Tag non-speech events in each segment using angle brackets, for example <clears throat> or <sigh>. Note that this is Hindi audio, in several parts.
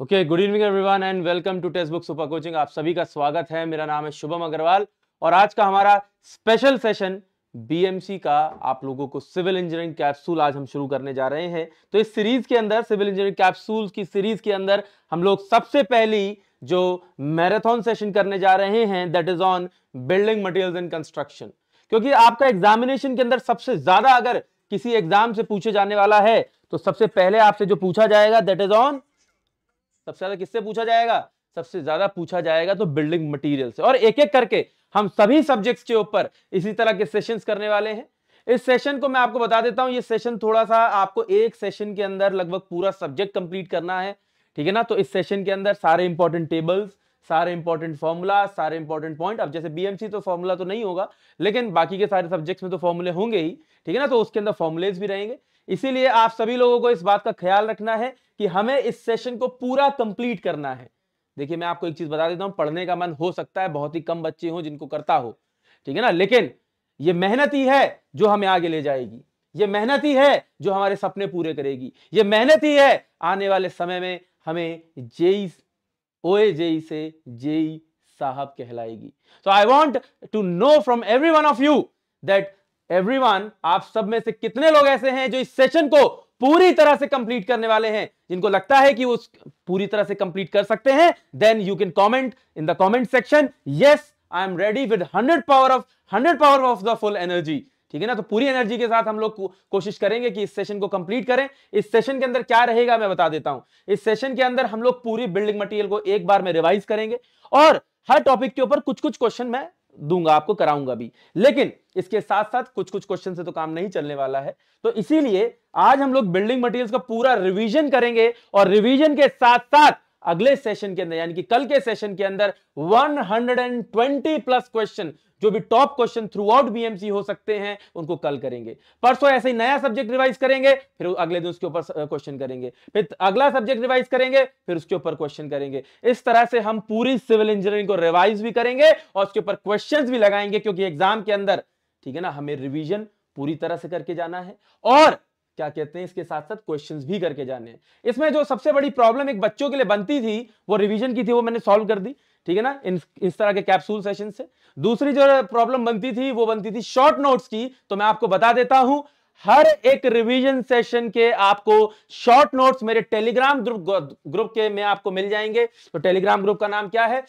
Okay good evening everyone and welcome to Testbook super coaching आप सभी का स्वागत है मेरा नाम है शुभम अग्रवाल और आज का हमारा स्पेशल सेशन बीएमसी का आप लोगों को सिविल इंजीनियरिंग कैप्सूल आज हम शुरू करने जा रहे हैं तो इस सीरीज के अंदर सिविल इंजीनियरिंग कैप्सूल की सीरीज के अंदर हम लोग सबसे पहली जो मैराथन सेशन करने जा रहे हैं that is on building materials and construction क्योंकि आपका एग्जामिनेशन के अंदर सबसे ज्यादा अगर किसी एग्जाम से पूछे जाने वाला है तो सबसे पहले आपसे जो पूछा जाएगा दैट इज ऑन सबसे ज्यादा किससे पूछा जाएगा सबसे ज्यादा पूछा जाएगा तो बिल्डिंग मटेरियल से और एक एक करके हम सभी सब्जेक्ट्स के ऊपर इसी तरह के सेशन करने वाले हैं इस सेशन को मैं आपको बता देता हूं ये सेशन थोड़ा सा आपको एक सेशन के अंदर लगभग पूरा सब्जेक्ट कंप्लीट करना है ठीक है ना तो इस सेशन के अंदर सारे इंपॉर्टेंट टेबल्स सारे इंपॉर्टेंट फॉर्मूला सारे इंपॉर्टेंट पॉइंट अब जैसे बीएमसी तो फॉर्मूला तो नहीं होगा लेकिन बाकी के सारे सब्जेक्ट्स में तो फॉर्मूले होंगे ही ठीक है ना तो उसके अंदर फॉर्मुलेज भी रहेंगे इसीलिए आप सभी लोगों को इस बात का ख्याल रखना है कि हमें इस सेशन को पूरा कंप्लीट करना है देखिए मैं आपको एक चीज बता देता हूं पढ़ने का मन हो सकता है बहुत ही कम बच्चे हो जिनको करता हो ठीक है ना लेकिन ये मेहनत ही है जो हमें आगे ले जाएगी ये मेहनत ही है जो हमारे सपने पूरे करेगी ये मेहनत ही है आने वाले समय में हमें जेई ओए जेई से जेई साहब कहलाएगी so I want to know from every one of you that everyone आप सब में से कितने लोग ऐसे हैं जो इस सेशन को पूरी तरह से कंप्लीट करने वाले हैं जिनको लगता है कि वो पूरी तरह से कंप्लीट कर सकते हैं then you can comment in the comment section yes I am ready with hundred power of hundred power of the full energy ठीक है ना तो पूरी एनर्जी के साथ हम लोग को, कोशिश करेंगे कि इस सेशन को कंप्लीट करें इस सेशन के अंदर क्या रहेगा मैं बता देता हूं इस सेशन के अंदर हम लोग पूरी बिल्डिंग मटेरियल को एक बार में रिवाइज करेंगे और हर टॉपिक के ऊपर कुछ कुछ क्वेश्चन मैं दूंगा आपको कराऊंगा भी लेकिन इसके साथ साथ कुछ कुछ क्वेश्चन से तो काम नहीं चलने वाला है तो इसीलिए आज हम लोग बिल्डिंग मटेरियल्स का पूरा रिवीजन करेंगे और रिवीजन के साथ साथ अगले सेशन के अंदर यानी कि कल के सेशन के अंदर 120 प्लस क्वेश्चन जो भी top question throughout BMC हो सकते हैं उनको कल करेंगे परसों ऐसे ही नया सब्जेक्ट रिवाइज करेंगे फिर अगले दिन उसके ऊपर क्वेश्चन करेंगे फिर अगला सब्जेक्ट रिवाइज करेंगे फिर उसके ऊपर क्वेश्चन करेंगे इस तरह से हम पूरी सिविल इंजीनियरिंग को रिवाइज भी करेंगे और उसके ऊपर क्वेश्चन भी लगाएंगे क्योंकि एग्जाम के अंदर ठीक है ना हमें रिविजन पूरी तरह से करके जाना है और क्या कहते हैं इसके साथ साथ क्वेश्चन भी करके जाने इसमें जो सबसे बड़ी प्रॉब्लम एक बच्चों के लिए बनती थी वो रिविजन की थी वो मैंने सॉल्व कर दी ठीक है ना इन इस तरह के कैप्सूल सेशन से दूसरी जो प्रॉब्लम बनती थी वो बनती थी शॉर्ट नोट्स की तो मैं आपको बता देता हूं हर एक रिवीजन सेशन के आपको शॉर्ट नोट्स मेरे टेलीग्राम ग्रुप ग्रुप के में आपको मिल जाएंगे तो टेलीग्राम ग्रुप का नाम क्या है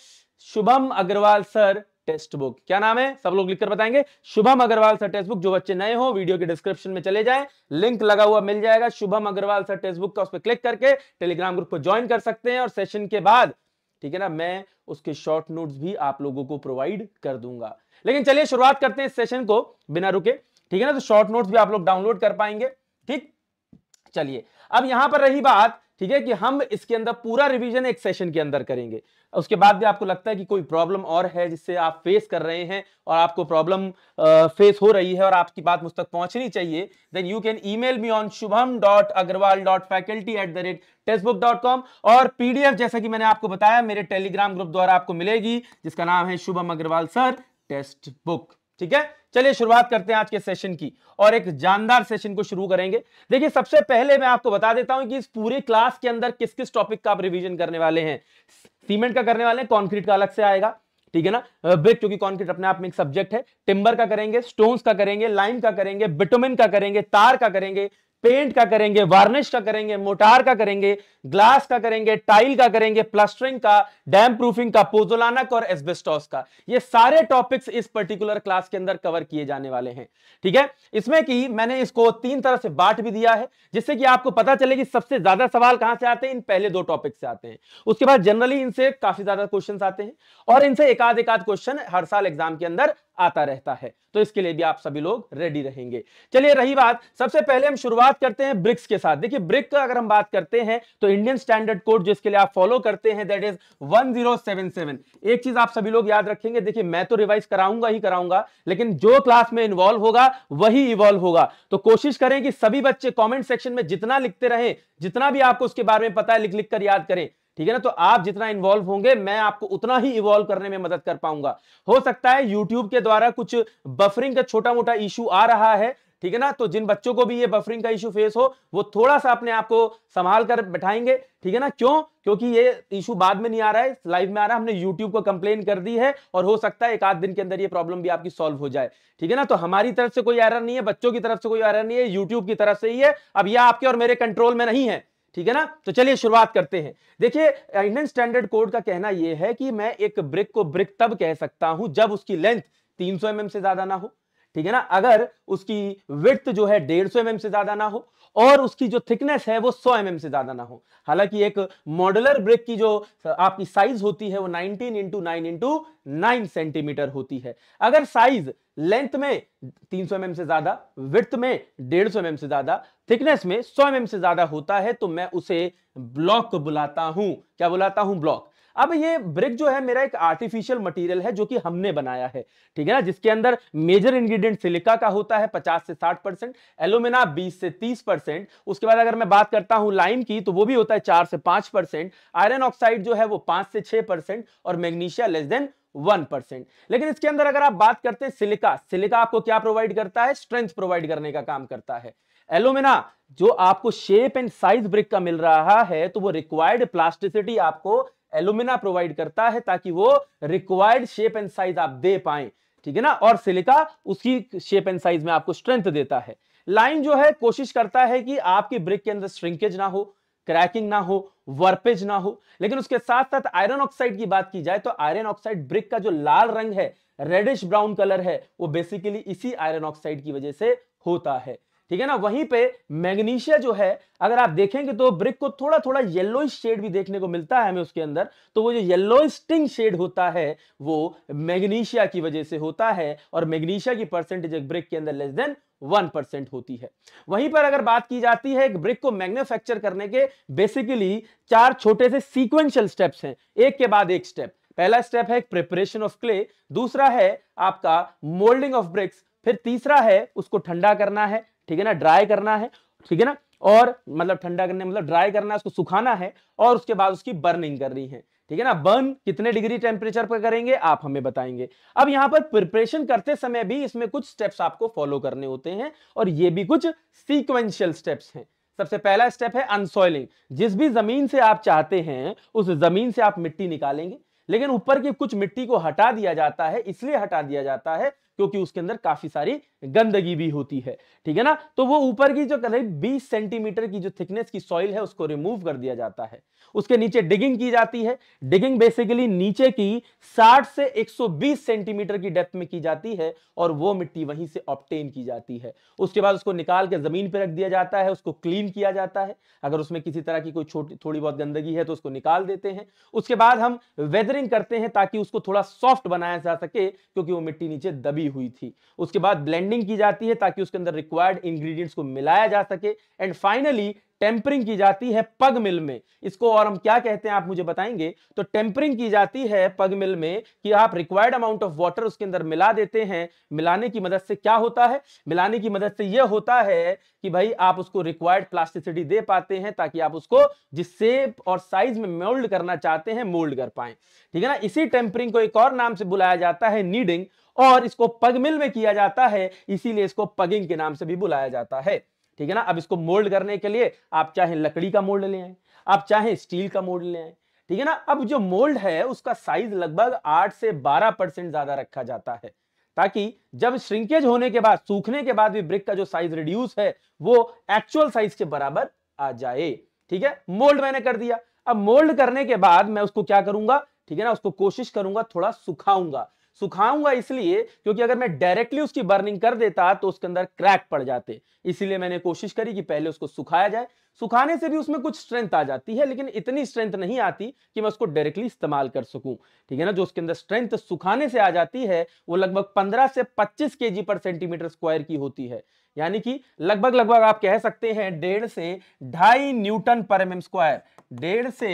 Shubham Agarwal sir Testbook क्या नाम है सब लोग लिखकर बताएंगे Shubham Agarwal sir Testbook जो बच्चे नए हो वीडियो के डिस्क्रिप्शन में चले जाएं लिंक लगा हुआ मिल जाएगा Shubham Agarwal sir Testbook का उस पर क्लिक करके टेलीग्राम ग्रुप को ज्वाइन कर सकते हैं और सेशन के बाद ठीक है ना मैं उसके शॉर्ट नोट्स भी आप लोगों को प्रोवाइड कर दूंगा लेकिन चलिए शुरुआत करते हैं सेशन को बिना रुके ठीक है ना तो शॉर्ट नोट भी आप लोग डाउनलोड कर पाएंगे ठीक चलिए अब यहां पर रही बात ठीक है कि हम इसके अंदर पूरा रिवीजन एक सेशन के अंदर करेंगे उसके बाद भी आपको लगता है कि कोई प्रॉब्लम और है जिससे आप फेस कर रहे हैं और आपको प्रॉब्लम फेस हो रही है और आपकी बात मुझ तक पहुंचनी चाहिए then you can email me on Shubham dot Agrawal dot faculty at the rate textbook dot com और पीडीएफ जैसा कि मैंने आपको बताया मेरे टेलीग्राम ग्रुप द्वारा आपको मिलेगी जिसका नाम है Shubham Agarwal sir text textbook ठीक है चलिए शुरुआत करते हैं आज के सेशन की और एक जानदार सेशन को शुरू करेंगे देखिए सबसे पहले मैं आपको बता देता हूं कि इस पूरे क्लास के अंदर किस किस टॉपिक का आप रिवीजन करने वाले हैं सीमेंट का करने वाले हैं कॉन्क्रीट का अलग से आएगा ठीक है ना ब्रिक क्योंकि कॉन्क्रीट अपने आप में एक सब्जेक्ट है टिम्बर का करेंगे स्टोन्स का करेंगे लाइम का करेंगे बिटोमिन का करेंगे तार का करेंगे पेंट का करेंगे वार्निश का करेंगे मोटार का करेंगे ग्लास का करेंगे टाइल का करेंगे प्लास्टरिंग का डैम प्रूफिंग का पोजोलानक और एस्बेस्टोस का ये सारे टॉपिक्स इस पर्टिकुलर क्लास के अंदर कवर किए जाने वाले हैं ठीक है इसमें कि मैंने इसको तीन तरह से बांट भी दिया है जिससे कि आपको पता चले कि सबसे ज्यादा सवाल कहां से आते हैं इन पहले दो टॉपिक से आते हैं उसके बाद जनरली इनसे काफी ज्यादा क्वेश्चन आते हैं और इनसे एकाध एकाध क्वेश्चन हर साल एग्जाम के अंदर आता रहता है तो इसके लिए भी आप सभी लोग रेडी रहेंगे चलिए रही बात सबसे पहले हम शुरुआत करते हैं ब्रिक्स के साथ देखिए ब्रिक का अगर हम बात करते हैं तो इंडियन स्टैंडर्ड कोड जिसके लिए आप फॉलो करते हैं दैट इज 1077 एक चीज आप सभी लोग याद रखेंगे देखिए मैं तो रिवाइज कराऊंगा ही कराऊंगा लेकिन जो क्लास में इन्वॉल्व होगा वही इवॉल्व होगा तो कोशिश करें कि सभी बच्चे कॉमेंट सेक्शन में जितना लिखते रहे जितना भी आपको उसके बारे में पता है लिख लिख कर याद करें ठीक है ना तो आप जितना इन्वॉल्व होंगे मैं आपको उतना ही इवॉल्व करने में मदद कर पाऊंगा हो सकता है यूट्यूब के द्वारा कुछ बफरिंग का छोटा मोटा इशू आ रहा है ठीक है ना तो जिन बच्चों को भी ये बफरिंग का इशू फेस हो वो थोड़ा सा अपने आप को संभाल कर बैठाएंगे ठीक है ना क्यों क्योंकि ये इशू बाद में नहीं आ रहा है लाइव में आ रहा है हमने यूट्यूब को कंप्लेन कर दी है और हो सकता है एक आध दिन के अंदर ये प्रॉब्लम भी आपकी सॉल्व हो जाए ठीक है ना तो हमारी तरफ से कोई एरर नहीं है बच्चों की तरफ से कोई एरर नहीं है यूट्यूब की तरफ से ही है अब यह आपके और मेरे कंट्रोल में नहीं है ठीक है ना तो चलिए शुरुआत करते हैं देखिए इंडियन स्टैंडर्ड कोड का कहना यह है कि मैं एक ब्रिक को ब्रिक तब कह सकता हूं जब उसकी लेंथ 300 सौ mm से ज्यादा ना हो ठीक है ना अगर उसकी विथ जो है डेढ़ सौ mm से ज्यादा ना हो और उसकी जो थिकनेस है वो 100 एम mm से ज्यादा ना हो हालांकि एक मॉडलर ब्रिक की जो आपकी साइज होती है वो 19 into nine into nine centimetre होती है अगर साइज लेंथ में 300 सौ mm से ज्यादा विथ में 150 सौ mm से ज्यादा थिकनेस में 100 एम mm से ज्यादा होता है तो मैं उसे ब्लॉक बुलाता हूं क्या बुलाता हूं ब्लॉक अब ये ब्रिक जो है मेरा एक आर्टिफिशियल मटेरियल है जो कि हमने बनाया है ठीक है ना जिसके अंदर मेजर इंग्रेडिएंट सिलिका का होता है 50 से 60 परसेंट एलोमिना 20 से 30 परसेंट उसके बाद अगर मैं बात करता हूं लाइम की तो वो भी होता है चार से पांच परसेंट आयरन ऑक्साइड जो है वो पांच से छह परसेंट और magnesia less than one percent लेकिन इसके अंदर अगर आप बात करते हैं सिलिका सिलिका आपको क्या प्रोवाइड करता है स्ट्रेंथ प्रोवाइड करने का काम करता है एलोमिना जो आपको शेप एंड साइज ब्रिक का मिल रहा है तो वो रिक्वायर्ड प्लास्टिसिटी आपको एलुमिना प्रोवाइड करता है ताकि वो रिक्वायर्ड शेप एंड साइज आप दे पाए ठीक है ना और सिलिका उसकी शेप एंड साइज में आपको स्ट्रेंथ देता है लाइन जो है कोशिश करता है कि आपकी ब्रिक के अंदर श्रिंकेज ना हो क्रैकिंग ना हो वर्पेज ना हो लेकिन उसके साथ साथ आयरन ऑक्साइड की बात की जाए तो आयरन ऑक्साइड ब्रिक का जो लाल रंग है रेडिश ब्राउन कलर है वो बेसिकली इसी आयरन ऑक्साइड की वजह से होता है ठीक है ना वहीं पे मैग्नीशिया जो है अगर आप देखेंगे तो ब्रिक को थोड़ा थोड़ा येलो शेड भी देखने को मिलता है हमें उसके अंदर तो वो जो येलो स्टिंग शेड होता है वो मैग्नीशिया की वजह से होता है और मैग्नीशिया की परसेंटेज एक ब्रिक के अंदर लेस देन वन परसेंट होती है वहीं पर अगर बात की जाती है एक ब्रिक को मैग्नुफैक्चर करने के बेसिकली चार छोटे से सीक्वेंशियल स्टेप्स हैं एक के बाद एक स्टेप पहला स्टेप है प्रिपरेशन ऑफ क्ले दूसरा है आपका मोल्डिंग ऑफ ब्रिक्स फिर तीसरा है उसको ठंडा करना है ठीक है ना ड्राई करना है ठीक है ना और मतलब ठंडा करने मतलब ड्राई करना है उसको सुखाना है और उसके बाद उसकी बर्निंग करनी है ठीक है ना बर्न कितने डिग्री टेम्परेचर पर करेंगे आप हमें बताएंगे अब यहाँ पर प्रिपरेशन करते समय भी इसमें कुछ स्टेप्स आपको फॉलो करने होते हैं और ये भी कुछ सीक्वेंशियल स्टेप्स हैं सबसे पहला स्टेप है अनसॉइलिंग जिस भी जमीन से आप चाहते हैं उस जमीन से आप मिट्टी निकालेंगे लेकिन ऊपर की कुछ मिट्टी को हटा दिया जाता है इसलिए हटा दिया जाता है क्योंकि उसके अंदर काफी सारी गंदगी भी होती है ठीक है ना तो वो ऊपर की जो करीब बीस सेंटीमीटर की जो थिकनेस की सॉइल है उसको रिमूव कर दिया जाता है उसके नीचे डिगिंग की जाती है डिगिंग बेसिकली नीचे की 60 से 120 सेंटीमीटर की डेप्थ में की जाती है और वो मिट्टी वहीं से ऑप्टेन की जाती है उसके बाद उसको निकाल के जमीन पर रख दिया जाता है उसको क्लीन किया जाता है अगर उसमें किसी तरह की कोई छोटी थोड़ी बहुत गंदगी है तो उसको निकाल देते हैं उसके बाद हम वेदरिंग करते हैं ताकि उसको थोड़ा सॉफ्ट बनाया जा सके क्योंकि वो मिट्टी नीचे दबी जुड़ी हुई थी उसके बाद ब्लेंडिंग की जाती है ताकि उसके अंदर रिक्वायर्ड इंग्रेडिएंट्स को मिलाया जा सके एंड फाइनली टेम्परिंग की जाती है पग मिल में इसको और हम क्या कहते हैं आप मुझे बताएंगे तो टेम्परिंग की जाती है पग मिल में कि आप रिक्वायर्ड अमाउंट ऑफ वाटर उसके अंदर मिला देते हैं मिलाने की मदद से क्या होता है मिलाने की मदद से यह होता है कि भाई आप उसको रिक्वायर्ड प्लास्टिसिटी दे पाते हैं ताकि आप उसको जिस सेप और साइज में मोल्ड करना चाहते हैं मोल्ड कर पाए ठीक है ना इसी टेम्परिंग को एक और नाम से बुलाया जाता है नीडिंग और इसको पग मिल में किया जाता है इसीलिए इसको पगिंग के नाम से भी बुलाया जाता है ठीक है ना अब इसको मोल्ड करने के लिए आप चाहे लकड़ी का मोल्ड ले आए आप चाहे स्टील का मोल्ड ले आए ठीक है ना अब जो मोल्ड है उसका साइज लगभग आठ से बारह परसेंट ज्यादा रखा जाता है ताकि जब श्रिंकेज होने के बाद सूखने के बाद भी ब्रिक का जो साइज रिड्यूस है वो एक्चुअल साइज के बराबर आ जाए ठीक है मोल्ड मैंने कर दिया अब मोल्ड करने के बाद मैं उसको क्या करूंगा ठीक है ना उसको कोशिश करूंगा थोड़ा सुखाऊंगा सुखाऊंगा इसलिए क्योंकि अगर मैं डायरेक्टली उसकी बर्निंग कर देता तो उसके अंदर क्रैक पड़ जाते इसीलिए मैंने कोशिश करी कि पहले उसको सुखाया जाए सुखाने से भी उसमें कुछ स्ट्रेंथ आ जाती है लेकिन इतनी स्ट्रेंथ नहीं आती कि मैं उसको डायरेक्टली इस्तेमाल कर सकूं ठीक है ना जो उसके अंदर स्ट्रेंथ सुखाने से आ जाती है वो लगभग 15 से 25 के पर सेंटीमीटर स्क्वायर की होती है यानी कि लगभग लगभग आप कह सकते हैं डेढ़ से ढाई न्यूटन पर एम स्क्वायर डेढ़ से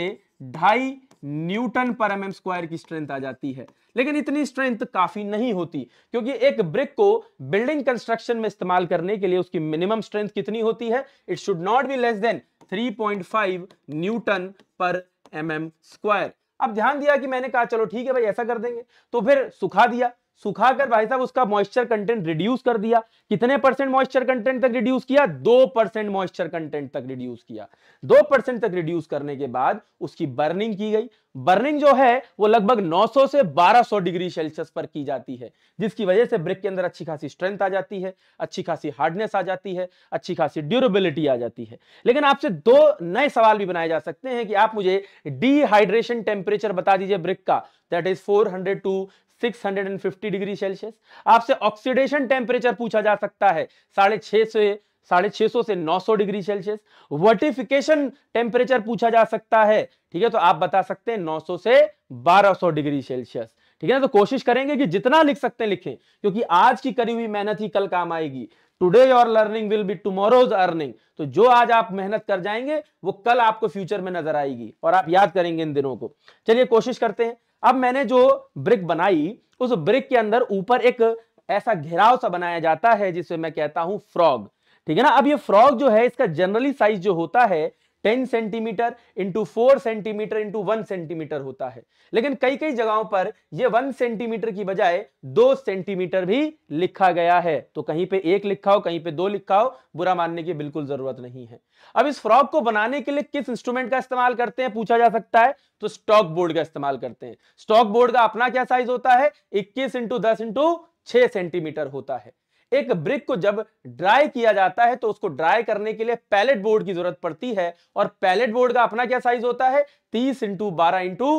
ढाई न्यूटन पर एम स्क्वायर की स्ट्रेंथ आ जाती है लेकिन इतनी स्ट्रेंथ काफी नहीं होती क्योंकि एक ब्रिक को बिल्डिंग कंस्ट्रक्शन में इस्तेमाल करने के लिए उसकी मिनिमम स्ट्रेंथ कितनी होती है it should not be less than 3.5 newton per M square अब ध्यान दिया कि मैंने कहा चलो ठीक है भाई ऐसा कर देंगे तो फिर सुखा दिया सुखाकर भाई साहब उसका मॉइस्चर कंटेंट रिड्यूस कर दिया कितने परसेंट मॉइस्चर कंटेंट तक रिड्यूस किया दो परसेंट मॉइस्चर कंटेंट तक रिड्यूस किया दो परसेंट तक रिड्यूस करने के बाद उसकी बर्निंग की गई बर्निंग जो है वो लगभग 900 से 1200 डिग्री सेल्सियस पर की जाती है जिसकी वजह से ब्रिक के अंदर अच्छी खासी स्ट्रेंथ आ जाती है अच्छी खासी हार्डनेस आ जाती है अच्छी खासी ड्यूरेबिलिटी आ जाती है लेकिन आपसे दो नए सवाल भी बनाए जा सकते हैं कि आप मुझे डिहाइड्रेशन टेम्परेचर बता दीजिए ब्रिक का that is 400 to 650 degree Celsius आपसे ऑक्सीडेशन टेम्परेचर पूछा जा सकता है साढ़े छह सौ साढ़े छह सौ से नौ सौ डिग्री सेल्सियस वर्टिफिकेशन टेम्परेचर पूछा जा सकता है ठीक है तो आप बता सकते हैं नौ सौ से बारह सौ डिग्री सेल्सियस ठीक है ना तो कोशिश करेंगे कि जितना लिख सकते हैं लिखें क्योंकि आज की करी हुई मेहनत ही कल काम आएगी today your learning will be tomorrow's earning तो जो आज आप मेहनत कर जाएंगे वो कल आपको फ्यूचर में नजर आएगी और आप याद करेंगे इन दिनों को चलिए कोशिश करते हैं अब मैंने जो ब्रिक बनाई उस ब्रिक के अंदर ऊपर एक ऐसा घेराव सा बनाया जाता है जिसे मैं कहता हूं फ्रॉग ठीक है ना अब ये फ्रॉग जो है इसका जनरली साइज जो होता है ten centimetre into four centimetre into one centimetre होता है लेकिन कई कई जगहों पर यह वन सेंटीमीटर की बजाय दो सेंटीमीटर भी लिखा गया है तो कहीं पे एक लिखा हो कहीं पे दो लिखा हो बुरा मानने की बिल्कुल जरूरत नहीं है अब इस फ्रॉक को बनाने के लिए किस इंस्ट्रूमेंट का इस्तेमाल करते हैं पूछा जा सकता है तो स्टॉक बोर्ड का इस्तेमाल करते हैं स्टॉक बोर्ड का अपना क्या साइज होता है इक्कीस इंटू दस इंटू सेंटीमीटर होता है एक ब्रिक को जब ड्राई किया जाता है तो उसको ड्राई करने के लिए पैलेट बोर्ड की जरूरत पड़ती है और पैलेट बोर्ड का अपना क्या साइज होता है तीस इंटू बारह इंटू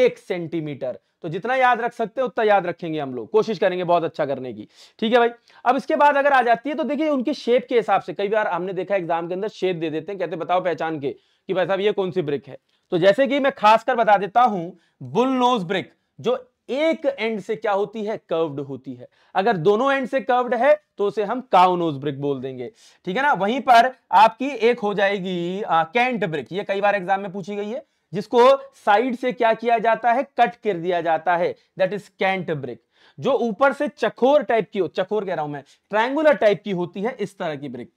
एक सेंटीमीटर तो जितना याद रख सकते हैं उतना याद रखेंगे हम लोग कोशिश करेंगे बहुत अच्छा करने की ठीक है भाई अब इसके बाद अगर आ जाती है तो देखिए उनके शेप के हिसाब से कई बार हमने देखा एग्जाम के अंदर शेप दे देते हैं कहते बताओ पहचान के कि भाई साहब ये कौन सी ब्रिक है तो जैसे कि मैं खासकर बता देता हूं बुल नोज ब्रिक जो एक एंड से क्या होती है कर्व्ड होती है अगर दोनों एंड से कर्व्ड है तो उसे हम काउनोज ब्रिक बोल देंगे ठीक है ना वहीं पर आपकी एक हो जाएगी आ, कैंट ब्रिक ये कई बार एग्जाम में पूछी गई है जिसको साइड से क्या किया जाता है कट कर दिया जाता है दैट इज कैंट ब्रिक जो ऊपर से चखोर टाइप की हो चखोर कह रहा हूं मैं ट्रायंगुलर टाइप की होती है इस तरह की ब्रिक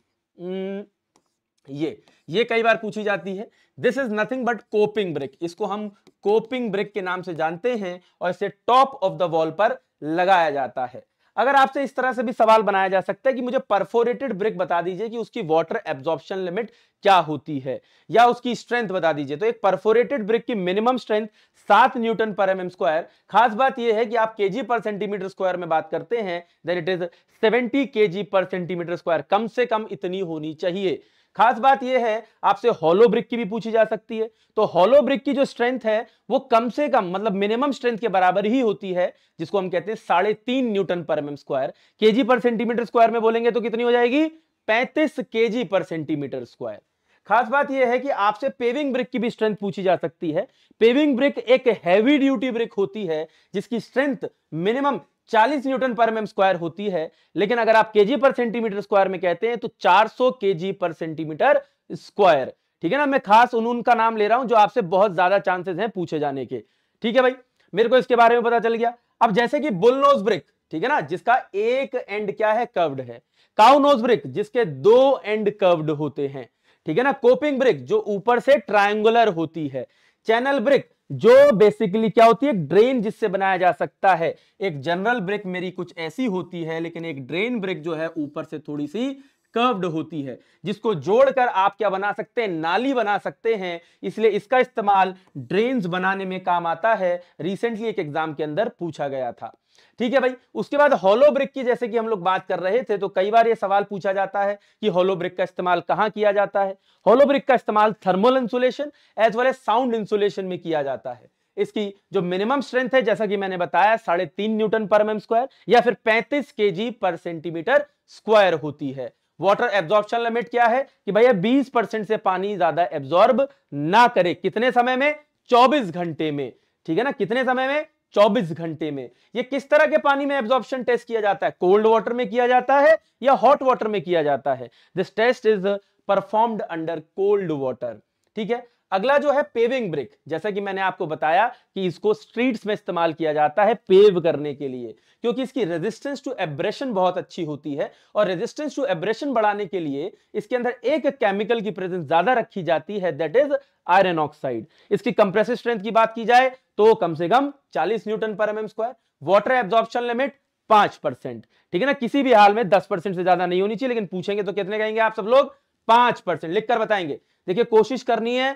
ये ये कई बार पूछी जाती है this is nothing but coping brick इसको हम कोपिंग ब्रिक के नाम से जानते हैं और इसे टॉप ऑफ द वॉल पर लगाया जाता है अगर आपसे इस तरह से भी सवाल बनाया जा सकता है कि मुझे परफोरेटेड ब्रिक बता दीजिए कि उसकी वाटर एब्जॉर्प्शन लिमिट क्या होती है या उसकी स्ट्रेंथ बता दीजिए तो एक परफोरेटेड ब्रिक की मिनिमम स्ट्रेंथ सात न्यूटन पर एम स्क्वायर खास बात यह है कि आप के पर सेंटीमीटर स्क्वायर में बात करते हैं देन इट इज सेवेंटी के पर सेंटीमीटर स्क्वायर कम से कम इतनी होनी चाहिए खास बात यह है आपसे हॉलो ब्रिक की भी पूछी जा सकती है तो हॉलो ब्रिक की जो स्ट्रेंथ है वो कम से कम मतलब मिनिमम स्ट्रेंथ के बराबर ही होती है जिसको हम कहते हैं साढ़े तीन न्यूटन पर एम स्क्वायर के पर सेंटीमीटर स्क्वायर में बोलेंगे तो कितनी हो जाएगी पैंतीस के पर सेंटीमीटर स्क्वायर खास बात यह है कि आपसे पेविंग ब्रिक की भी स्ट्रेंथ पूछी जा सकती है पेविंग ब्रिक एक हैवी ड्यूटी ब्रिक होती है जिसकी स्ट्रेंथ मिनिमम चालीस न्यूटन पर एम स्क्वायर होती है लेकिन अगर आप केजी पर सेंटीमीटर स्क्वायर में कहते हैं तो 400 केजी पर सेंटीमीटर स्क्वायर ठीक है ना मैं खास उन उनका नाम ले रहा हूं जो आपसे बहुत ज्यादा चांसेस हैं पूछे जाने के ठीक है भाई मेरे को इसके बारे में पता चल गया अब जैसे कि बुलनोज ब्रिक ठीक है ना जिसका एक एंड क्या है कर्व्ड है काउनोज ब्रिक जिसके दो एंड कर्व्ड होते हैं ठीक है ना कोपिंग ब्रिक जो ऊपर से ट्राइंगुलर होती है चैनल ब्रिक जो बेसिकली क्या होती है ड्रेन जिससे बनाया जा सकता है एक जनरल ब्रेक मेरी कुछ ऐसी होती है लेकिन एक ड्रेन ब्रेक जो है ऊपर से थोड़ी सी कर्व्ड होती है जिसको जोड़कर आप क्या बना सकते हैं नाली बना सकते हैं इसलिए इसका इस्तेमाल ड्रेन्स बनाने में काम आता है रिसेंटली एक एग्जाम के अंदर पूछा गया था ठीक है भाई उसके बाद हॉलो ब्रिक की जैसे कि हम लोग बात कर रहे थे तो कई बार ये सवाल पूछा जाता है कि हॉलो ब्रिक का इस्तेमाल कहां किया जाता है हॉलो ब्रिक का इस्तेमाल thermal insulation as well as sound insulation में किया जाता है इसकी जो मिनिमम स्ट्रेंथ है जैसा कि मैंने बताया साढ़े तीन Newton per M mm square या फिर पैंतीस के पर सेंटीमीटर स्क्वायर होती है वाटर एब्जॉर्प्शन लिमिट क्या है कि भैया 20 परसेंट से पानी ज्यादा एब्जॉर्ब ना करे कितने समय में 24 घंटे में ठीक है ना कितने समय में 24 घंटे में ये किस तरह के पानी में एब्जॉर्प्शन टेस्ट किया जाता है कोल्ड वाटर में किया जाता है या हॉट वाटर में किया जाता है this test is performed under cold water ठीक है अगला जो है पेविंग ब्रिक जैसा कि मैंने आपको बताया कि इसको स्ट्रीट्स में इस्तेमाल किया जाता है पेव करने के लिए क्योंकि इसकी रेजिस्टेंस टू एब्रेशन बहुत अच्छी होती है और रेजिस्टेंस टू एब्रेशन बढ़ाने के लिए इसके अंदर एक केमिकल की प्रेजेंस ज्यादा रखी जाती है दैट इज आयरन ऑक्साइड इसकी कंप्रेसिव स्ट्रेंथ की बात की जाए तो कम से कम चालीस newton per M square water absorption limit पांच परसेंट ठीक है ना किसी भी हाल में दस परसेंट से ज्यादा नहीं होनी चाहिए लेकिन पूछेंगे तो कितने कहेंगे आप सब लोग पांच परसेंट लिखकर बताएंगे देखिए कोशिश करनी है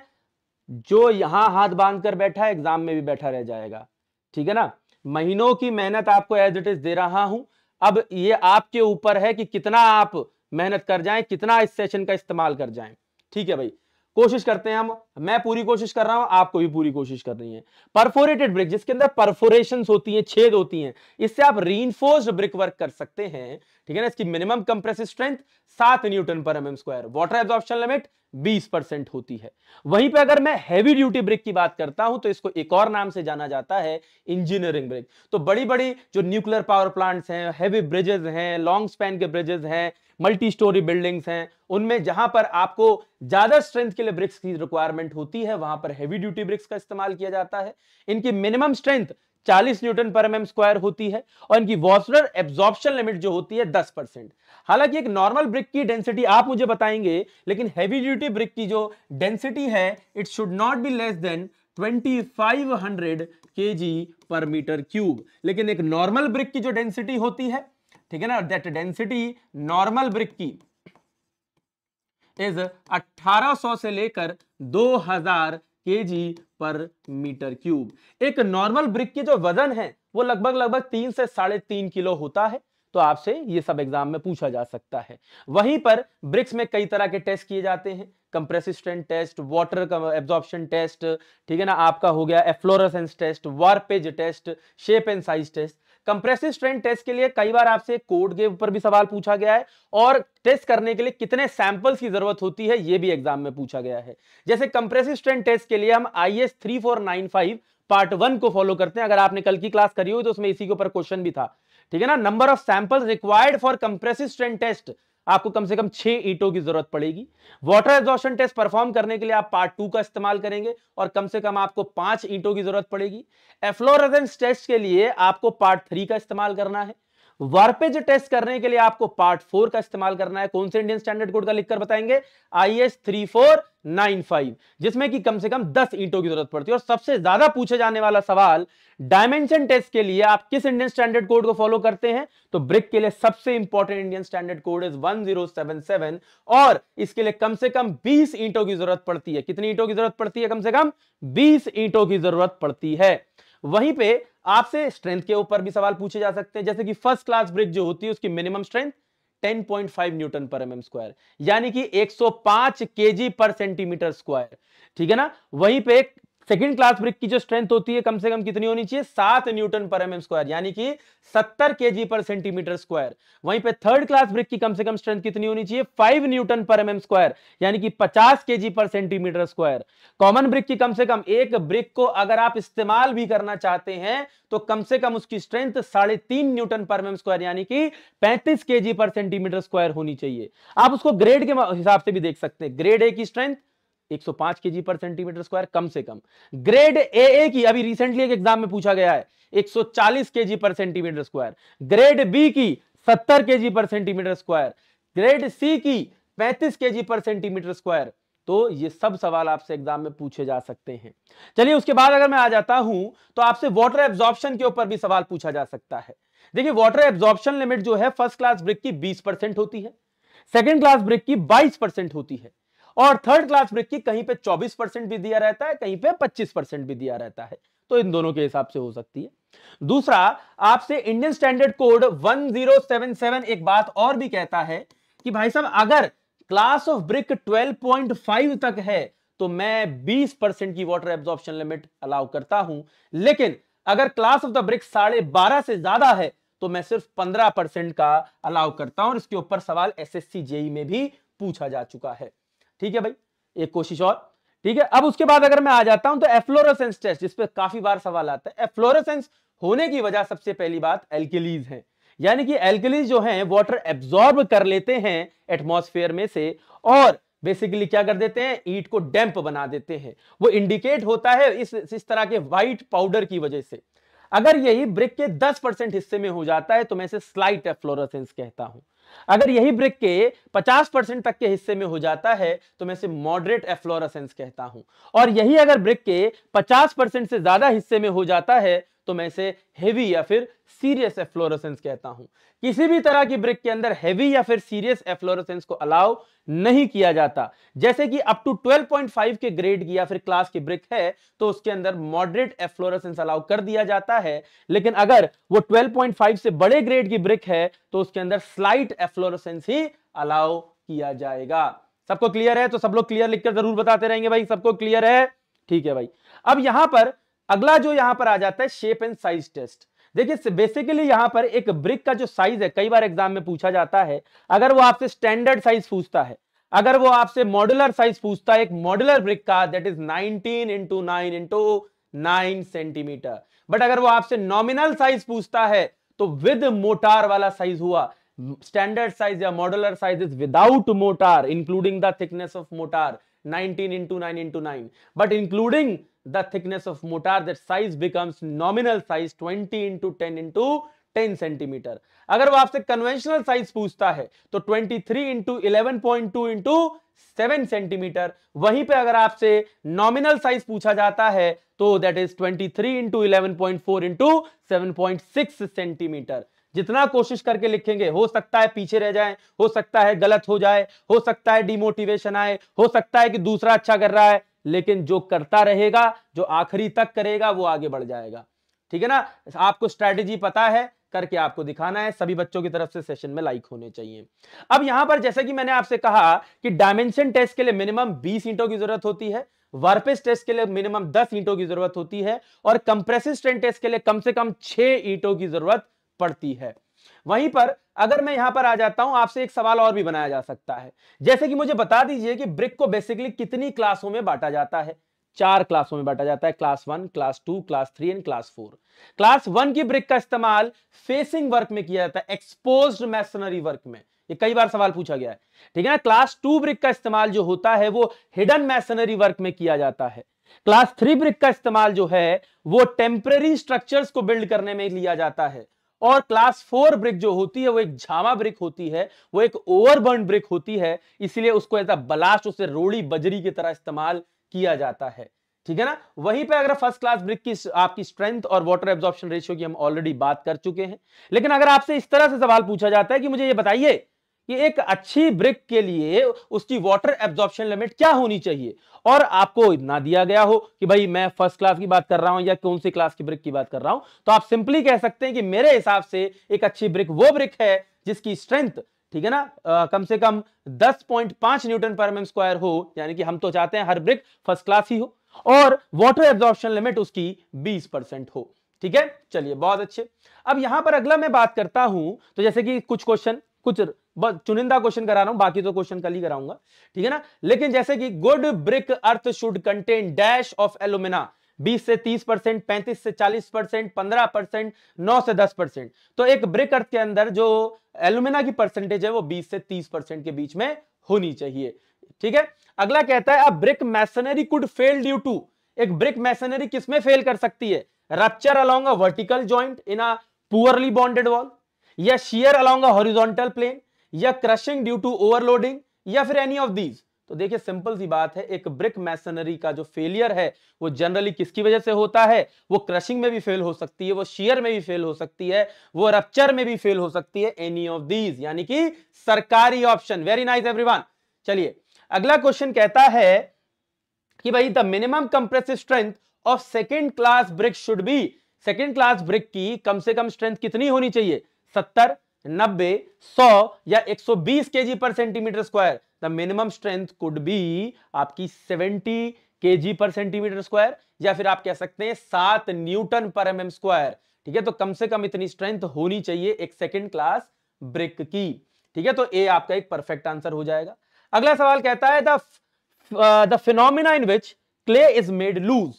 जो यहां हाथ बांध कर बैठा है एग्जाम में भी बैठा रह जाएगा ठीक है ना महीनों की मेहनत आपको एज इट इज दे रहा हूं अब ये आपके ऊपर है कि कितना आप मेहनत कर जाएं कितना इस सेशन का इस्तेमाल कर जाएं ठीक है भाई कोशिश करते हैं हम मैं पूरी कोशिश कर रहा हूं आपको भी पूरी कोशिश करनी है परफोरेटेड ब्रिक जिसके अंदर परफोरेशन होती है छेद होती है इससे आप रीइंफोर्स्ड ब्रिक वर्क कर सकते हैं ठीक है ना इसकी मिनिमम कंप्रेसिव स्ट्रेंथ सात newton per M square water absorption limit 20 percent होती है वहीं पे अगर मैं हैवी ड्यूटी ब्रेक की बात करता हूं तो इसको एक और नाम से जाना जाता है इंजीनियरिंग ब्रेक तो बड़ी बड़ी जो न्यूक्लियर पावर प्लांट्स हैं हैवी ब्रिजेस हैं लॉन्ग स्पैन के ब्रिजेस हैं मल्टी स्टोरी बिल्डिंग्स हैं उनमें जहां पर आपको ज्यादा स्ट्रेंथ के लिए ब्रिक्स की रिक्वायरमेंट होती है वहां पर हैवी ड्यूटी ब्रिक्स का इस्तेमाल किया जाता है इनकी minimum strength 40 newton per M square होती है और इनकी वॉसलर एब्जॉर्प्शन लिमिट जो होती है 10 परसेंट हालांकि एक नॉर्मल ब्रिक की डेंसिटी आप मुझे बताएंगे लेकिन हैवी ड्यूटी ब्रिक की जो डेंसिटी है it should not be less than 2500 KG per metre cube लेकिन एक नॉर्मल ब्रिक की जो डेंसिटी होती है ठीक है ना दैट डेंसिटी नॉर्मल ब्रिक की इज 1800 से लेकर 2000 के पर मीटर क्यूब एक नॉर्मल ब्रिक के जो वजन है वो लगभग लगभग तीन से साढ़े तीन किलो होता है तो आपसे ये सब एग्जाम में पूछा जा सकता है वहीं पर ब्रिक्स में कई तरह के टेस्ट किए जाते हैं कंप्रेसिस्टेंट टेस्ट वाटर एब्जॉर्प्शन टेस्ट ठीक है ना आपका हो गया efflorescence test warpage test shape and size test compressive strength test के लिए कई बार आपसे कोड के ऊपर भी सवाल पूछा गया है और टेस्ट करने के लिए कितने सैंपल्स की जरूरत होती है यह भी एग्जाम में पूछा गया है जैसे कंप्रेसिव स्ट्रेंथ टेस्ट के लिए हम I S three four nine five part one को फॉलो करते हैं अगर आपने कल की क्लास करी हो तो उसमें इसी के ऊपर क्वेश्चन भी था ठीक है ना number of sample required for compressive strength test आपको कम से कम छह ईटों की जरूरत पड़ेगी वाटर एग्जॉशन टेस्ट परफॉर्म करने के लिए आप पार्ट टू का इस्तेमाल करेंगे और कम से कम आपको पांच ईटों की जरूरत पड़ेगी एफ्लोरेसेंस टेस्ट के लिए आपको पार्ट थ्री का इस्तेमाल करना है वर्पेज टेस्ट करने के लिए आपको पार्ट फोर का इस्तेमाल करना है कौन से इंडियन स्टैंडर्ड कोड का लिखकर बताएंगे I S three four nine five जिसमें कि कम से कम दस ईंटों की जरूरत पड़ती है और सबसे ज्यादा पूछे जाने वाला सवाल डायमेंशन टेस्ट के लिए आप किस इंडियन स्टैंडर्ड कोड को फॉलो करते हैं तो ब्रिक के लिए सबसे important Indian standard code is one zero seven seven और इसके लिए कम से कम बीस ईंटों की जरूरत पड़ती है कितनी ईंटों की जरूरत पड़ती है कम से कम बीस ईंटों की जरूरत पड़ती है वहीं पे आपसे स्ट्रेंथ के ऊपर भी सवाल पूछे जा सकते हैं जैसे कि फर्स्ट क्लास ब्रिक जो होती है उसकी minimum strength 10.5 newton per MM square यानी कि 105 केजी पर सेंटीमीटर स्क्वायर ठीक है ना वहीं पे सेकेंड क्लास ब्रिक की जो स्ट्रेंथ होती है कम से कम कितनी होनी चाहिए सात न्यूटन पर एम स्क्वायर यानी कि सत्तर के जी पर सेंटीमीटर स्क्वायर वहीं पे थर्ड क्लास ब्रिक की कम से कम स्ट्रेंथ कितनी होनी चाहिए five newton per M square यानी कि पचास के G per centimetre square common brick की कम से कम एक ब्रिक को अगर आप इस्तेमाल भी करना चाहते हैं तो कम से कम उसकी स्ट्रेंथ साढ़े तीन न्यूटन पर एम स्क्वायर यानी कि पैंतीस के पर सेंटीमीटर स्क्वायर होनी चाहिए आप उसको ग्रेड के हिसाब से भी देख सकते हैं ग्रेड ए की strength 105 KG per centimetre square कम से कम ग्रेड ए ए की अभी रिसेंटली एक एग्जाम में पूछा गया है 140 KG per centimetre square grade B की 70 KG per centimetre square grade C की 35 केजी पर सेंटीमीटर स्क्वायर तो ये सब सवाल आपसे एग्जाम में पूछे जा सकते हैं चलिए उसके बाद अगर मैं आ जाता हूं तो आपसे वाटर एब्जॉर्प्शन के ऊपर भी सवाल पूछा जा सकता है देखिए वाटर एब्जॉर्प्शन लिमिट जो है फर्स्ट क्लास ब्रिक की 20 होती है सेकेंड क्लास ब्रिक की 22 होती है और थर्ड क्लास ब्रेक की कहीं पे 24 परसेंट भी दिया रहता है कहीं पे 25 परसेंट भी दिया रहता है तो इन दोनों के हिसाब से हो सकती है दूसरा आपसे इंडियन स्टैंडर्ड कोड 1077 एक बात और भी कहता है कि भाई साहब अगर क्लास ऑफ ब्रिक 12.5 तक है तो मैं 20 परसेंट की वाटर एब्जॉर्प्शन लिमिट अलाउ करता हूं लेकिन अगर क्लास ऑफ द ब्रिक साढ़े बारह से ज्यादा है तो मैं सिर्फ पंद्रह परसेंट का अलाउ करता हूं और इसके ऊपर सवाल एसएससी जेई e में भी पूछा जा चुका है ठीक है भाई एक कोशिश और ठीक है अब उसके बाद अगर मैं आ जाता हूं तो एफ्लोरसेंस टेस्ट जिसपे काफी बार सवाल आता है एफ्लोरसेंस होने की वजह सबसे पहली बात एल्केलीज है यानी कि एल्केलीज जो है वॉटर एब्जॉर्ब कर लेते हैं एटमोसफेयर में से और बेसिकली क्या कर देते हैं ईट को डैम्प बना देते हैं वो इंडिकेट होता है इस इस तरह के व्हाइट पाउडर की वजह से अगर यही ब्रिक के 10 परसेंट हिस्से में हो जाता है तो मैं इसे स्लाइट एफ्लोरसेंस कहता हूं अगर यही ब्रिक के 50 परसेंट तक के हिस्से में हो जाता है तो मैं इसे मॉडरेट एफ्लोरसेंस कहता हूं और यही अगर ब्रिक के 50 परसेंट से ज्यादा हिस्से में हो जाता है तो मैं इसे हेवी या फिर सीरियस एफ्लोरसेंस कहता हूं किसी भी तरह की ब्रिक के अंदर हेवी या फिर सीरियस एफ्लोरसेंस को अलाउ नहीं किया जाता जैसे कि अप टू 12.5 के ग्रेड की या फिर क्लास की ब्रिक है तो उसके अंदर मॉडरेट एफ्लोरसेंस अलाउ कर दिया जाता है लेकिन अगर वो 12.5 से बड़े ग्रेड की ब्रिक है तो उसके अंदर स्लाइट एफ्लोरसेंस ही अलाउ किया जाएगा सबको क्लियर है तो सब लोग क्लियर लिखकर जरूर बताते रहेंगे भाई सबको क्लियर है ठीक है भाई अब यहां पर अगला जो यहां पर आ जाता है शेप एंड साइज टेस्ट देखिए बेसिकली यहां पर एक ब्रिक का जो साइज है कई बार एग्जाम में पूछा जाता है अगर वो आपसे स्टैंडर्ड साइज पूछता है अगर वो आपसे मॉडुलर साइज पूछता है एक मॉडुलर ब्रिक का that is 19 into nine into nine centimetre but अगर वो आपसे नॉमिनल साइज पूछता है तो विद मोटार वाला साइज हुआ स्टैंडर्ड साइज या modular size is without mortar including the thickness of mortar 19 into 9 into 9 but including the thickness of mortar that size becomes nominal size 20 into 10 into 10 centimetre अगर वो आपसे कन्वेंशनल साइज पूछता है तो 23 three into eleven point two into seven centimetre वहीं पे अगर आपसे नॉमिनल साइज पूछा जाता है तो that is 23 three into eleven point centimetre जितना कोशिश करके लिखेंगे हो सकता है पीछे रह जाए हो सकता है गलत हो जाए हो सकता है डिमोटिवेशन आए हो सकता है कि दूसरा अच्छा कर रहा है लेकिन जो करता रहेगा जो आखिरी तक करेगा वो आगे बढ़ जाएगा ठीक है ना आपको स्ट्रेटेजी पता है करके आपको दिखाना है सभी बच्चों की तरफ से सेशन में लाइक होने चाहिए अब यहां पर जैसे कि मैंने आपसे कहा कि डायमेंशन टेस्ट के लिए मिनिमम 20 ईंटों की जरूरत होती है वर्पेस टेस्ट के लिए मिनिमम 10 ईंटों की जरूरत होती है और कंप्रेसिव स्ट्रेंथ टेस्ट के लिए कम से कम छह ईंटों की जरूरत पड़ती है वहीं पर अगर मैं यहां पर आ जाता हूं आपसे एक सवाल और भी बनाया जा सकता है जैसे कि मुझे बता दीजिए कि ब्रिक को बेसिकली कितनी क्लासों में बांटा जाता है चार क्लासों में बांटा जाता है class one class two class three and class four class one की ब्रिक का इस्तेमाल फेसिंग वर्क में किया जाता है एक्सपोज मैसनरी वर्क में ये कई बार सवाल पूछा गया है ठीक है ना क्लास टू ब्रिक का इस्तेमाल जो होता है वो हिडन मैसनरी वर्क में किया जाता है क्लास थ्री ब्रिक का इस्तेमाल जो है वो टेम्पररी स्ट्रक्चर्स को बिल्ड करने में लिया जाता है और क्लास फोर ब्रिक जो होती है वो एक झामा ब्रिक होती है वो एक ओवरबर्न ब्रिक होती है इसलिए उसको एज अ उसे रोड़ी बजरी की तरह इस्तेमाल किया जाता है ठीक है ना वहीं पे अगर फर्स्ट क्लास ब्रिक की आपकी स्ट्रेंथ और वाटर एब्जॉर्प्शन रेशियो की हम ऑलरेडी बात कर चुके हैं लेकिन अगर आपसे इस तरह से सवाल पूछा जाता है कि मुझे ये बताइए कि एक अच्छी ब्रिक के लिए उसकी वाटर एब्जॉर्प्शन लिमिट क्या होनी चाहिए और आपको इतना दिया गया हो कि भाई मैं फर्स्ट क्लास की बात कर रहा हूं या कौन सी क्लास की ब्रिक की बात कर रहा हूं तो आप सिंपली कह सकते हैं कि मेरे हिसाब से एक अच्छी ब्रिक वो ब्रिक है जिसकी स्ट्रेंथ ठीक है ना आ, कम से कम 10.5 newton per M mm square हो यानी कि हम तो चाहते हैं हर ब्रिक फर्स्ट क्लास ही हो और वाटर एब्जॉर्प्शन लिमिट उसकी 20 परसेंट हो ठीक है चलिए बहुत अच्छे अब यहां पर अगला मैं बात करता हूं तो जैसे कि कुछ क्वेश्चन कुछ बस चुनिंदा क्वेश्चन करा रहा हूं बाकी तो क्वेश्चन कल ही कराऊंगा ठीक है ना लेकिन जैसे कि good brick earth should contain dash of alumina 20 से 30 परसेंट पैंतीस से 40 परसेंट पंद्रह परसेंट नौ से 10 परसेंट तो एक ब्रिक अर्थ के अंदर जो एलुमिना की परसेंटेज है वो 20 से 30 परसेंट के बीच में होनी चाहिए ठीक है अगला कहता है अब brick masonry could fail due to एक ब्रिक मैसनरी किसमें फेल कर सकती है rupture along vertical joint in a poorly bonded wall या शेयर अलोंग हॉरिजॉन्टल प्लेन या क्रशिंग ड्यू टू ओवरलोडिंग या फिर एनी ऑफ दीज तो देखिए सिंपल सी बात है एक ब्रिक मैसनरी का जो फेलियर है वो जनरली किसकी वजह से होता है वो क्रशिंग में भी फेल हो सकती है वो शेयर में भी फेल हो सकती है वो रप्चर में भी फेल हो सकती है एनी ऑफ दीज यानी कि सरकारी ऑप्शन वेरी नाइस एवरीवन चलिए अगला क्वेश्चन कहता है कि भाई the minimum compressive strength of second class brick should be second class brick की कम से कम स्ट्रेंथ कितनी होनी चाहिए सत्तर नब्बे सौ या एक सौ बीस K G per centimetre square the minimum strength could be आपकी seventy K G per centimetre square या फिर आप कह सकते हैं सात newton per M M square ठीक है तो कम से कम इतनी स्ट्रेंथ होनी चाहिए एक सेकेंड क्लास ब्रिक की ठीक है तो ए आपका एक परफेक्ट आंसर हो जाएगा अगला सवाल कहता है the phenomena in which clay is made loose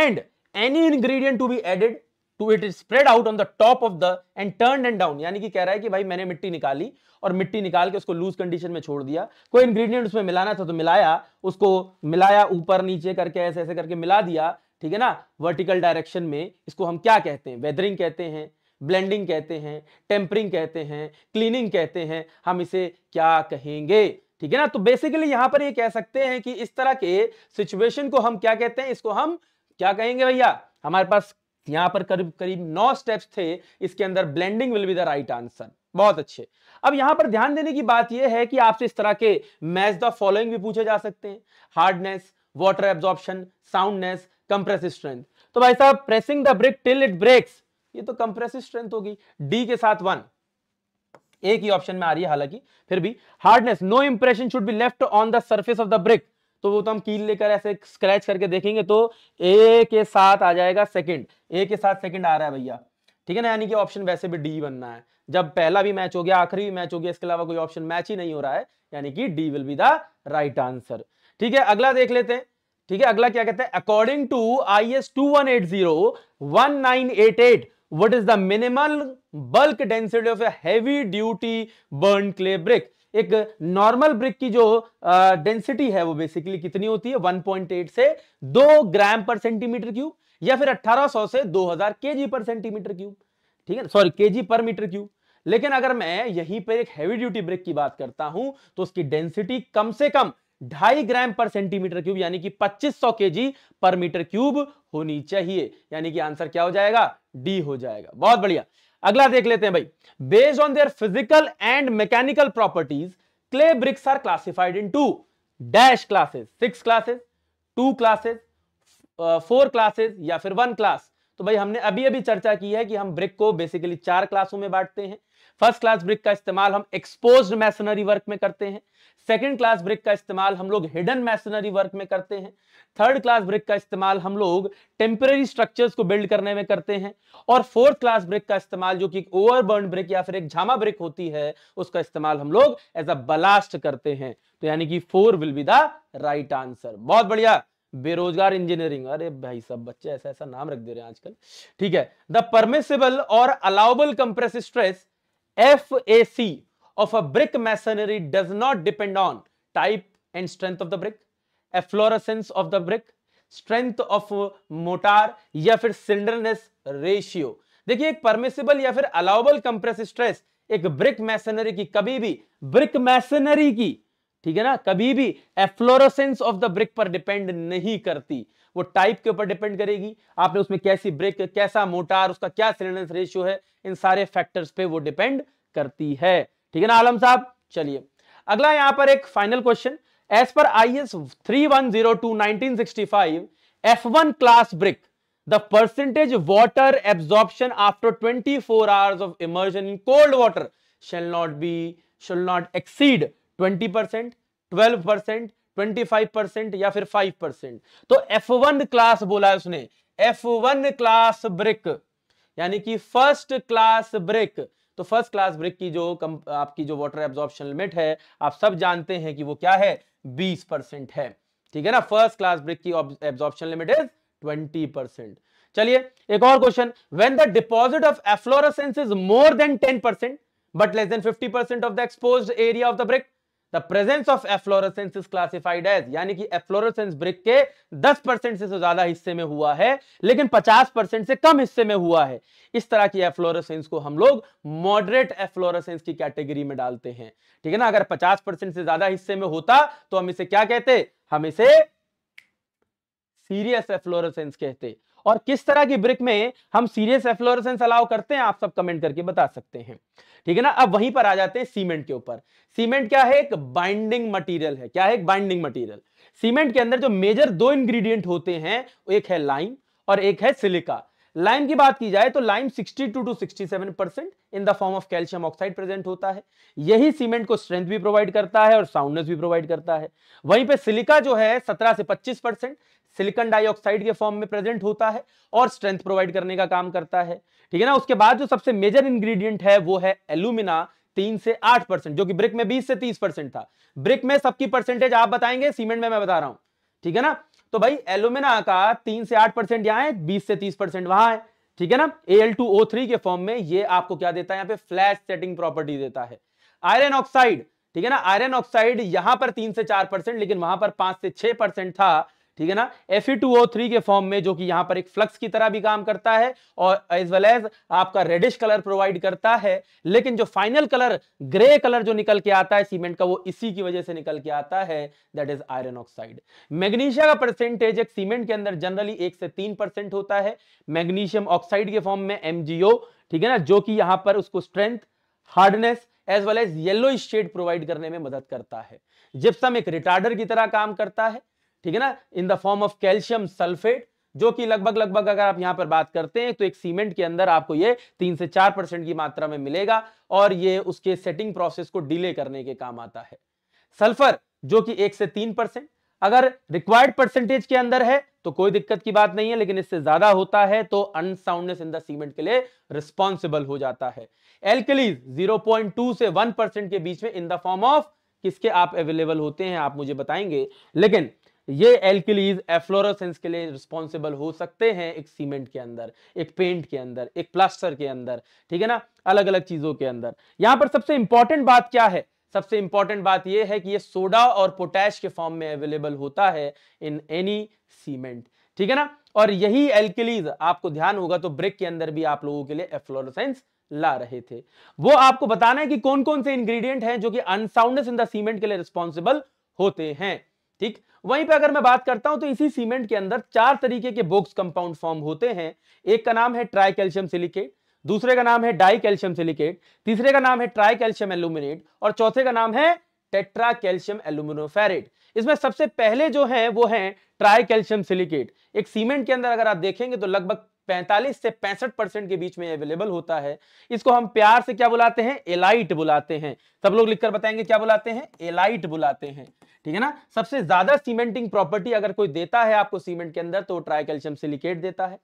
and any ingredient to be added to it is spread out on the top of the and turn and down यानी कि कह रहा है कि भाई मैंने मिट्टी निकाली और मिट्टी निकाल के उसको लूज कंडीशन में छोड़ दिया कोई इंग्रेडिएंट उसमें मिलाना था तो मिलाया उसको मिलाया ऊपर नीचे करके ऐसे ऐसे करके मिला दिया ठीक है ना वर्टिकल डायरेक्शन में इसको हम क्या कहते हैं वेदरिंग कहते हैं ब्लेंडिंग कहते हैं टेम्परिंग कहते हैं क्लीनिंग कहते हैं हम इसे क्या कहेंगे ठीक है ना तो बेसिकली यहां पर ये कह सकते हैं कि इस तरह के सिचुएशन को हम क्या कहते हैं इसको हम क्या कहेंगे भैया हमारे पास यहां पर करीब करीब नौ स्टेप्स थे इसके अंदर blending will be the right answer बहुत अच्छे अब यहां पर ध्यान देने की बात यह है कि आपसे इस तरह के मैच द फॉलोइंग भी पूछे जा सकते हैं hardness water absorption soundness compressive strength तो भाई साहब pressing the break till it breaks ये तो कंप्रेसिव स्ट्रेंथ होगी डी के साथ वन एक ही ऑप्शन में आ रही है हालांकि फिर भी hardness no impression should be left on the surface of the brick तो वो तो हम कील लेकर ऐसे स्क्रैच करके देखेंगे तो ए के साथ आ जाएगा सेकंड ए के साथ सेकंड आ रहा है भैया ठीक है ना यानी कि ऑप्शन वैसे भी डी बनना है जब पहला भी मैच हो गया आखिरी भी मैच हो गया इसके अलावा कोई ऑप्शन मैच ही नहीं हो रहा है यानी कि D will be the right answer ठीक है अगला देख लेते हैं ठीक है अगला क्या कहते हैं according to I S two one eight zero one nine eight eight what is the minimal bulk density of a heavy duty burn clay brick एक नॉर्मल ब्रिक की जो डेंसिटी है वो बेसिकली कितनी होती है 1.8 से 2 ग्राम पर सेंटीमीटर क्यूब या फिर 1800 से 2000 केजी पर सेंटीमीटर क्यूब ठीक है sorry KG per metre cube लेकिन अगर मैं यहीं पर एक हैवी ड्यूटी ब्रिक की बात करता हूं तो उसकी डेंसिटी कम से कम ढाई ग्राम पर सेंटीमीटर क्यूब यानी कि 2500 केजी पर मीटर क्यूब होनी चाहिए यानी कि आंसर क्या हो जाएगा डी हो जाएगा बहुत बढ़िया अगला देख लेते हैं भाई based on their physical and mechanical properties clay bricks are classified into dash classes six classes two classes four classes या फिर वन क्लास तो भाई हमने अभी अभी चर्चा की है कि हम ब्रिक को बेसिकली चार क्लासों में बांटते हैं फर्स्ट क्लास ब्रिक का इस्तेमाल हम एक्सपोज मैसनरी वर्क में करते हैं सेकेंड क्लास ब्रिक का इस्तेमाल हम लोग हिडन मैसनरी वर्क में करते हैं थर्ड क्लास ब्रिक का इस्तेमाल हम लोग टेम्परेरी स्ट्रक्चर्स को बिल्ड करने में करते हैं और फोर्थ क्लास ब्रिक का इस्तेमाल जो कि ओवरबर्न ब्रिक या फिर एक झामा ब्रिक होती है उसका इस्तेमाल हम लोग एज अ बलास्ट करते हैं तो यानी कि four will be the right answer बहुत बढ़िया बेरोजगार इंजीनियरिंग अरे भाई सब बच्चे ऐसा ऐसा नाम रख दे रहे हैं आजकल ठीक है द परमिसेबल और allowable compress stress F A C of a brick masonry does not depend on type and strength of the brick efflorescence of the brick strength of mortar या फिर सिलिंडरनेस रेशियो देखिए एक परमिसेबल या फिर अलाउबल कंप्रेस स्ट्रेस एक ब्रिक मैसनरी की कभी भी ब्रिक मैसनरी की ठीक है ना कभी भी एफ्लोरसेंस ऑफ द ब्रिक पर डिपेंड नहीं करती वो टाइप के ऊपर डिपेंड करेगी आपने उसमें कैसी ब्रेक कैसा मोटार उसका क्या सिलेंडर रेशियो है इन सारे फैक्टर्स पे वो डिपेंड करती है ठीक है ना आलम साहब चलिए अगला यहां पर एक final question as per I S three one zero two nineteen sixty five F one class brick the percentage water absorption after 24 hours of immersion in cold water shall not be shall not exceed 20% percent 25 या फिर 5 तो F1 क्लास बोला है उसने F1 क्लास ब्रिक यानी कि फर्स्ट क्लास ब्रिक तो फर्स्ट क्लास ब्रिक की जो कम, आपकी जो वाटर एब्जॉर्प्शन लिमिट है आप सब जानते हैं कि वो क्या है 20 है ठीक है ना फर्स्ट क्लास ब्रिक की एब्जॉर्प्शन लिमिट इज 20 चलिए एक और question when the deposit of efflorescence is more than 10 but less than 50 of the exposed area of the brick The presence of efflorescence is classified as यानी कि efflorescence brick के 10 परसेंट से तो ज्यादा हिस्से में हुआ है लेकिन 50 परसेंट से कम हिस्से में हुआ है इस तरह की एफ्लोरसेंस को हम लोग मॉडरेट एफ्लोरसेंस की कैटेगरी में डालते हैं ठीक है ना अगर 50 परसेंट से ज्यादा हिस्से में होता तो हम इसे क्या कहते हम इसे सीरियस एफ्लोरसेंस कहते और किस तरह की ब्रिक में हम सीरियस एफ्लोरेसेंस अलाउ करते हैं आप सब कमेंट करके बता सकते हैं ठीक है ना अब वहीं पर आ जाते हैं सीमेंट के ऊपर सीमेंट क्या है एक बाइंडिंग मटीरियल है क्या है एक बाइंडिंग मटीरियल सीमेंट के अंदर जो मेजर दो इंग्रीडियंट होते हैं एक है लाइम और एक है सिलिका लाइम की बात की जाए तो lime 62 to 67 percent in the form of calcium oxide present होता है यही सीमेंट को स्ट्रेंथ भी प्रोवाइड करता है और साउंडनेस भी प्रोवाइड करता है वहीं पे सिलिका जो है 17 से 25 परसेंट सिलिकॉन डाइऑक्साइड के फॉर्म में प्रेजेंट होता है और स्ट्रेंथ प्रोवाइड करने का काम करता है ठीक है ना उसके बाद जो सबसे मेजर इंग्रेडिएंट है वो है एल्यूमिना तीन से आठ परसेंट जो कि ब्रिक में बीस से तीस परसेंट था ब्रिक में सबकी परसेंटेज आप बताएंगे सीमेंट में मैं बता रहा हूं ठीक है ना तो भाई एल्यूमिना का तीन से आठ परसेंट यहां है बीस से तीस परसेंट वहां है ठीक है ना एल टू ओ थ्री के फॉर्म में ये आपको क्या देता है यहाँ पे फ्लैश सेटिंग प्रॉपर्टी देता है आयरन ऑक्साइड ठीक है ना आयरन ऑक्साइड यहां पर तीन से चार परसेंट लेकिन वहां पर पांच से छह परसेंट था ठीक है ना एफ के फॉर्म में जो कि यहां पर एक फ्लक्स की तरह भी काम करता है और एज वेल एज आपका रेडिश कलर प्रोवाइड करता है लेकिन जो फाइनल कलर ग्रे कलर जो निकल के आता है सीमेंट का वो इसी की वजह से निकल के आता है that is iron oxide magnesia का परसेंटेज एक सीमेंट के अंदर जनरली एक से तीन होता है मैग्नीशियम ऑक्साइड के फॉर्म में एमजीओ ठीक है ना जो कि यहां पर उसको strength hardness as well as yellow shade provide करने में मदद करता है जिप्सम एक रिटार्डर की तरह काम करता है ठीक है ना in the form of calcium sulphate जो कि लगभग लगभग अगर आप यहां पर बात करते हैं तो एक सीमेंट के अंदर आपको ये तीन से चार परसेंट की मात्रा में मिलेगा और ये उसके सेटिंग प्रोसेस को डिले करने के काम आता है सल्फर जो कि एक से तीन परसेंट अगर रिक्वायर्ड परसेंटेज के अंदर है तो कोई दिक्कत की बात नहीं है लेकिन इससे ज्यादा होता है तो अनसाउंडनेस इन द सीमेंट के लिए रिस्पॉन्सिबल हो जाता है एल्कलीज टू से वन परसेंट के बीच में इन द फॉर्म ऑफ किसके आप अवेलेबल होते हैं आप मुझे बताएंगे लेकिन ये एल्किलीज एफ्लोरोसेंस के लिए रिस्पॉन्सिबल हो सकते हैं एक सीमेंट के अंदर एक पेंट के अंदर एक प्लास्टर के अंदर ठीक है ना अलग अलग चीजों के अंदर यहां पर सबसे इंपॉर्टेंट बात क्या है सबसे इंपॉर्टेंट बात यह है कि ये सोडा और पोटैश के फॉर्म में अवेलेबल होता है इन एनी सीमेंट ठीक है ना और यही एल्किलीज आपको ध्यान होगा तो ब्रिक के अंदर भी आप लोगों के लिए एफ्लोरोसेंस ला रहे थे वो आपको बताना है कि कौन कौन से इंग्रेडिएंट हैं जो कि अनसाउंडनेस इन द सीमेंट के लिए रिस्पॉन्सिबल होते हैं ठीक वहीं पे अगर मैं बात करता हूं तो इसी सीमेंट के अंदर चार तरीके के बोक्स कंपाउंड फॉर्म होते हैं एक का नाम है ट्राई कैल्शियम सिलिकेट दूसरे का नाम है डाई कैल्शियम सिलिकेट तीसरे का नाम है ट्राई कैल्शियम एल्यूमिनेट और चौथे का नाम है टेट्रा कैल्शियम एल्यूमिनोफेरेट इसमें सबसे पहले जो है वो है ट्राई कैल्शियम सिलिकेट एक सीमेंट के अंदर अगर आप देखेंगे तो लगभग 45 से पैंसठ परसेंट के बीच में अवेलेबल होता है इसको हम प्यार से क्या बुलाते हैं एलाइट बुलाते हैं सब लोग लिखकर बताएंगे क्या बुलाते हैं एलाइट बुलाते हैं ठीक है ना सबसे ज्यादा सीमेंटिंग प्रॉपर्टी अगर कोई देता है आपको सीमेंट के अंदर तो ट्राई सिलिकेट देता है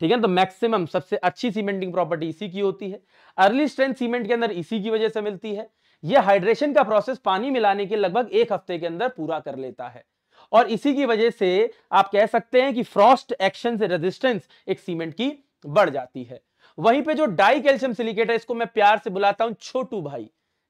ठीक है तो मैक्सिमम सबसे अच्छी सीमेंटिंग प्रॉपर्टी इसी की होती है अर्ली स्ट्रेंथ सीमेंट के अंदर इसी की वजह से मिलती है यह हाइड्रेशन का प्रोसेस पानी मिलाने के लगभग एक हफ्ते के अंदर पूरा कर लेता है और इसी की वजह से आप कह सकते हैं कि फ्रॉस्ट एक्शन से रेजिस्टेंस एक सीमेंट की बढ़ जाती है वहीं पे जो डाई कैल्शियम सिलिकेट है इसको मैं प्यार से बुलाता हूं छोटू भाई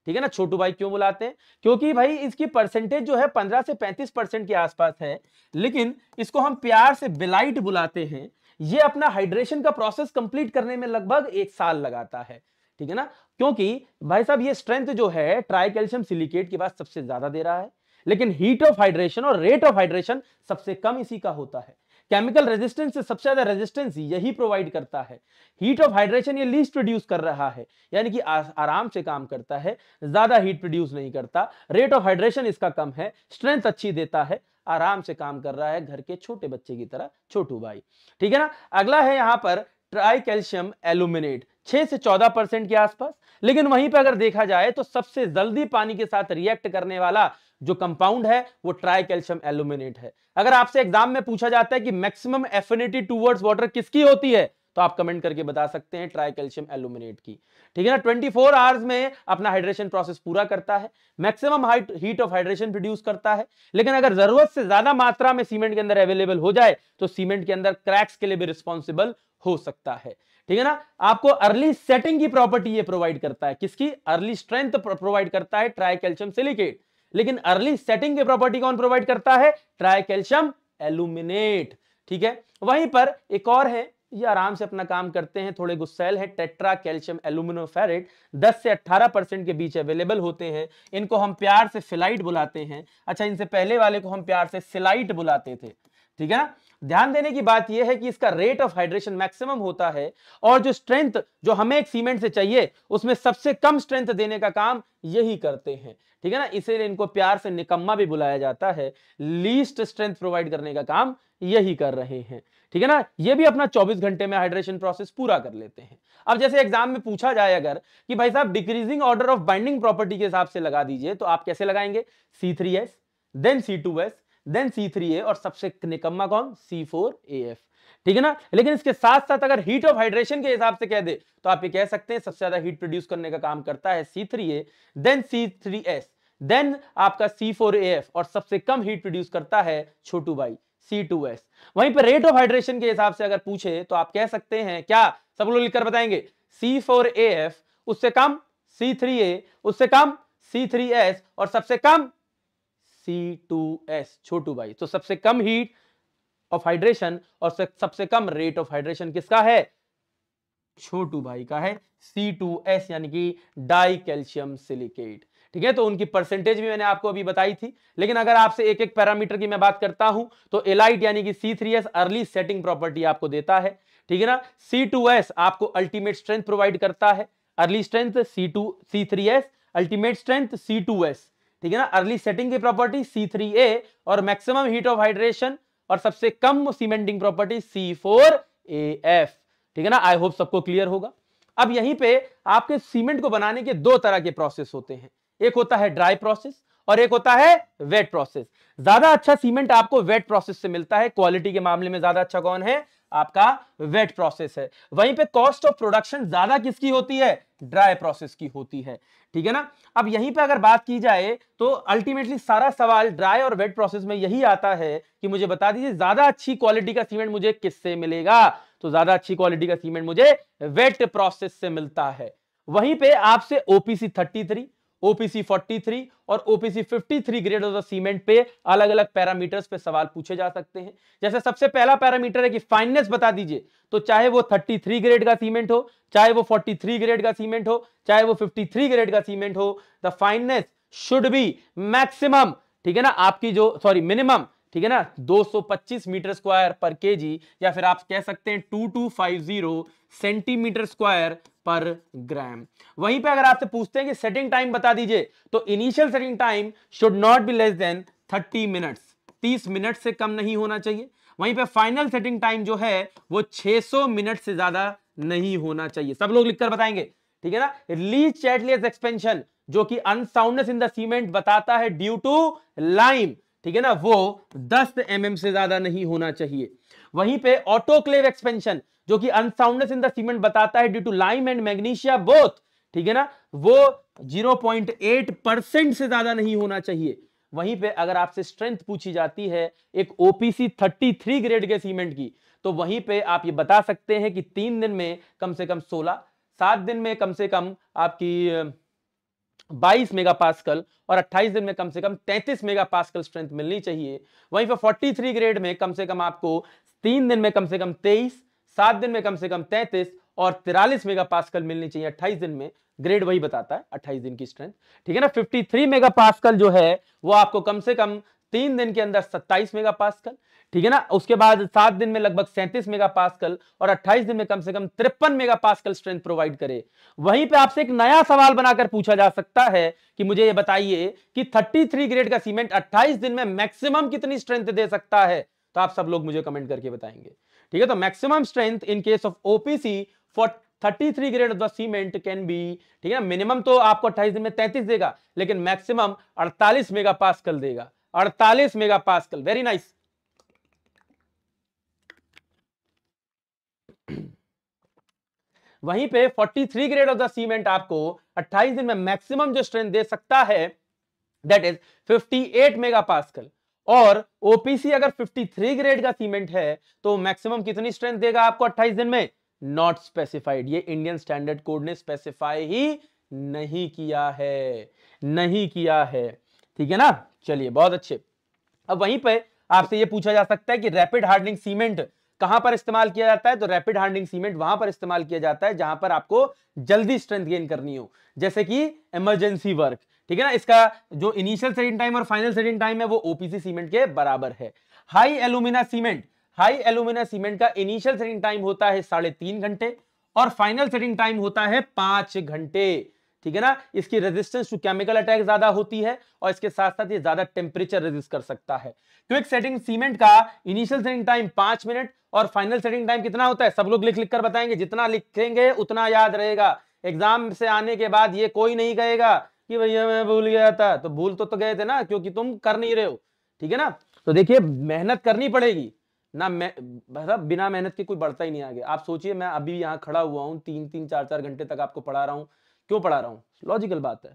ठीक है ना छोटू भाई क्यों बुलाते हैं क्योंकि भाई इसकी परसेंटेज जो है पंद्रह से पैंतीस परसेंट के आसपास है लेकिन इसको हम प्यार से बिलाइट बुलाते हैं ये अपना हाइड्रेशन का प्रोसेस कंप्लीट करने में लगभग एक साल लगाता है ठीक है ना क्योंकि भाई साहब ये स्ट्रेंथ जो है ट्राई कैल्शियम सिलिकेट के बाद सबसे ज्यादा दे रहा है लेकिन हीट ऑफ हाइड्रेशन और रेट ऑफ हाइड्रेशन सबसे कम इसी का होता है केमिकल रेजिस्टेंस से सबसे ज्यादा रेजिस्टेंस यही प्रोवाइड करता है हीट ऑफ हाइड्रेशन ये लीस्ट प्रोड्यूस कर रहा है यानी कि आराम से काम करता है ज्यादा हीट प्रोड्यूस नहीं करता रेट ऑफ हाइड्रेशन इसका कम है स्ट्रेंथ अच्छी देता है आराम से काम कर रहा है घर के छोटे बच्चे की तरह छोटू भाई ठीक है ना अगला है यहां पर ट्राई कैल्शियम एल्यूमिनेट छह से चौदह परसेंट के आसपास लेकिन वहीं पर अगर देखा जाए तो सबसे जल्दी पानी के साथ रिएक्ट करने वाला जो कंपाउंड है वो ट्राई कैल्शियम एल्यूमिनेट है अगर आपसे एग्जाम में पूछा जाता है कि मैक्सिमम एफिनिटी टूवर्ड्स वाटर किसकी होती है तो आप कमेंट करके बता सकते हैं ट्राई कैल्शियम एल्यूमिनेट की ठीक है ना 24 फोर आवर्स में अपना हाइड्रेशन प्रोसेस पूरा करता है maximum heat of hydration produce करता है लेकिन अगर जरूरत से ज्यादा मात्रा में सीमेंट के अंदर अवेलेबल हो जाए तो सीमेंट के अंदर क्रैक्स के लिए भी रिस्पॉन्सिबल हो सकता है ठीक है ना आपको अर्ली सेटिंग की प्रॉपर्टी ये प्रोवाइड करता है किसकी अर्ली स्ट्रेंथ प्रोवाइड करता है ट्राई कैल्शियम सिलिकेट लेकिन अर्ली सेटिंग की प्रॉपर्टी कौन प्रोवाइड करता है ट्राई कैल्शियम एल्यूमिनेट ठीक है वहीं पर एक और है ये आराम से अपना काम करते हैं थोड़े गुस्सेल है टेट्रा कैल्शियम एल्यूमिनोफेरेट 10 से 18 परसेंट के बीच अवेलेबल होते हैं इनको हम प्यार से फिलाइट बुलाते हैं अच्छा इनसे पहले वाले को हम प्यार से सिलाइट बुलाते थे ठीक है ना ध्यान देने की बात यह है कि इसका रेट ऑफ हाइड्रेशन मैक्सिमम होता है और जो स्ट्रेंथ जो हमें एक सीमेंट से चाहिए उसमें सबसे कम स्ट्रेंथ देने का काम यही करते हैं ठीक है ना इसीलिए इनको प्यार से निकम्मा भी बुलाया जाता है लीस्ट स्ट्रेंथ प्रोवाइड करने का काम यही कर रहे हैं ठीक है ना ये भी अपना 24 घंटे में हाइड्रेशन प्रोसेस पूरा कर लेते हैं अब जैसे एग्जाम में पूछा जाए अगर कि भाई साहब decreasing order of binding property के हिसाब से लगा दीजिए तो आप कैसे लगाएंगे C three S then C two S then C three A और सबसे निकम्मा कौन सी फोर ए एफ ठीक है ना लेकिन इसके साथ साथ अगर हीट ऑफ हाइड्रेशन के हिसाब से कह दे तो आप ये कह सकते हैं सबसे ज्यादा हीट प्रोड्यूस करने का काम करता है C three then C three S then आपका सी फोर ए एफ और सबसे कम हीट प्रोड्यूस करता है छोटू बाई सी टू एस वहीं पर रेट ऑफ हाइड्रेशन के हिसाब से अगर पूछे तो आप कह सकते हैं क्या सब लोग लिखकर बताएंगे सी फोर ए एफ उससे कम सी थ्री ए उससे कम सी थ्री एस और सबसे कम सी टू एस छोटू भाई तो सबसे कम हीट ऑफ हाइड्रेशन और सबसे कम रेट ऑफ हाइड्रेशन किसका है छोटू भाई का है सी टू एस यानी कि डाई कैल्शियम सिलिकेट ठीक है तो उनकी परसेंटेज भी मैंने आपको अभी बताई थी लेकिन अगर आपसे एक एक पैरामीटर की मैं बात करता हूं तो एलाइट यानी कि C three S early setting property आपको देता है ठीक है ना सी टू एस आपको अल्टीमेट स्ट्रेंथ प्रोवाइड करता है early strength C two C three S ultimate strength C two S ठीक है ना अर्ली सेटिंग की प्रॉपर्टी सी थ्री ए और मैक्सिमम हीट ऑफ हाइड्रेशन और सबसे कम cementing property C four A F ठीक है ना आई होप सबको क्लियर होगा अब यहीं पे आपके सीमेंट को बनाने के दो तरह के प्रोसेस होते हैं एक होता है ड्राई प्रोसेस और एक होता है वेट प्रोसेस ज्यादा अच्छा सीमेंट आपको वेट प्रोसेस से मिलता है क्वालिटी के मामले में ज्यादा अच्छा कौन है आपका वेट प्रोसेस है वहीं पे कॉस्ट ऑफ प्रोडक्शन ज्यादा किसकी होती है ड्राई प्रोसेस की होती है ठीक है ना अब यहीं पे अगर बात की जाए तो अल्टीमेटली सारा सवाल ड्राई और वेट प्रोसेस में यही आता है कि मुझे बता दीजिए ज्यादा अच्छी क्वालिटी का सीमेंट मुझे किससे मिलेगा तो ज्यादा अच्छी क्वालिटी का सीमेंट मुझे वेट प्रोसेस से मिलता है वहीं पे आपसे ओपीसी थर्टी थ्री ओपीसी 43 और OPC 53 grade of the cement पे अलग अलग पैरामीटर्स पे सवाल पूछे जा सकते हैं जैसे सबसे पहला पैरामीटर है कि फाइननेस बता दीजिए तो चाहे वो 33 ग्रेड का सीमेंट हो चाहे वो 43 ग्रेड का सीमेंट हो चाहे वो 53 ग्रेड का सीमेंट हो the fineness should be maximum ठीक है ना आपकी जो सॉरी मिनिमम ठीक है ना 225 मीटर स्क्वायर पर केजी या फिर आप कह सकते हैं 2250 सेंटीमीटर स्क्वायर पर ग्राम वहीं पे अगर आपसे पूछते हैं कि सेटिंग टाइम बता दीजिए तो initial setting time should not be less than 30 minutes 30 minute से कम नहीं होना चाहिए वहीं पे फाइनल सेटिंग टाइम जो है वो 600 मिनट से ज्यादा नहीं होना चाहिए सब लोग लिखकर बताएंगे ठीक है ना लीज चैटलेस एक्सपेंशन जो कि अनसाउंडनेस इन द सीमेंट बताता है ड्यू टू लाइम ठीक है ना वो दस एम mm से ज्यादा नहीं होना चाहिए वहीं पे ऑटोक्लेव एक्सपेंशन जो कि अनसाउंडनेस इन द सीमेंट बताता है due to lime and magnesia both ठीक है ना वो 0.8 परसेंट से ज्यादा नहीं होना चाहिए वहीं पे अगर आपसे स्ट्रेंथ पूछी जाती है एक ओपीसी 33 ग्रेड के सीमेंट की तो वहीं पे आप ये बता सकते हैं कि तीन दिन में कम से कम 16 सात दिन में कम से कम आपकी 22 मेगापास्कल और 28 दिन में कम से कम 33 मेगापास्कल स्ट्रेंथ मिलनी चाहिए वहीं पर 43 ग्रेड में कम से कम आपको तीन दिन में कम से कम 23, सात दिन में कम से कम 33 और 43 मेगापास्कल मिलनी चाहिए 28 दिन में ग्रेड वही बताता है 28 दिन की स्ट्रेंथ ठीक है ना 53 मेगापास्कल जो है वो आपको कम से कम तीन दिन के अंदर मेगा मेगापास्कल ठीक है ना उसके बाद सात दिन में लगभग सैंतीस मेगा पास्कल और अट्ठाईस दिन में कम से कम तिरपन मेगा पास्कल स्ट्रेंथ प्रोवाइड करे वहीं पे आपसे एक नया सवाल बनाकर पूछा जा सकता है कि मुझे ये बताइए कि 33 ग्रेड का सीमेंट 28 दिन में मैक्सिमम कितनी स्ट्रेंथ दे सकता है तो आप सब लोग मुझे कमेंट करके बताएंगे ठीक है तो maximum strength in case of OPC for 33 grade of the cement can be ठीक है मिनिमम तो आपको 28 दिन में 33 देगा लेकिन मैक्सिमम 48 मेगा पास देगा 48 megapascal very nice nice. वहीं पे 43 ग्रेड ऑफ द सीमेंट आपको 28 दिन में मैक्सिमम जो स्ट्रेंथ दे सकता है दैट इज 58 मेगापास्कल और ओपीसी अगर 53 ग्रेड का सीमेंट है तो मैक्सिमम कितनी स्ट्रेंथ देगा आपको 28 दिन में नॉट स्पेसिफाइड ये इंडियन स्टैंडर्ड कोड ने स्पेसिफाई ही नहीं किया है नहीं किया है ठीक है ना चलिए बहुत अच्छे अब वहीं पर आपसे ये पूछा जा सकता है कि रैपिड हार्डनिंग सीमेंट कहां पर इस्तेमाल किया जाता है तो रैपिड हार्डिंग सीमेंट वहां पर इस्तेमाल किया जाता है जहां पर आपको जल्दी स्ट्रेंथ गेन करनी हो जैसे कि इमरजेंसी वर्क ठीक है ना इसका जो इनिशियल सेटिंग टाइम और फाइनल सेटिंग टाइम है वो ओपीसी सीमेंट के बराबर है high alumina cement high alumina cement का इनिशियल सेटिंग टाइम होता है साढ़े घंटे और फाइनल सेटिंग टाइम होता है पांच घंटे ठीक है ना इसकी रेजिस्टेंस टू केमिकल अटैक ज्यादा होती है और इसके साथ साथ ये ज्यादा टेम्परेचर रेजिस्ट कर सकता है क्विक सेटिंग सीमेंट का इनिशियल सेटिंग टाइम पांच मिनट और फाइनल सेटिंग टाइम कितना होता है सब लोग लिख लिख कर बताएंगे जितना लिखेंगे उतना याद रहेगा एग्जाम से आने के बाद ये कोई नहीं कहेगा कि भैया मैं भूल गया था तो भूल तो, तो गए थे ना क्योंकि तुम कर नहीं रहे हो ठीक है ना तो देखिए मेहनत करनी पड़ेगी ना मैं मतलब बिना मेहनत के कोई बढ़ता ही नहीं आगे आप सोचिए मैं अभी यहाँ खड़ा हुआ हूँ तीन तीन चार चार घंटे तक आपको पढ़ा रहा हूँ क्यों पढ़ा रहा हूँ लॉजिकल बात है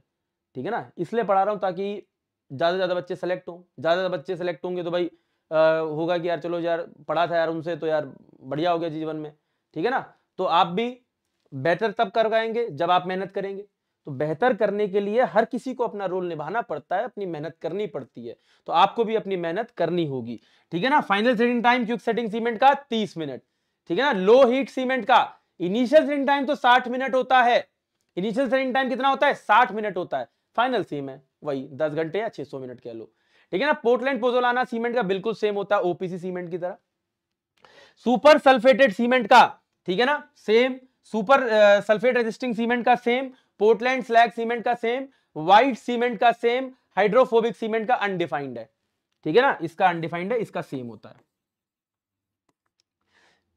ठीक है ना इसलिए पढ़ा रहा हूँ ताकि ज़्यादा से ज़्यादा बच्चे सेलेक्ट हों ज़्यादा ज़्यादा बच्चे सेलेक्ट होंगे तो भाई आ, होगा कि यार चलो यार पढ़ा था यार उनसे तो यार बढ़िया हो गया जीवन में ठीक है ना तो आप भी बेहतर तब कर पाएंगे जब आप मेहनत करेंगे तो बेहतर करने के लिए हर किसी को अपना रोल निभाना पड़ता है अपनी मेहनत करनी पड़ती है तो आपको भी अपनी मेहनत करनी होगी ठीक है ना final setting time quick setting cement का तीस मिनट ठीक है ना लो हीट सीमेंट का इनिशियल सेटिंग टाइम तो साठ मिनट होता है इनिशियल सेटिंग टाइम कितना होता है साठ मिनट होता है फाइनल सेम है वही दस घंटे या छह मिनट कह लो ठीक है ना पोर्टलैंड पोजोल आना सीमेंट का बिल्कुल सेम होता है ओपीसी सीमेंट की तरह सुपर सल्फेटेड सीमेंट का ठीक है ना same super sulphate resisting cement का सेम पोर्टलैंड स्लैग सीमेंट का सेम व्हाइट सीमेंट का सेम हाइड्रोफोबिक सीमेंट का अनडिफाइंड है ठीक है ना इसका अनडिफाइंड है इसका सेम होता है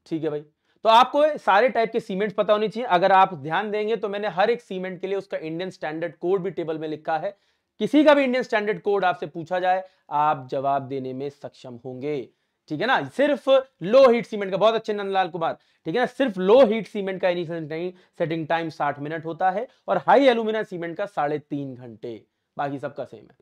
ठीक है भाई तो आपको सारे टाइप के सीमेंट पता होनी चाहिए अगर आप ध्यान देंगे तो मैंने हर एक सीमेंट के लिए उसका इंडियन स्टैंडर्ड कोड भी टेबल में लिखा है किसी का भी इंडियन स्टैंडर्ड कोड आपसे पूछा जाए आप जवाब देने में सक्षम होंगे ठीक है ना सिर्फ लो हीट सीमेंट का बहुत अच्छे नंदलाल कुमार ठीक है ना सिर्फ लो हीट सीमेंट का इनिशियल सेटिंग टाइम साठ मिनट होता है और हाई एलुमिना सीमेंट का साढ़े तीन घंटे बाकी सबका सेम है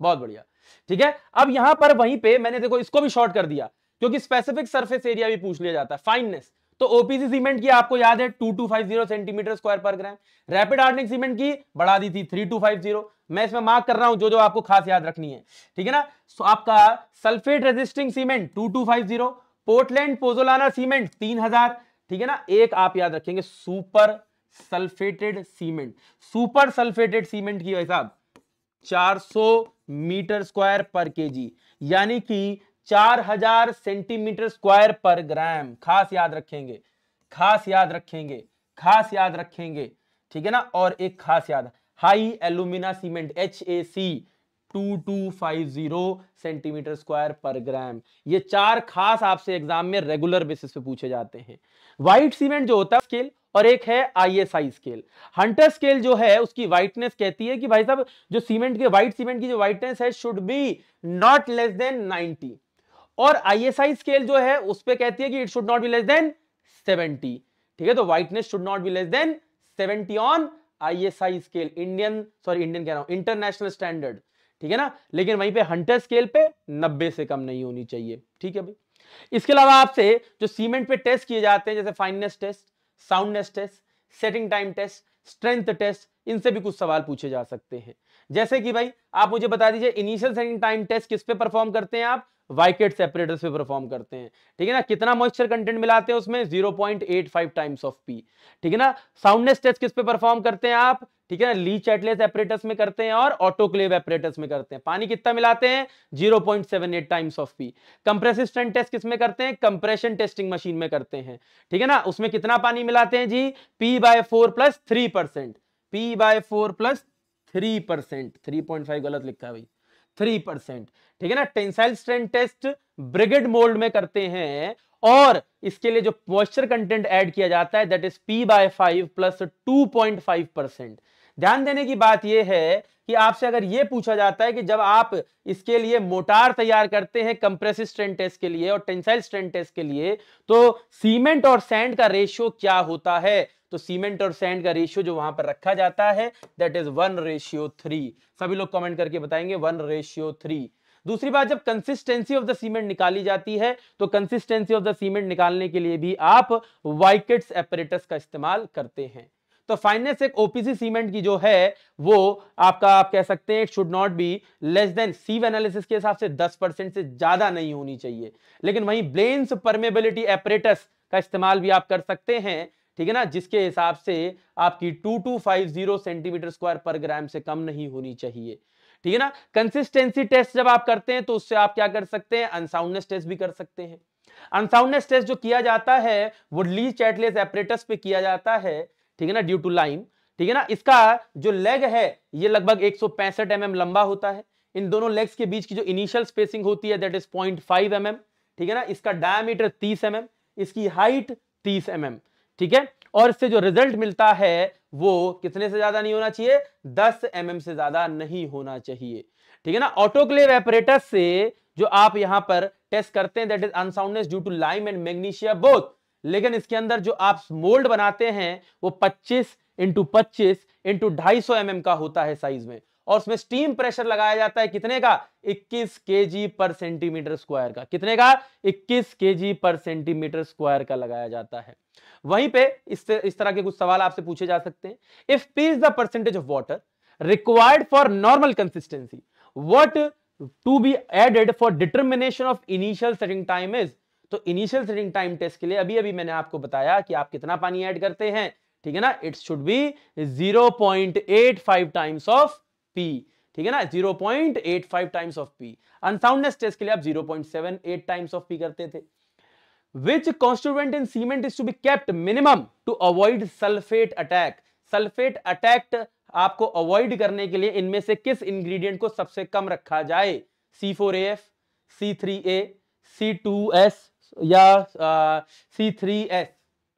बहुत बढ़िया ठीक है अब यहां पर वहीं पे मैंने देखो इसको भी शॉर्ट कर दिया क्योंकि स्पेसिफिक सरफेस एरिया भी पूछ लिया जाता है फाइननेस तो ओपीसी सीमेंट की आपको याद है 2250 सेंटीमीटर स्क्वायर पर ग्राम रैपिड आर्निक सीमेंट की बढ़ा दी थी 3250 मैं इसमें मार्क कर रहा हूं जो जो आपको खास याद रखनी है ठीक है ना सो आपका sulphate resisting cement 2250 Portland pozzolana cement 3000 ठीक है ना एक आप याद रखेंगे super sulphated cement super sulphated cement की भाई साहब 400 मीटर स्क्वायर पर केजी यानी कि 4000 सेंटीमीटर स्क्वायर पर ग्राम खास याद रखेंगे खास याद रखेंगे खास याद रखेंगे ठीक है ना और एक खास याद high alumina cement H A C 2250 centimetre square पर ग्राम ये चार खास आपसे एग्जाम में रेगुलर बेसिस पे पूछे जाते हैं व्हाइट सीमेंट जो होता है स्केल और एक है आईएसआई स्केल हंटर स्केल जो है उसकी व्हाइटनेस कहती है कि भाई साहब जो सीमेंट के व्हाइट सीमेंट की जो व्हाइटनेस है should be not less than 90 और आईएसआई स्केल जो है उस पर कहती है कि it should not be less than 70 ठीक है तो whiteness should not be less than 70 on ISI scale Indian sorry Indian कह रहा हूं इंटरनेशनल स्टैंडर्ड ठीक है ना लेकिन वहीं पे हंटर स्केल पे 90 से कम नहीं होनी चाहिए ठीक है भाई इसके अलावा आपसे जो सीमेंट पे टेस्ट किए जाते हैं जैसे fineness test soundness test setting time test strength test इनसे भी कुछ सवाल पूछे जा सकते हैं जैसे कि भाई आप मुझे बता दीजिए इनिशियल सेकंड टाइम टेस्ट किस पे परफॉर्म करते हैं आप वाइकेट सेपरेटर पे परफॉर्म करते हैं ठीक है ना कितना मॉइस्चर कंटेंट मिलाते हैं उसमें 0.85 टाइम्स ऑफ पी ठीक है ना साउंडनेस टेस्ट किस पे परफॉर्म करते हैं आप ठीक है ना ली चैटलेस एपरेटस में करते हैं और ऑटोक्लेव एपरेटस में करते हैं पानी कितना मिलाते हैं 0.78 times of P compressive strength test किसमें करते हैं कंप्रेशन टेस्टिंग मशीन में करते हैं ठीक है ना उसमें कितना पानी मिलाते हैं जी P by four plus three percent P by four plus three percent three point five गलत लिखा है भाई थ्री परसेंट ठीक है ना tensile strength test briquette mould में करते हैं और इसके लिए जो मॉइस्चर कंटेंट ऐड किया जाता है that is P by five plus two point five percent ध्यान देने की बात यह है कि आपसे अगर ये पूछा जाता है कि जब आप इसके लिए मोटार तैयार करते हैं कंप्रेसिव स्ट्रेंथ टेस्ट के लिए और टेंसाइल स्ट्रेंथ टेस्ट के लिए तो सीमेंट और सैंड का रेशियो क्या होता है तो सीमेंट और सैंड का रेशियो जो वहां पर रखा जाता है that is one ratio three सभी लोग कमेंट करके बताएंगे वन रेशियो थ्री दूसरी बात जब कंसिस्टेंसी ऑफ द सीमेंट निकाली जाती है तो कंसिस्टेंसी ऑफ द सीमेंट निकालने के लिए भी आप वाइकेट्स एपरेटस का इस्तेमाल करते हैं तो फाइनेंस एक ओपीसी सीमेंट की जो है वो आपका आप कह सकते हैं it should not be less than sieve analysis के हिसाब से 10 परसेंट से ज्यादा नहीं होनी चाहिए लेकिन वहीं ब्लेन्स परमेबिलिटी एपरेटस का इस्तेमाल भी आप कर सकते हैं ठीक है ना जिसके हिसाब से आपकी 2250 सेंटीमीटर स्क्वायर पर ग्राम से कम नहीं होनी चाहिए ठीक है ना कंसिस्टेंसी टेस्ट जब आप करते हैं तो उससे आप क्या कर सकते हैं अनसाउंडनेस टेस्ट भी कर सकते हैं अनसाउंडनेस टेस्ट जो किया जाता है वो वुडली चैटलेस एपरेटस पे किया जाता है ठीक है ना ड्यू टू लाइन ठीक है ना इसका जो लेग है ये लगभग एक सौ mm लंबा होता है इन दोनों लेग्स के बीच की जो इनिशियल स्पेसिंग होती है that is point five M ठीक है ना इसका डायमीटर तीस एम mm, इसकी हाइट तीस एम mm, ठीक है और इससे जो रिजल्ट मिलता है वो कितने से ज्यादा नहीं होना चाहिए दस एम mm से ज्यादा नहीं होना चाहिए ठीक है ना ऑटोक्लेव एपरेटस से जो आप यहां पर टेस्ट करते हैं that is unsoundness due to lime and magnesia both लेकिन इसके अंदर जो आप मोल्ड बनाते हैं वो 25 इंटू पच्चीस इंटू ढाई सौ एम mm का होता है साइज में और उसमें स्टीम प्रेशर लगाया जाता है कितने का 21 के पर सेंटीमीटर स्क्वायर का कितने का 21 के पर सेंटीमीटर स्क्वायर का लगाया जाता है वहीं पे इस, इस तरह के कुछ सवाल आपसे पूछे जा सकते हैं if P is the percentage of water required for normal consistency what to be added for determination of initial setting time is तो इनिशियल थ्रेडिंग टाइम टेस्ट के लिए अभी अभी मैंने आपको बताया कि आप कितना पानी ऐड करते हैं ठीक है ना it should be 0.85 times of P ठीक है ना 0.85 times of P unsoundness test के लिए आप 0.78 टाइम्स ऑफ पी करते थे which constituent in cement is to be kept minimum to avoid sulphate attack sulphate attack आपको अवॉइड करने के लिए इनमें से किस इंग्रेडिएंट को सबसे कम रखा जाए C four A F C three A C two S या सी थ्री एस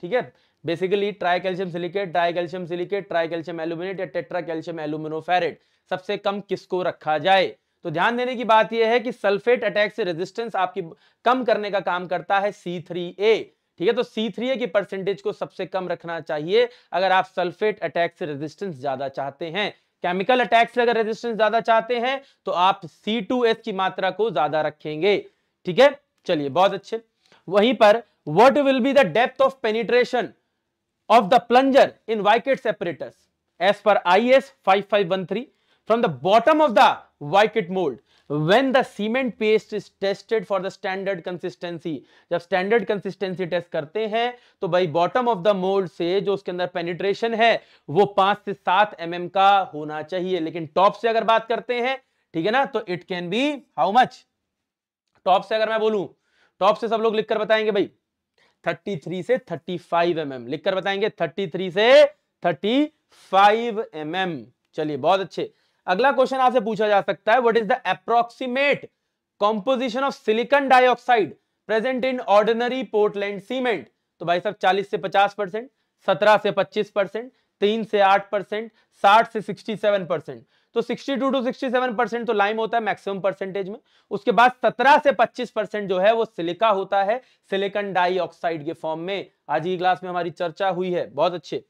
ठीक है basically tri calcium silicate tri calcium silicate tri calcium aluminate या टेट्रा कैल्शियम एल्यूमिनोफेरेट सबसे कम किसको रखा जाए तो ध्यान देने की बात यह है कि सल्फेट अटैक से रेजिस्टेंस आपकी कम करने का काम करता है सी थ्री ए ठीक है तो सी थ्री ए की परसेंटेज को सबसे कम रखना चाहिए अगर आप सल्फेट अटैक से रेजिस्टेंस ज्यादा चाहते हैं केमिकल अटैक से अगर रेजिस्टेंस ज्यादा चाहते हैं तो आप सी टू एस की मात्रा को ज्यादा रखेंगे ठीक है चलिए बहुत अच्छे वहीं पर what will be the depth of penetration of the plunger in Vicat separators as per I S five five one three from the bottom of the Vicat mould when the cement paste is tested for the standard consistency जब standard consistency test करते हैं तो भाई bottom of the mold से जो उसके अंदर penetration है वो पांच से सात एम mm का होना चाहिए लेकिन top से अगर बात करते हैं ठीक है ना तो it can be how much top से अगर मैं बोलूं टॉप तो से सब लोग लिखकर बताएंगे भाई 33 से 35 फाइव mm. लिखकर बताएंगे 33 से 35 फाइव mm. चलिए बहुत अच्छे अगला क्वेश्चन आपसे पूछा जा सकता है what is the approximate composition of silicon dioxide present in ordinary Portland cement तो भाई साहब 40 से 50 परसेंट सत्रह से 25 परसेंट तीन से आठ परसेंट साठ से 67 परसेंट तो 62 टू 67 परसेंट तो लाइम होता है मैक्सिमम परसेंटेज में उसके बाद 17 से 25 परसेंट जो है वो सिलिका होता है सिलिकन डाइऑक्साइड के फॉर्म में आज की क्लास में हमारी चर्चा हुई है बहुत अच्छे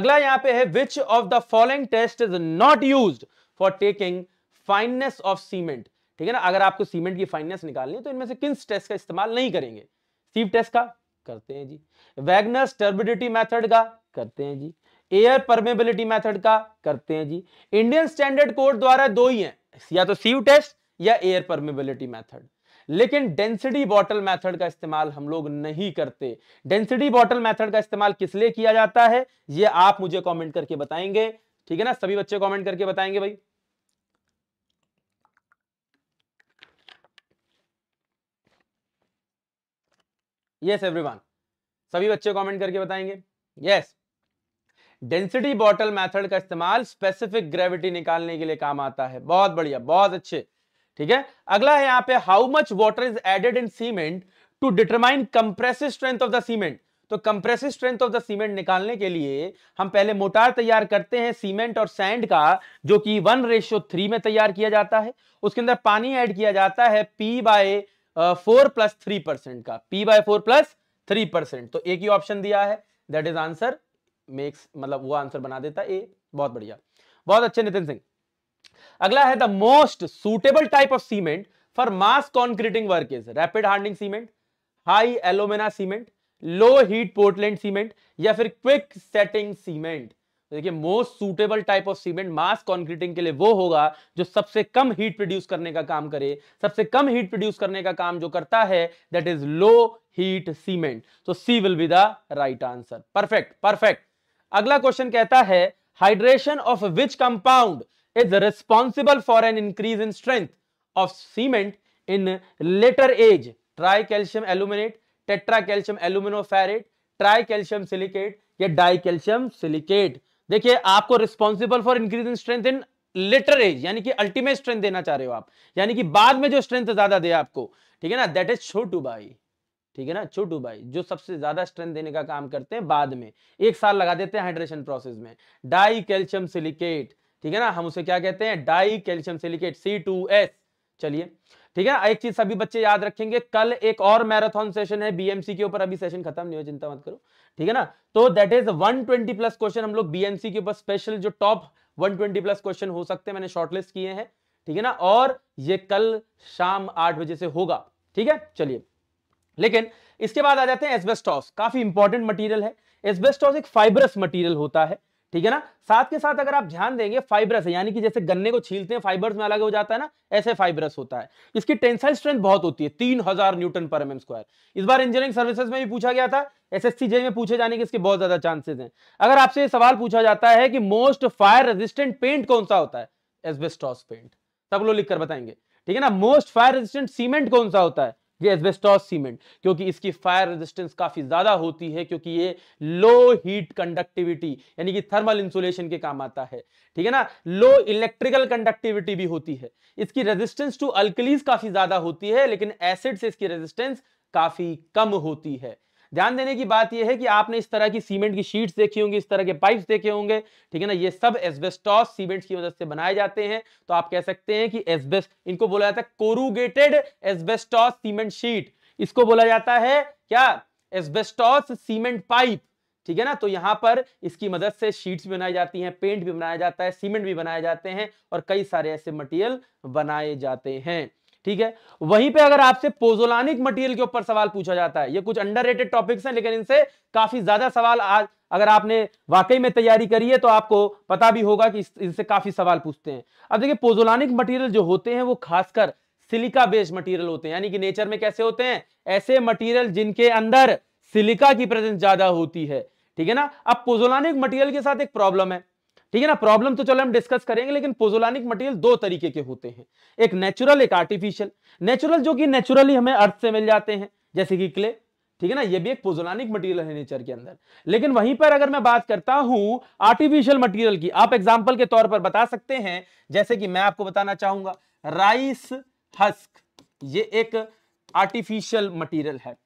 अगला यहाँ पे है which of the following test is not use for taking fineness of cement ठीक है ना अगर आपको सीमेंट की फाइननेस निकालनी है तो इनमें से किन टेस्ट का इस्तेमाल नहीं करेंगे सीव टेस्ट का करते हैं जी वैगनस टर्बिडिटी मैथड का करते हैं जी एयर परमेबिलिटी मेथड का करते हैं जी इंडियन स्टैंडर्ड कोड द्वारा दो ही हैं या तो सीव टेस्ट या एयर परमेबिलिटी मेथड लेकिन डेंसिटी बॉटल मेथड का इस्तेमाल हम लोग नहीं करते डेंसिटी बॉटल मेथड का इस्तेमाल किस लिए किया जाता है ये आप मुझे कमेंट करके बताएंगे ठीक है ना सभी बच्चे कमेंट करके बताएंगे भाई यस yes, एवरीवन सभी बच्चे कमेंट करके बताएंगे yes yes. Density bottle method का इस्तेमाल स्पेसिफिक ग्रेविटी निकालने के लिए काम आता है बहुत बढ़िया बहुत अच्छे ठीक है अगला है यहाँ पे how much water is added in cement to determine compressive strength of the cement तो compressive strength of the cement निकालने के लिए हम पहले मोटार तैयार करते हैं सीमेंट और सैंड का जो कि वन रेशियो थ्री में तैयार किया जाता है उसके अंदर पानी ऐड किया जाता है P by four plus three percent का P by four plus three percent तो एक ही ऑप्शन दिया है दैट इज आंसर मेक्स मतलब वो आंसर बना देता ए बहुत बढ़िया बहुत अच्छे नितिन सिंह अगला है the most suitable type of cement for mass concreting work is rapid hardening cement high alumina cement low heat Portland cement या फिर क्विक सेटिंग सीमेंट देखिए most suitable type of cement mass concreting के लिए वो होगा जो सबसे कम हीट प्रोड्यूस करने का काम करे सबसे कम हीट प्रोड्यूस करने का काम जो करता है that is low heat cement तो C will be the right answer perfect perfect अगला क्वेश्चन कहता है hydration of which compound is responsible for an increase in strength of cement in later age try calcium aluminate tetra calcium aluminoferrite try calcium silicate या डाई कैल्शियम सिलिकेट देखिए आपको responsible for increase in strength in later age यानी कि अल्टीमेट स्ट्रेंथ देना चाह रहे हो आप यानी कि बाद में जो स्ट्रेंथ ज्यादा दे आपको ठीक है ना दैट इज छोटू बाई ठीक है ना छोटू भाई जो सबसे ज्यादा स्ट्रेंथ देने का काम करते हैं बाद में एक साल लगा देते हैं हाइड्रेशन प्रोसेस में डाई कैल्शियम सिलिकेट ठीक है ना हम उसे क्या कहते हैं dicalcium silicate C two चलिए ठीक है ना एक चीज सभी बच्चे याद रखेंगे कल एक और मैराथन सेशन है बीएमसी के ऊपर अभी सेशन खत्म नहीं हो चिंता मत करो ठीक है ना तो दैट इज 120 प्लस क्वेश्चन हम लोग बीएमसी के ऊपर स्पेशल जो टॉप 120 प्लस क्वेश्चन हो सकते हैं मैंने शॉर्टलिस्ट किए हैं ठीक है ना और ये कल शाम आठ बजे से होगा ठीक है चलिए लेकिन इसके बाद आ जाते हैं एस्बेस्टॉस काफी इंपॉर्टेंट मटेरियल है एस्बेस्टॉस एक फाइबरस मटेरियल होता है ठीक है ना साथ के साथ अगर आप ध्यान देंगे फाइबरस है यानी कि जैसे गन्ने को छीलते हैं फाइबर्स में अलग हो जाता है ना ऐसे फाइबरस होता है इसकी टेंसाइल स्ट्रेंथ बहुत होती है तीन हजार न्यूटन पर एम स्क्वायर इस बार इंजीनियरिंग सर्विसेज में भी पूछा गया था एसएससी जे में पूछे जाने के इसके बहुत ज्यादा चांसेस है अगर आपसे सवाल पूछा जाता है कि मोस्ट फायर रेजिस्टेंट पेंट कौन सा होता है एसबेस्टॉस पेंट सब लोग लिखकर बताएंगे ठीक है ना मोस्ट फायर रेजिस्टेंट सीमेंट कौन सा होता है ये एस्बेस्टॉस सीमेंट क्योंकि इसकी फायर रेजिस्टेंस काफी ज्यादा होती है क्योंकि ये लो हीट कंडक्टिविटी यानी कि थर्मल इंसुलेशन के काम आता है ठीक है ना लो इलेक्ट्रिकल कंडक्टिविटी भी होती है इसकी रेजिस्टेंस टू अल्कलीज काफी ज्यादा होती है लेकिन एसिड से इसकी रेजिस्टेंस काफी कम होती है ध्यान देने की बात यह है कि आपने इस तरह की सीमेंट की शीट्स देखी होंगी इस तरह के पाइप्स देखे होंगे ठीक है ना ये सब एस्बेस्टॉस सीमेंट की मदद से बनाए जाते हैं तो आप कह सकते हैं कि एस्बेस्ट इनको बोला जाता है कोरूगेटेड एस्बेस्टॉस सीमेंट शीट इसको बोला जाता है क्या एस्बेस्टॉस सीमेंट पाइप ठीक है ना तो यहाँ पर इसकी मदद से शीट्स भी बनाई जाती हैं पेंट भी बनाया जाता है सीमेंट भी बनाए जाते हैं और कई सारे ऐसे मटेरियल बनाए जाते हैं ठीक है वहीं पे अगर आपसे पोजोलानिक मटेरियल के ऊपर सवाल पूछा जाता है ये कुछ अंडररेटेड टॉपिक्स हैं लेकिन इनसे काफी ज्यादा सवाल आज अगर आपने वाकई में तैयारी करी है तो आपको पता भी होगा कि इनसे काफी सवाल पूछते हैं अब देखिए पोजोलानिक मटीरियल जो होते हैं वो खासकर सिलिका बेस्ड मटीरियल होते हैं यानी कि नेचर में कैसे होते हैं ऐसे मटीरियल जिनके अंदर सिलिका की प्रेजेंस ज्यादा होती है ठीक है ना अब पोजोलानिक मटीरियल के साथ एक प्रॉब्लम है ठीक है ना प्रॉब्लम तो चलो हम डिस्कस करेंगे लेकिन पोजोलानिक मटेरियल दो तरीके के होते हैं एक नेचुरल एक आर्टिफिशियल नेचुरल जो कि नेचुरली हमें अर्थ से मिल जाते हैं जैसे कि क्ले ठीक है ना ये भी एक पोजोलानिक मटेरियल है नेचर के अंदर लेकिन वहीं पर अगर मैं बात करता हूं आर्टिफिशियल मटेरियल की आप एग्जाम्पल के तौर पर बता सकते हैं जैसे कि मैं आपको बताना चाहूंगा राइस हस्क ये एक आर्टिफिशियल मटेरियल है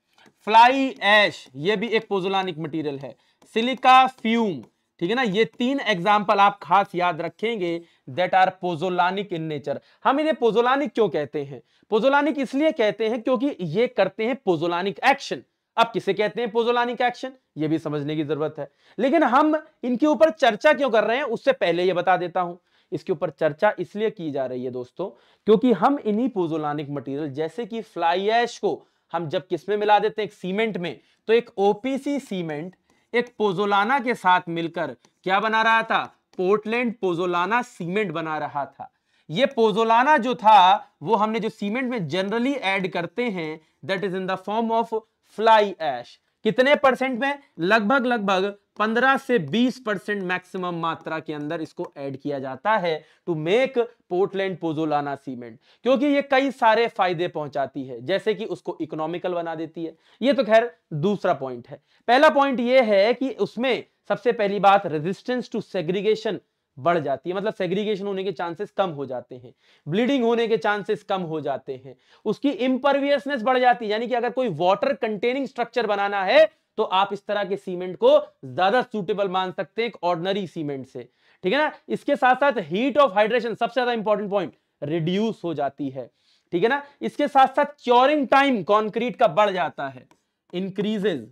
फ्लाई एश ये भी एक पोजोलानिक मटेरियल है सिलिका फ्यूम ठीक है ना ये तीन एग्जाम्पल आप खास याद रखेंगे that are pozzolanic in nature हम इन्हें पोजोलानिक क्यों कहते हैं पोजोलानिक इसलिए कहते हैं क्योंकि ये करते हैं पोजोलानिक एक्शन अब किसे कहते हैं पोजोलानिक एक्शन ये भी समझने की जरूरत है लेकिन हम इनके ऊपर चर्चा क्यों कर रहे हैं उससे पहले ये बता देता हूं इसके ऊपर चर्चा इसलिए की जा रही है दोस्तों क्योंकि हम इन्हीं पोजोलानिक मटेरियल जैसे कि फ्लाई ऐश को हम जब किसमें मिला देते हैं सीमेंट में तो एक ओपीसी सीमेंट एक पोजोलाना के साथ मिलकर क्या बना रहा था पोर्टलैंड पोजोलाना सीमेंट बना रहा था ये पोजोलाना जो था वो हमने जो सीमेंट में जनरली ऐड करते हैं that is in the form of fly ash कितने परसेंट में लगभग लगभग 15 से 20 परसेंट मैक्सिमम मात्रा के अंदर इसको ऐड किया जाता है to make Portland pozzolana cement क्योंकि ये कई सारे फायदे पहुंचाती है जैसे कि उसको इकोनॉमिकल बना देती है ये तो खैर दूसरा पॉइंट है पहला पॉइंट ये है कि उसमें सबसे पहली बात रेजिस्टेंस टू सेग्रीगेशन बढ़ जाती है मतलब सेग्रीगेशन होने के चांसेस कम हो जाते हैं ब्लीडिंग होने के चांसेस कम हो जाते हैं उसकी इम्परवियसनेस बढ़ जाती है यानी कि अगर कोई वाटर कंटेनिंग स्ट्रक्चर बनाना है तो आप इस तरह के सीमेंट को ज्यादा सूटेबल मान सकते हैं एक ऑर्डनरी सीमेंट से ठीक है ना इसके साथ साथ हीट ऑफ हाइड्रेशन सबसे ज्यादा इंपॉर्टेंट पॉइंट रिड्यूस हो जाती है ठीक है ना इसके साथ साथ क्योरिंग टाइम कॉन्क्रीट का बढ़ जाता है increases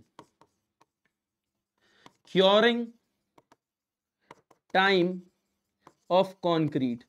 curing time of concrete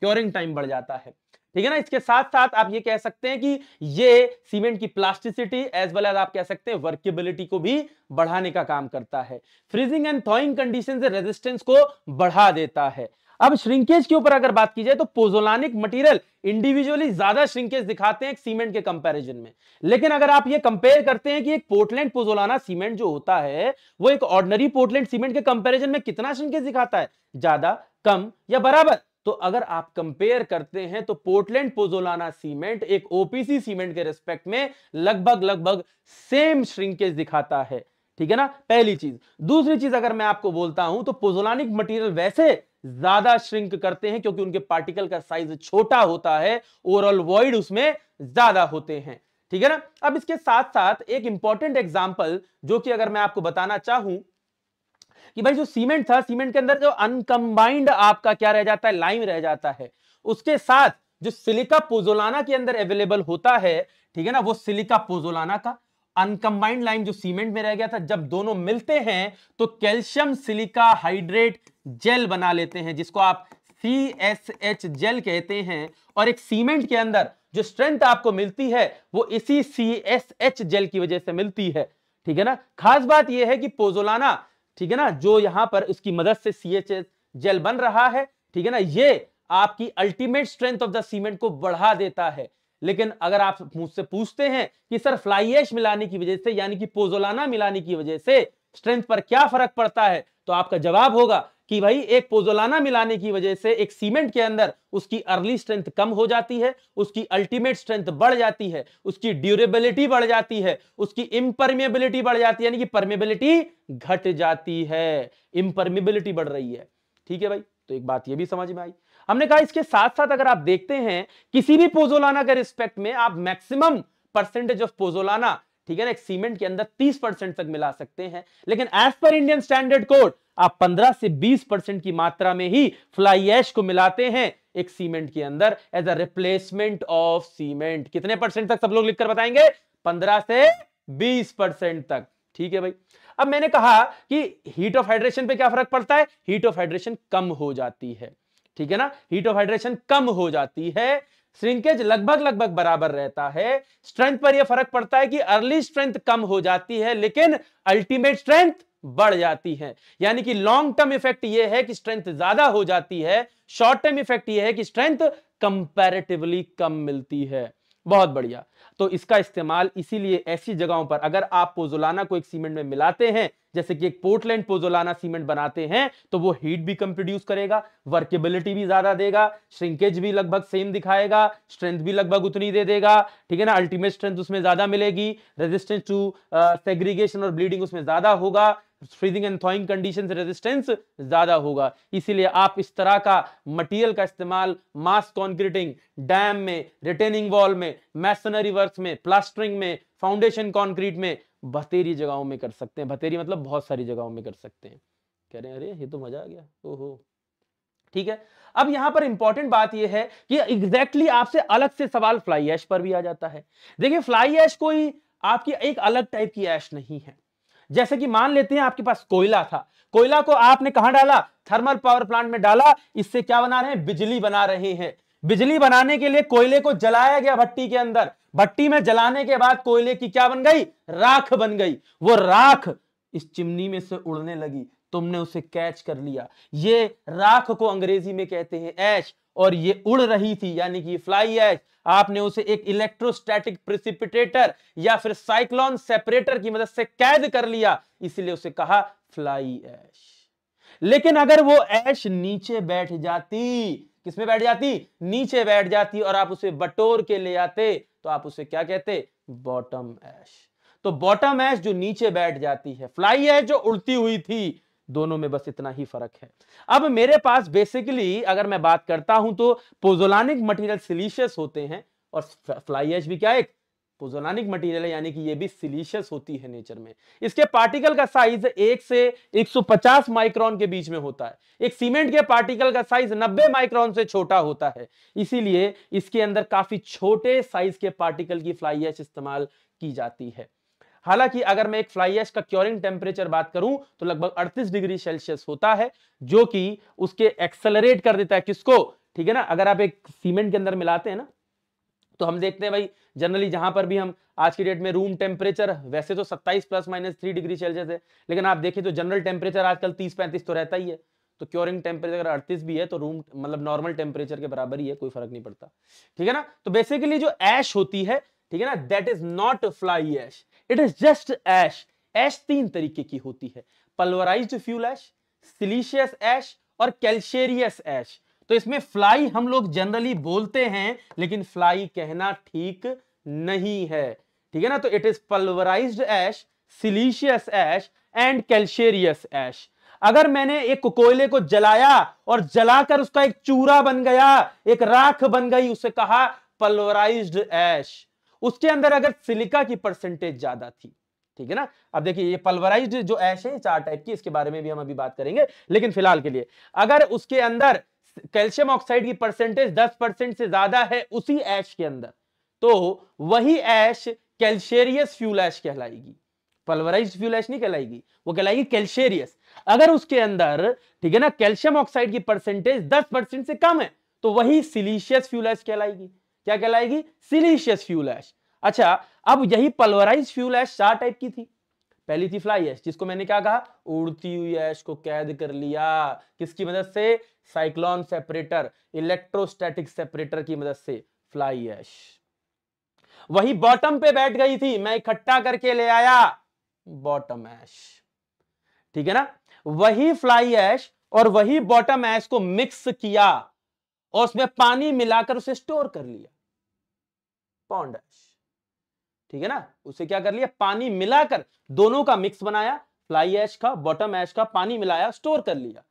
curing time बढ़ जाता है ठीक है ना इसके साथ साथ आप ये कह सकते हैं कि ये सीमेंट की प्लास्टिसिटी एज वेल एज आप कह सकते हैं वर्केबिलिटी को भी बढ़ाने का काम करता है फ्रीजिंग एंड थॉइंग कंडीशन से रेजिस्टेंस को बढ़ा देता है अब श्रिंकेज के ऊपर अगर बात की जाए तो पोजोलानिक मटेरियल इंडिविजुअली ज्यादा श्रिंकेज दिखाते हैं सीमेंट के कंपैरिजन में लेकिन अगर आप ये कंपेयर करते हैं कि एक पोर्टलैंड पोजोलाना सीमेंट जो होता है वो एक ऑर्डनरी पोर्टलैंड सीमेंट के कंपैरिजन में कितना श्रिंकेज दिखाता है ज्यादा कम या बराबर तो अगर आप कंपेयर करते हैं तो पोर्टलैंड पोजोलाना सीमेंट एक ओपीसी सीमेंट के रिस्पेक्ट में लगभग लगभग सेम श्रिंकेज दिखाता है ठीक है ना पहली चीज दूसरी चीज अगर मैं आपको बोलता हूं तो पोजोलानिक मटेरियल वैसे ज्यादा श्रिंक करते हैं क्योंकि उनके पार्टिकल का साइज छोटा होता है ओवरऑल वॉइड उसमें ज्यादा होते हैं ठीक है ना अब इसके साथ साथ एक इंपॉर्टेंट एग्जाम्पल जो कि अगर मैं आपको बताना चाहूं कि भाई जो सीमेंट था सीमेंट के अंदर जो अनकंबाइंड आपका क्या रह जाता है लाइम रह जाता है उसके साथ जो सिलिका पोजोलाना के अंदर अवेलेबल होता है ठीक है ना वो सिलिका पोजोलाना का अनकंबाइंड लाइम जो सीमेंट में रह गया था जब दोनों मिलते हैं तो कैल्शियम सिलिका हाइड्रेट जेल बना लेते हैं जिसको आप सी एस एच जेल कहते हैं और एक सीमेंट के अंदर जो स्ट्रेंथ आपको मिलती है वो इसी सी एस एच जेल की वजह से मिलती है ठीक है ना खास बात यह है कि पोजोलाना ठीक है ना जो यहां पर उसकी मदद से सी एच एच जेल बन रहा है ठीक है ना ये आपकी ultimate strength of the cement को बढ़ा देता है लेकिन अगर आप मुझसे पूछते हैं कि सर एश मिलाने की वजह से यानी कि पोजोलाना मिलाने की वजह से स्ट्रेंथ पर क्या फर्क पड़ता है तो आपका जवाब होगा कि भाई एक पोजोलाना मिलाने की वजह से एक सीमेंट के अंदर उसकी अर्ली स्ट्रेंथ कम हो जाती है उसकी अल्टीमेट स्ट्रेंथ बढ़ जाती है उसकी ड्यूरेबिलिटी बढ़ जाती है उसकी इम्परमेबिलिटी बढ़ जाती है यानी कि परमेबिलिटी घट जाती है इम्परमेबिलिटी बढ़ रही है ठीक है भाई तो एक बात यह भी समझ में आई हमने कहा इसके साथ साथ अगर आप देखते हैं किसी भी पोजोलाना के रिस्पेक्ट में आप मैक्सिमम परसेंटेज ऑफ पोजोलाना ठीक है ना एक सीमेंट के अंदर 30 परसेंट तक मिला सकते हैं लेकिन as per Indian standard code आप 15 से 20 परसेंट की मात्रा में ही फ्लाई एश को मिलाते हैं एक सीमेंट के अंदर as a replacement of cement कितने परसेंट तक सब लोग लिखकर बताएंगे पंद्रह से बीस परसेंट तक ठीक है भाई अब मैंने कहा कि हीट ऑफ हाइड्रेशन पे क्या फर्क पड़ता है हीट ऑफ हाइड्रेशन कम हो जाती है ठीक है ना हीट ऑफ हाइड्रेशन कम हो जाती है श्रिंकेज लगभग लगभग बराबर रहता है स्ट्रेंथ पर यह फर्क पड़ता है कि अर्ली स्ट्रेंथ कम हो जाती है लेकिन अल्टीमेट स्ट्रेंथ बढ़ जाती है यानी कि लॉन्ग टर्म इफेक्ट यह है कि स्ट्रेंथ ज्यादा हो जाती है शॉर्ट टर्म इफेक्ट यह है कि स्ट्रेंथ कंपैरेटिवली कम मिलती है बहुत बढ़िया तो इसका इस्तेमाल इसीलिए ऐसी जगहों पर अगर आप पोजोलाना को एक सीमेंट में मिलाते हैं जैसे कि एक पोर्टलैंड पोजोलाना सीमेंट बनाते हैं तो वो हीट भी कम प्रोड्यूस करेगा वर्केबिलिटी भी ज्यादा देगा श्रिंकेज भी लगभग सेम दिखाएगा स्ट्रेंथ भी लगभग उतनी दे देगा ठीक है ना अल्टीमेट स्ट्रेंथ उसमें ज्यादा मिलेगी रेजिस्टेंस टू सेग्रीगेशन और ब्लीडिंग उसमें ज्यादा होगा फ्रीजिंग एंड थॉइंग कंडीशन से रेजिस्टेंस ज्यादा होगा इसीलिए आप इस तरह का मटेरियल का इस्तेमाल मास कॉन्क्रीटिंग डैम में रिटेनिंग वॉल में मैसनरी वर्क में प्लास्टरिंग में फाउंडेशन कॉन्क्रीट में बतेरी जगहों में कर सकते हैं बतेरी मतलब बहुत सारी जगहों में कर सकते हैं कह रहे हैं अरे ये तो मजा आ गया ओहो ठीक है अब यहां पर इंपॉर्टेंट बात यह है कि एग्जैक्टली exactly आपसे अलग से सवाल फ्लाई ऐश पर भी आ जाता है देखिए फ्लाई ऐश कोई आपकी एक अलग टाइप की ऐश नहीं है जैसे कि मान लेते हैं आपके पास कोयला था कोयला को आपने कहा डाला थर्मल पावर प्लांट में डाला इससे क्या बना रहे हैं बिजली बना रहे हैं बिजली बनाने के लिए कोयले को जलाया गया भट्टी के अंदर भट्टी में जलाने के बाद कोयले की क्या बन गई राख बन गई वो राख इस चिमनी में से उड़ने लगी तुमने उसे कैच कर लिया ये राख को अंग्रेजी में कहते हैं ऐश और ये उड़ रही थी यानी कि फ्लाई एच आपने उसे एक इलेक्ट्रोस्टैटिक प्रिसिपिटेटर या फिर साइक्लोन सेपरेटर की मदद से कैद कर लिया इसलिए उसे कहा फ्लाई ऐश लेकिन अगर वो ऐश नीचे बैठ जाती किसमें बैठ जाती नीचे बैठ जाती और आप उसे बटोर के ले आते तो आप उसे क्या कहते बॉटम ऐश तो बॉटम ऐश जो नीचे बैठ जाती है फ्लाई ऐश जो उड़ती हुई थी दोनों में बस इतना ही फर्क है अब मेरे पास बेसिकली अगर मैं बात करता हूं तो पोजोलानिक मटेरियल सिलीशियस होते हैं और फ्लाई भी क्या एक पोजोलानिक मटेरियल है यानी कि ये भी सिलीशियस होती है नेचर में इसके पार्टिकल का साइज एक से 150 माइक्रोन के बीच में होता है एक सीमेंट के पार्टिकल का साइज 90 माइक्रोन से छोटा होता है इसीलिए इसके अंदर काफी छोटे साइज के पार्टिकल की फ्लाई इस्तेमाल की जाती है हालांकि अगर मैं एक फ्लाई ऐश का क्योरिंग टेम्परेचर बात करूं तो लगभग 38 डिग्री सेल्सियस होता है जो कि उसके एक्सेलरेट कर देता है किसको ठीक है ना अगर आप एक सीमेंट के अंदर मिलाते हैं ना तो हम देखते हैं भाई जनरली जहां पर भी हम आज की डेट में रूम टेम्परेचर वैसे तो 27 plus minus three degree Celsius है लेकिन आप देखें तो जनरल टेम्परेचर आजकल 30 35 तो रहता ही है तो क्योरिंग टेम्परेचर अगर अड़तीस भी है तो रूम मतलब नॉर्मल टेम्परेचर के बराबर ही है कोई फर्क नहीं पड़ता ठीक है ना तो बेसिकली जो ऐश होती है ठीक है ना that is not fly ash it is just ash ash तीन तरीके की होती है पल्वराइज फ्यूल ऐश सिलीशियस ऐश और कैल्शेरियस ऐश तो इसमें फ्लाई हम लोग जनरली बोलते हैं लेकिन फ्लाई कहना ठीक नहीं है ठीक है ना तो it is pulverised ash siliceous ash and calcareous ash अगर मैंने एक कोयले को जलाया और जलाकर उसका एक चूरा बन गया एक राख बन गई उसे कहा पल्वराइज्ड ऐश उसके अंदर अगर सिलिका की परसेंटेज ज्यादा थी ठीक है ना अब देखिए ये पल्वराइज्ड जो ऐश है चार टाइप की इसके बारे में भी हम अभी बात करेंगे लेकिन फिलहाल के लिए अगर उसके अंदर कैल्शियम ऑक्साइड की परसेंटेज दस परसेंट से ज्यादा है उसी ऐश के अंदर तो वही ऐश कैल्शेरियस फ्यूल ऐश कहलाएगी पल्वराइज फ्यूल ऐश नहीं कहलाएगी वो कहलाएगी कैल्शेरियस अगर उसके अंदर ठीक है ना कैल्शियम ऑक्साइड की परसेंटेज दस परसेंट से कम है तो वही सिलीशियस फ्यूल ऐश कहलाएगी क्या कहलाएगी सिलिशियस फ्यूल ऐश अच्छा अब यही पल्वराइज फ्यूल ऐश चार टाइप की थी पहली थी फ्लाई ऐश जिसको मैंने क्या कहा उड़ती हुई ऐश को कैद कर लिया किसकी मदद से साइक्लोन सेपरेटर इलेक्ट्रोस्टैटिक सेपरेटर की मदद से फ्लाई ऐश वही बॉटम पे बैठ गई थी मैं इकट्ठा करके ले आया बॉटम ऐश ठीक है ना वही फ्लाई ऐश और वही बॉटम ऐश को मिक्स किया और उसमें पानी मिलाकर उसे स्टोर कर लिया पौंड ठीक है ना उसे क्या कर लिया पानी मिलाकर दोनों का मिक्स बनाया फ्लाई एश का बॉटम एश का पानी मिलाया स्टोर कर लिया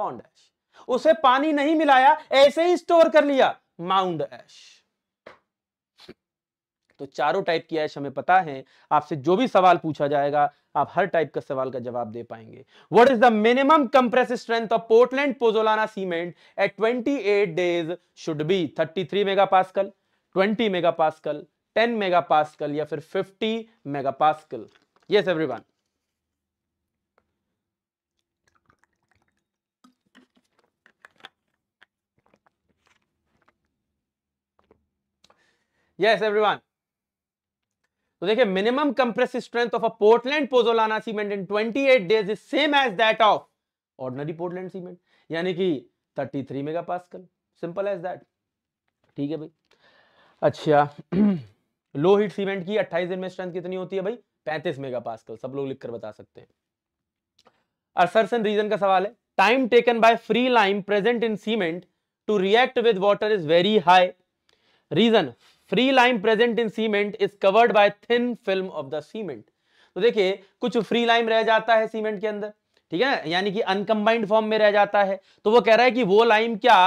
पॉन्ड एश उसे पानी नहीं मिलाया ऐसे ही स्टोर कर लिया माउंड एश तो चारों टाइप की ऐश हमें पता है आपसे जो भी सवाल पूछा जाएगा आप हर टाइप का सवाल का जवाब दे पाएंगे what is the minimum compress strength of Portland pozzolana cement at 28 days should be 33 megapascal twenty megapascal ten megapascal या फिर megapascal yes one yes one तो देखिए minimum compress strength of a Portland pozzolana cement in twenty eight days is same as that of ordinary Portland cement यानी कि thirty three megapascal simple as that ठीक है भाई अच्छा <clears throat> लो हीट सीमेंट की 28 दिन में स्ट्रेंथ कितनी होती है भाई 35 मेगा पास्कल सब लोग लिखकर बता सकते हैं असरसन रीजन का सवाल है time taken by free lime present in cement to react with water is very high reason free lime present in cement is covered by thin film of the cement तो देखिए कुछ फ्री लाइम रह जाता है सीमेंट के अंदर ठीक है यानी कि अनकम्बाइंड फॉर्म में रह जाता है तो वो कह रहा है कि वो लाइम क्या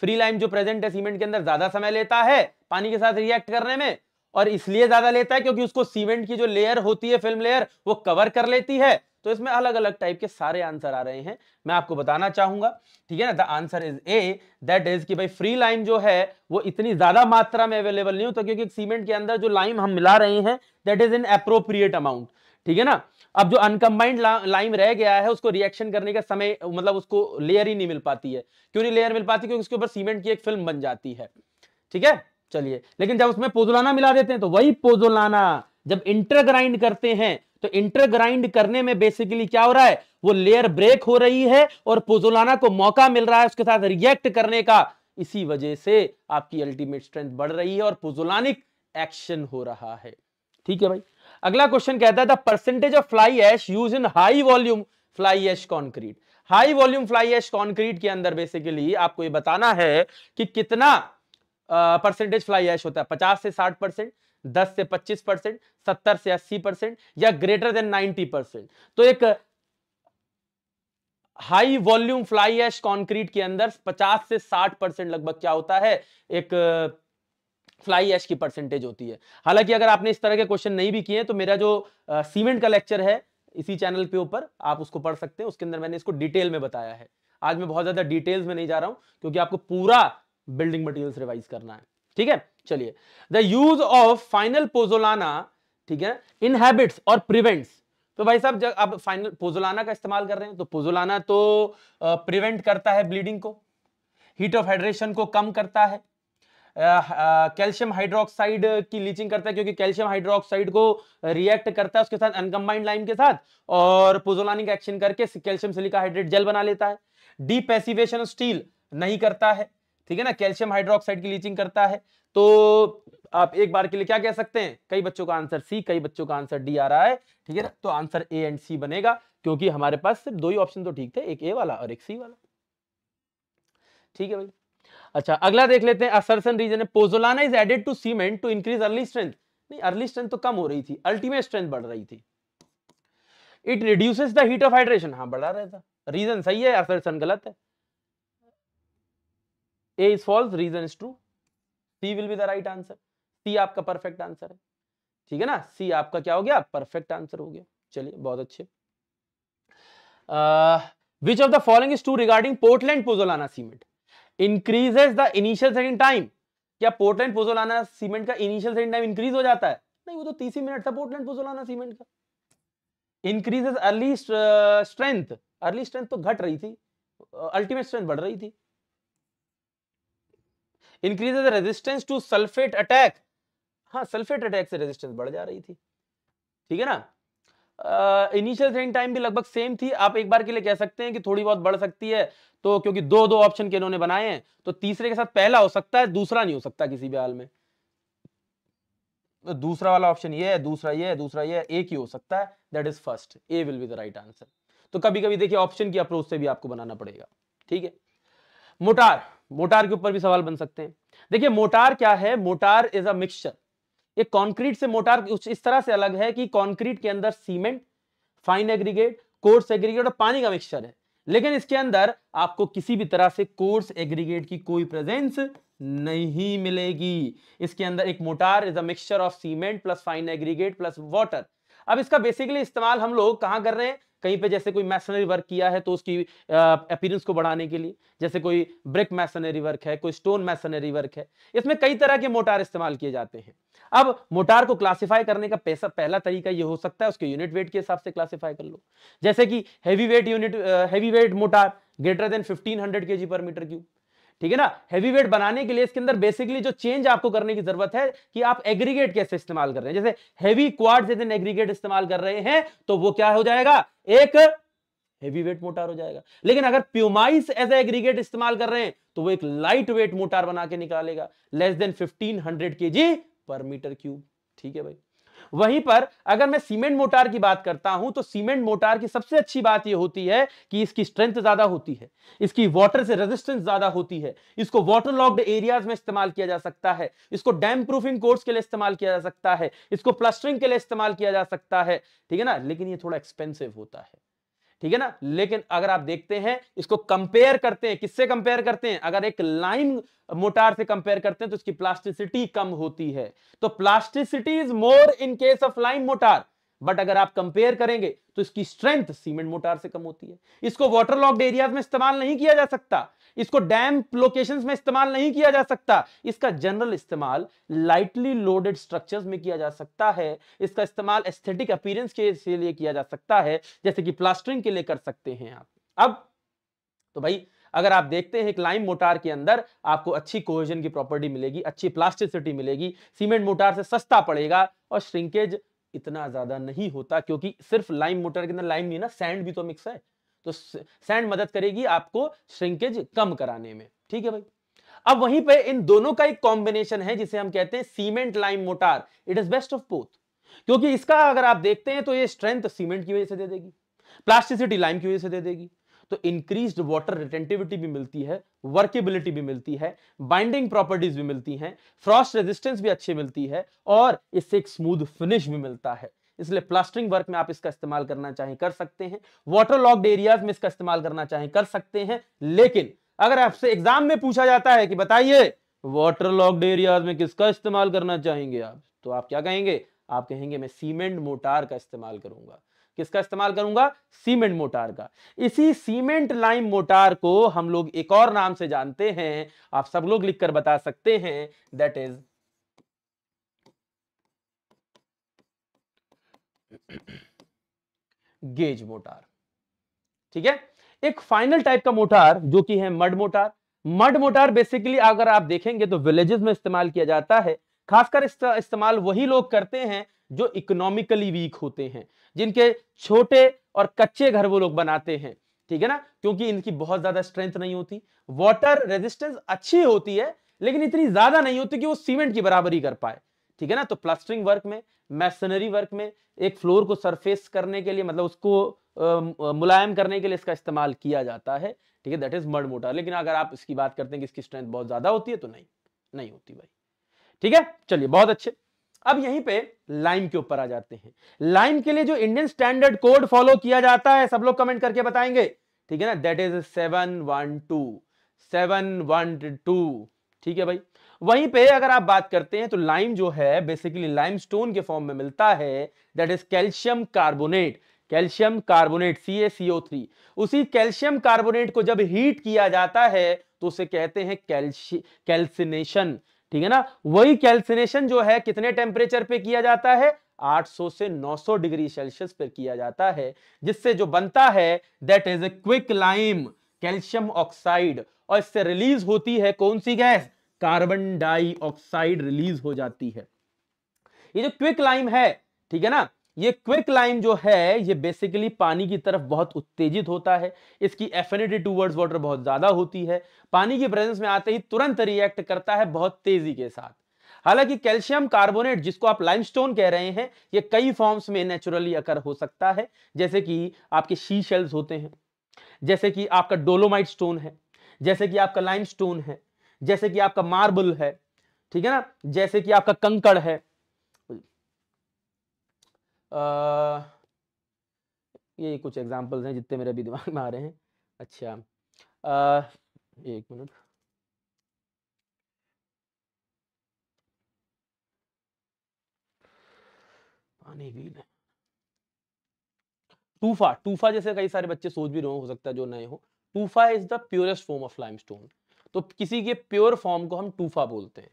फ्री लाइम जो प्रेजेंट है सीमेंट के अंदर ज्यादा समय लेता है पानी के साथ रिएक्ट करने में और इसलिए ज्यादा लेता है क्योंकि उसको सीमेंट की जो लेयर होती है फिल्म लेयर वो कवर कर लेती है तो इसमें अलग अलग टाइप के सारे आंसर आ रहे हैं मैं आपको बताना चाहूंगा ठीक है ना the answer is A that is कि भाई फ्री लाइम जो है वो इतनी ज्यादा मात्रा में अवेलेबल नहीं होता तो क्योंकि सीमेंट के अंदर जो लाइम हम मिला रहे हैं that is in appropriate amount ठीक है ना अब जो अनकम्बाइंड लाइम रह गया है उसको रिएक्शन करने का समय मतलब उसको लेयर ही नहीं मिल पाती है क्यों नहीं लेयर मिल पाती क्योंकि उसके ऊपर सीमेंट की एक फिल्म बन जाती है ठीक है चलिए लेकिन जब उसमें पोजोलाना मिला देते हैं तो वही पोजोलाना जब इंटरग्राइंड करते हैं तो इंटरग्राइंड करने में बेसिकली क्या हो रहा है वो लेयर ब्रेक हो रही है और पोजोलाना को मौका मिल रहा है उसके साथ रिएक्ट करने का इसी वजह से आपकी अल्टीमेट स्ट्रेंथ बढ़ रही है और पोजोलानिक एक्शन हो रहा है ठीक है भाई अगला क्वेश्चन कहता है percentage of fly ash use in high volume fly ash concrete high volume fly ash concrete के अंदर बेसिकली आपको ये बताना है कि कितना परसेंटेज फ्लाई ऐश होता है पचास से साठ परसेंट दस से पच्चीस परसेंट सत्तर से अस्सी परसेंट या ग्रेटर देन नाइनटी परसेंट तो एक high volume fly ash concrete के अंदर पचास से साठ परसेंट लगभग क्या होता है एक फ्लाई ऐश की परसेंटेज होती है हालांकि अगर आपने इस तरह के क्वेश्चन नहीं भी किए तो मेरा जो सीमेंट का लेक्चर है इसी चैनल के ऊपर आप उसको पढ़ सकते हैं उसके अंदर मैंने इसको डिटेल में बताया है आज मैं बहुत ज्यादा डिटेल्स में नहीं जा रहा हूं क्योंकि आपको पूरा बिल्डिंग मटेरियल्स रिवाइज करना है ठीक है चलिए the use of final pozzolana ठीक है इनहेबिट्स और प्रिवेंट्स तो भाई साहब जब आप फाइनल पोजोलाना का इस्तेमाल कर रहे हैं तो पोजोलाना तो प्रिवेंट करता है ब्लीडिंग को हीट ऑफ हाइड्रेशन को कम करता है कैल्शियम हाइड्रोक्साइड की लीचिंग करता है क्योंकि कैल्शियम हाइड्रोक्साइड को रिएक्ट करता है उसके साथ अनकम्बाइंड लाइम के साथ और पोजोलानिक एक्शन करके कैल्शियम सिलिका हाइड्रेट जेल बना लेता है डीपेसिवेशन स्टील नहीं करता है ठीक है ना कैल्शियम हाइड्रोक्साइड की लीचिंग करता है तो आप एक बार के लिए क्या कह सकते हैं कई बच्चों का आंसर सी कई बच्चों का आंसर डी आ रहा है ठीक है ना तो आंसर ए एंड सी बनेगा क्योंकि हमारे पास सिर्फ दो ही ऑप्शन तो ठीक थे एक ए वाला और एक सी वाला ठीक है भाई अच्छा अगला देख लेते हैं असरसन रीजन है pozzolana is added to cement to increase early strength नहीं अर्ली स्ट्रेंथ तो कम हो रही थी अल्टीमेट स्ट्रेंथ बढ़ रही थी it reduces the heat of hydration हाँ बढ़ा रहा था रीजन सही है असरसन गलत है A is false reason is true C will be the right answer C आपका परफेक्ट आंसर है ठीक है ना सी आपका क्या हो गया परफेक्ट आंसर हो गया चलिए बहुत अच्छे which of the following is true regarding Portland pozzolana cement increases the initial setting time क्या पोर्टलैंड पोजोलाना सीमेंट का इनिशियल सेकंड टाइम इंक्रीज हो जाता है नहीं वो तो तीस मिनट था पोर्टलैंड पोजोलाना सीमेंट का increases early strength early strength तो घट रही थी अल्टीमेट स्ट्रेंथ बढ़ रही थी increase the resistance to sulphate attack हाँ सल्फेट अटैक से रेजिस्टेंस बढ़ जा रही थी ठीक है ना इनिशियल सेलिंग टाइम भी लगभग सेम थी आप एक बार के लिए कह सकते हैं कि थोड़ी बहुत बढ़ सकती है तो क्योंकि दो दो ऑप्शन के इन्होंने बनाए हैं तो तीसरे के साथ पहला हो सकता है दूसरा नहीं हो सकता किसी भी हाल में तो दूसरा वाला ऑप्शन ये है दूसरा ये है दूसरा ये है एक ही हो सकता है that is first A will be the right answer तो कभी कभी देखिए ऑप्शन की अप्रोच से भी आपको बनाना पड़ेगा ठीक है मोटार मोटार के ऊपर भी सवाल बन सकते हैं देखिए मोटार क्या है मोटार इज अ मिक्सचर एक कंक्रीट से मोटार इस तरह से अलग है कि कंक्रीट के अंदर cement fine aggregate coarse aggregate और पानी का मिक्सचर है लेकिन इसके अंदर आपको किसी भी तरह से कोर्स एग्रीगेट की कोई प्रेजेंस नहीं मिलेगी इसके अंदर एक mortar is a mixture of cement plus fine aggregate plus water अब इसका बेसिकली इस्तेमाल हम लोग कहां कर रहे हैं कहीं पे जैसे कोई मैसनरी वर्क किया है तो उसकी अपीरेंस को बढ़ाने के लिए जैसे कोई ब्रिक मैसनरी वर्क है कोई स्टोन मैसनरी वर्क है इसमें कई तरह के मोटार इस्तेमाल किए जाते हैं अब मोटार को क्लासिफाई करने का पैसा पहला तरीका ये हो सकता है उसके यूनिट वेट के हिसाब से क्लासिफाई कर लो जैसे कि heavy weight unit heavy weight mortar greater than fifteen hundred K G पर मीटर क्यूब ठीक है ना हैवी वेट बनाने के लिए इसके अंदर बेसिकली जो चेंज आपको करने की जरूरत है कि आप एग्रीगेट कैसे इस्तेमाल कर रहे हैं जैसे हैवी क्वाड जैसे एग्रीगेट इस्तेमाल कर रहे हैं तो वो क्या हो जाएगा एक हैवी वेट मोटार हो जाएगा लेकिन अगर प्यूमाइस एज एग्रीगेट इस्तेमाल कर रहे हैं तो वो एक लाइट वेट मोटार बना के निकालेगा लेस देन के जी पर मीटर क्यूब ठीक है भाई वहीं पर अगर मैं सीमेंट मोटार की बात करता हूं तो सीमेंट मोटार की सबसे अच्छी बात यह होती है कि इसकी स्ट्रेंथ ज्यादा होती है इसकी वाटर से रेजिस्टेंस ज्यादा होती है इसको वाटर लॉक्ड एरियाज में इस्तेमाल किया जा सकता है इसको डैम प्रूफिंग कोर्स के लिए इस्तेमाल किया जा सकता है इसको प्लस्टरिंग के लिए इस्तेमाल किया जा सकता है ठीक है ना लेकिन ये थोड़ा एक्सपेंसिव होता है ठीक है ना लेकिन अगर आप देखते हैं इसको कंपेयर करते हैं किससे कंपेयर करते हैं अगर एक लाइन मोटार से कंपेयर करते हैं तो इसकी प्लास्टिसिटी कम होती है तो plasticity is more in case of lime mortar but अगर आप कंपेयर करेंगे तो इसकी स्ट्रेंथ सीमेंट मोटार से कम होती है इसको वाटर लॉक्ड एरियाज में इस्तेमाल नहीं किया जा सकता इसको डैम लोकेशंस में इस्तेमाल नहीं किया जा सकता इसका जनरल इस्तेमाल लाइटली लोडेड स्ट्रक्चर्स में किया जा सकता है इसका इस्तेमाल एस्थेटिक अपीरेंस के लिए किया जा सकता है जैसे कि प्लास्टरिंग के लिए कर सकते हैं आप अब तो भाई अगर आप देखते हैं एक लाइम मोटार के अंदर आपको अच्छी कोहेजन की प्रॉपर्टी मिलेगी अच्छी प्लास्टिसिटी मिलेगी सीमेंट मोटार से सस्ता पड़ेगा और श्रिंकेज इतना ज्यादा नहीं होता क्योंकि सिर्फ लाइम मोटर के अंदर लाइम नहीं ना सैंड भी तो मिक्स है तो सैंड मदद करेगी आपको श्रिंकेज कम कराने में ठीक है भाई अब वहीं पे इन दोनों का एक कॉम्बिनेशन है जिसे हम कहते हैं cement lime mortar it is best of both क्योंकि इसका अगर आप देखते हैं तो ये स्ट्रेंथ सीमेंट की वजह से दे देगी प्लास्टिसिटी लाइम की वजह से दे देगी तो इंक्रीज वाटर रिटेंटिविटी भी मिलती है वर्केबिलिटी भी मिलती है बाइंडिंग प्रॉपर्टीज भी मिलती हैं फ्रॉस्ट रेजिस्टेंस भी अच्छी मिलती है और इससे एक स्मूथ फिनिश भी मिलता है इसलिए प्लास्टरिंग वर्क में आप इसका इस्तेमाल करना चाहें कर सकते हैं वाटर लॉक्ड एरियाज में इसका इस्तेमाल करना चाहें कर सकते हैं लेकिन अगर आपसे एग्जाम में पूछा जाता है कि बताइए वाटर लॉक्ड एरियाज में किसका इस्तेमाल करना चाहेंगे आप तो आप क्या कहेंगे आप कहेंगे मैं सीमेंट मोटार का इस्तेमाल करूंगा किसका इस्तेमाल करूंगा सीमेंट मोटार का इसी सीमेंट लाइम मोटार को हम लोग एक और नाम से जानते हैं आप सब लोग लिखकर बता सकते हैं दैट इज गेज मोटार ठीक है एक फाइनल टाइप का मोटार जो कि है mud mortar mud mortar basically अगर आप देखेंगे तो विलेजेस में इस्तेमाल किया जाता है खासकर इस्तेमाल वही लोग करते हैं जो इकोनॉमिकली वीक होते हैं जिनके छोटे और कच्चे घर वो लोग बनाते हैं ठीक है ना क्योंकि इनकी बहुत ज्यादा स्ट्रेंथ नहीं होती वाटर रेजिस्टेंस अच्छी होती है लेकिन इतनी ज्यादा नहीं होती कि वो सीमेंट की बराबरी कर पाए ठीक है ना तो प्लास्टरिंग वर्क में मैसनरी वर्क में एक फ्लोर को सरफेस करने के लिए मतलब उसको मुलायम करने के लिए इसका इस्तेमाल किया जाता है ठीक है दैट इज मड मोटा लेकिन अगर आप इसकी बात करते हैं कि इसकी स्ट्रेंथ बहुत ज्यादा होती है तो नहीं नहीं होती भाई ठीक है चलिए बहुत अच्छे अब यहीं पे लाइम के ऊपर आ जाते हैं लाइम के लिए जो इंडियन स्टैंडर्ड कोड फॉलो किया जाता है सब लोग कमेंट करके बताएंगे ठीक है ना that is seven one two seven one two ठीक है भाई वहीं पे अगर आप बात करते हैं तो लाइम जो है बेसिकली लाइम स्टोन के फॉर्म में मिलता है that is calcium carbonate calcium carbonate C three उसी कैल्शियम कार्बोनेट को जब हीट किया जाता है तो उसे कहते हैं कैल्शियम कैल्सिनेशन ठीक है ना वही कैल्सिनेशन जो है कितने टेम्परेचर पे किया जाता है 800 से 900 डिग्री सेल्सियस पर किया जाता है जिससे जो बनता है that is A quicklime calcium oxide और इससे रिलीज होती है कौन सी गैस कार्बन डाइऑक्साइड रिलीज हो जाती है ये जो क्विक लाइम है ठीक है ना ये क्विक लाइम जो है ये बेसिकली पानी की तरफ बहुत उत्तेजित होता है इसकी एफिनिटी टूवर्ड्स वाटर बहुत ज्यादा होती है पानी की प्रेजेंस में आते ही तुरंत रिएक्ट करता है बहुत तेजी के साथ हालांकि कैल्शियम कार्बोनेट जिसको आप लाइमस्टोन कह रहे हैं ये कई फॉर्म्स में नेचुरली अकर हो सकता है जैसे कि आपके शी शेल्स होते हैं जैसे कि आपका डोलोमाइट स्टोन है जैसे कि आपका लाइम स्टोन है जैसे कि आपका मार्बल है ठीक है ना जैसे कि आपका कंकड़ है आ, ये कुछ एग्जाम्पल्स हैं जितने मेरे अभी दिमाग में आ रहे हैं अच्छा आ, एक मिनट पानी भी नहीं टूफा टूफा जैसे कई सारे बच्चे सोच भी रहे हो सकता है जो नए हो tufa is the purest form of limestone तो किसी के प्योर फॉर्म को हम टूफा बोलते हैं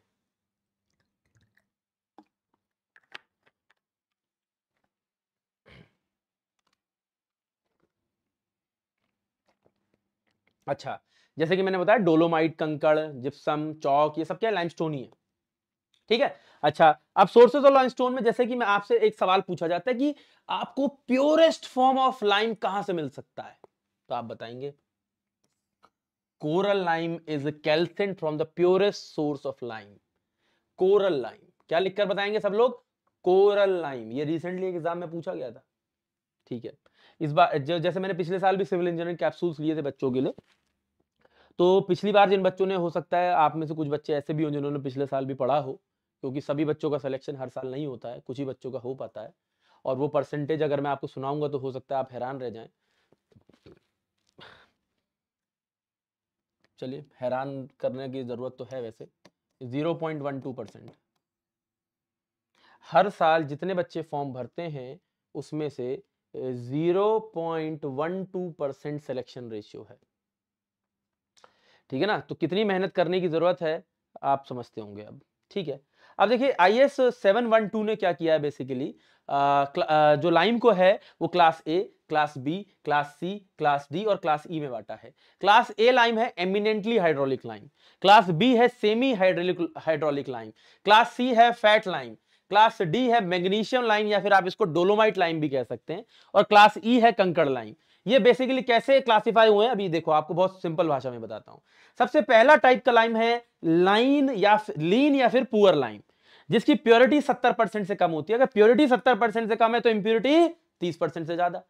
अच्छा जैसे कि मैंने बताया डोलोमाइट कंकड़ जिप्सम चौक ये सब क्या लाइमस्टोन ही है ठीक है अच्छा अब सोर्सेज ऑफ लाइमस्टोन में जैसे कि मैं आपसे एक सवाल पूछा जाता है कि आपको प्योरेस्ट फॉर्म ऑफ लाइम कहां से मिल सकता है तो आप बताएंगे coral lime is calcined from the purest source of lime coral lime क्या लिखकर बताएंगे सब लोग कोरल लाइम ये रिसेंटली एग्जाम में पूछा गया था ठीक है इस बार जैसे मैंने पिछले साल भी सिविल इंजीनियरिंग कैप्सूल्स लिए थे बच्चों के लिए तो पिछली बार जिन बच्चों ने हो सकता है आप में से कुछ बच्चे ऐसे भी हों जिन्होंने पिछले साल भी पढ़ा हो क्योंकि सभी बच्चों का सिलेक्शन हर साल नहीं होता है कुछ ही बच्चों का हो पाता है और वो परसेंटेज अगर मैं आपको सुनाऊंगा तो हो सकता है आप हैरान रह जाएं चलिए हैरान करने की ज़रूरत तो है वैसे 0.12 परसेंट हर साल जितने बच्चे फॉर्म भरते हैं उसमें से zero point one two percent selection ratio है ठीक है ना तो कितनी मेहनत करने की जरूरत है आप समझते होंगे अब ठीक है अब देखिए I S seven one two ने क्या किया है बेसिकली जो लाइम को है वो class A class B class C class D और क्लास ई e में बांटा है क्लास ए लाइम है eminently hydraulic lime class B है semi hydraulic hydraulic lime class C है फैट लाइम क्लास डी है मैग्नीशियम लाइन या फिर आप इसको डोलोमाइट लाइन भी कह सकते हैं और क्लास ई e है कंकड़ लाइन ये बेसिकली कैसे क्लासिफाई हुए हैं अभी देखो आपको बहुत सिंपल भाषा में बताता हूं सबसे पहला टाइप का लाइन है लाइन या लीन या फिर पुअर लाइन जिसकी प्योरिटी सत्तर परसेंट से कम होती है अगर प्योरिटी सत्तर परसेंट से कम है तो इम्प्योरिटी तीस परसेंट से ज्यादा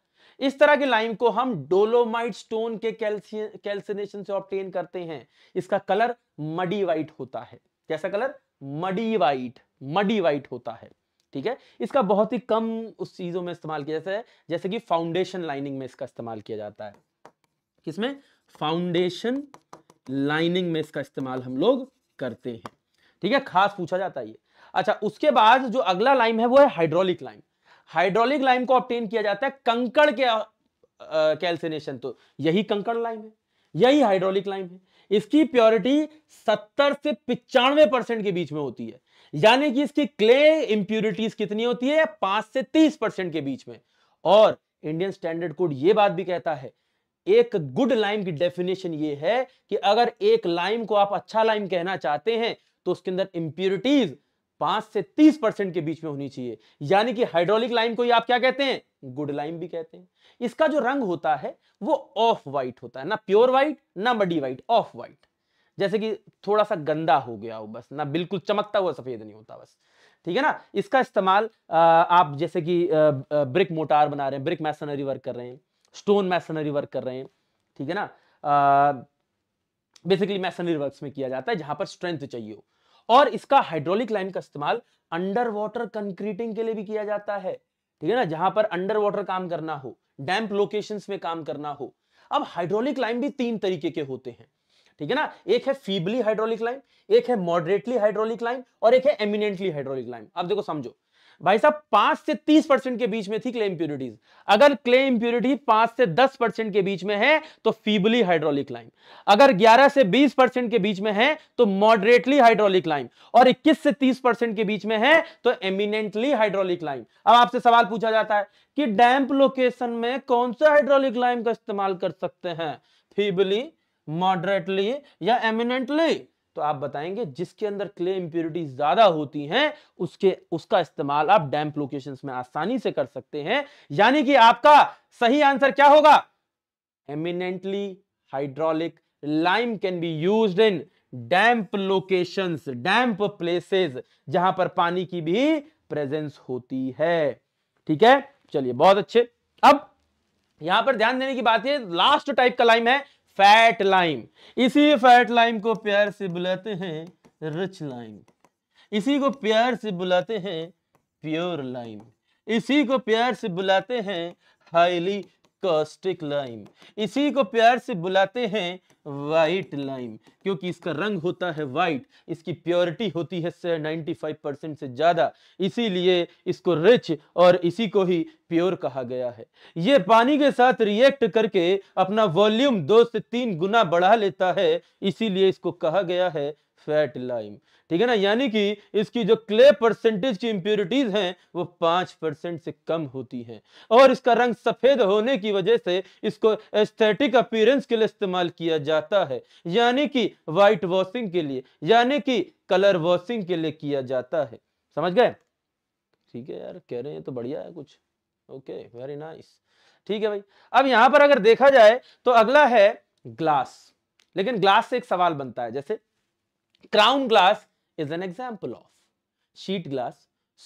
इस तरह की लाइम को हम डोलोमाइट स्टोन के कैल्सिनेशन से ऑप्टेन करते हैं इसका कलर मडी वाइट होता है कैसा colour muddy white muddy white होता है ठीक है इसका बहुत ही कम उस चीज़ों में इस्तेमाल किया जाता है जैसे कि फाउंडेशन लाइनिंग में इसका इस्तेमाल किया जाता है किसमें फाउंडेशन लाइनिंग में इसका इस्तेमाल हम लोग करते हैं ठीक है खास पूछा जाता है ये अच्छा उसके बाद जो अगला लाइम है वो है हाइड्रोलिक लाइम हाइड्रोलिक लाइम को ऑप्टेन किया जाता है कंकड़ के कैल्सिनेशन तो यही कंकड़ लाइम है यही हाइड्रोलिक लाइम है इसकी प्योरिटी 70 से पिचानवे परसेंट के बीच में होती है यानी कि इसकी क्ले इंप्यूरिटीज कितनी होती है पांच से तीस परसेंट के बीच में और इंडियन स्टैंडर्ड कोड ये बात भी कहता है एक गुड लाइम की डेफिनेशन ये है कि अगर एक लाइम को आप अच्छा लाइम कहना चाहते हैं तो उसके अंदर इंप्यूरिटीज पांच से तीस परसेंट के बीच में होनी चाहिए यानी कि हाइड्रोलिक लाइम को ही आप क्या कहते हैं गुड लाइम भी कहते हैं इसका जो रंग होता है वो ऑफ व्हाइट होता है ना प्योर व्हाइट ना मडी वाइट ऑफ व्हाइट जैसे कि थोड़ा सा गंदा हो गया हो बस ना बिल्कुल चमकता हुआ सफेद नहीं होता बस ठीक है ना इसका इस्तेमाल आप जैसे कि ब्रिक मोटार बना रहे हैं ब्रिक मैसनरी वर्क कर रहे हैं स्टोन मैसनरी वर्क कर रहे हैं ठीक है ना बेसिकली मैसनरी वर्क में किया जाता है जहां पर स्ट्रेंथ चाहिए हो और इसका हाइड्रोलिक लाइन का इस्तेमाल अंडर वाटर कंक्रीटिंग के लिए भी किया जाता है ठीक है ना जहां पर अंडर वाटर काम करना हो डैम्प लोकेशंस में काम करना हो अब हाइड्रोलिक लाइन भी तीन तरीके के होते हैं ठीक है ना एक है फीबली हाइड्रोलिक लाइन एक है मॉडरेटली हाइड्रोलिक लाइन और एक है एमिनेंटली हाइड्रोलिक लाइन आप देखो समझो भाई साहब पांच से तीस परसेंट के बीच में थी क्ले इंप्योरिटीज अगर क्ले इंप्योरिटी पांच से दस परसेंट के बीच में है तो फीबली हाइड्रोलिक लाइन अगर ग्यारह से बीस परसेंट के बीच में है तो मॉडरेटली हाइड्रोलिक लाइन और इक्कीस से तीस परसेंट के बीच में है तो एमिनेंटली हाइड्रोलिक लाइन अब आपसे सवाल पूछा जाता है कि डैम्प लोकेशन में कौन सा हाइड्रोलिक लाइन का इस्तेमाल कर सकते हैं फीबली मॉडरेटली या एमिनेंटली तो आप बताएंगे जिसके अंदर क्ले इंप्योरिटी ज्यादा होती हैं उसके उसका इस्तेमाल आप डैम्प लोकेशन में आसानी से कर सकते हैं यानी कि आपका सही आंसर क्या होगा eminently hydraulic lime can be use in damp location damp places जहां पर पानी की भी प्रेजेंस होती है ठीक है चलिए बहुत अच्छे अब यहां पर ध्यान देने की बात है लास्ट टाइप का लाइम है फैट लाइम इसी फैट लाइम को प्यार से बुलाते हैं रिच लाइम इसी को प्यार से बुलाते हैं प्योर लाइम इसी को प्यार से बुलाते हैं हाईली कॉस्टिक लाइम इसी को प्यार से बुलाते हैं वाइट लाइम क्योंकि इसका रंग होता है वाइट इसकी प्योरिटी होती है सर 95 परसेंट से ज़्यादा इसीलिए इसको रिच और इसी को ही प्योर कहा गया है ये पानी के साथ रिएक्ट करके अपना वॉल्यूम दो से तीन गुना बढ़ा लेता है इसीलिए इसको कहा गया है फैट लाइम ठीक है ना यानी कि इसकी जो क्ले परसेंटेज की इंप्योरिटीज हैं वो पांच परसेंट से कम होती हैं और इसका रंग सफ़ेद होने की वजह से इसको एस्थेटिक अपीयरेंस के लिए इस्तेमाल किया जाता है यानी कि वाइट वॉशिंग के लिए यानी कि कलर वॉशिंग के लिए किया जाता है समझ गए ठीक है यार कह रहे हैं तो बढ़िया है कुछ ओके वेरी नाइस ठीक है भाई अब यहां पर अगर देखा जाए तो अगला है ग्लास लेकिन ग्लास से एक सवाल बनता है जैसे crown glass is an example of sheet glass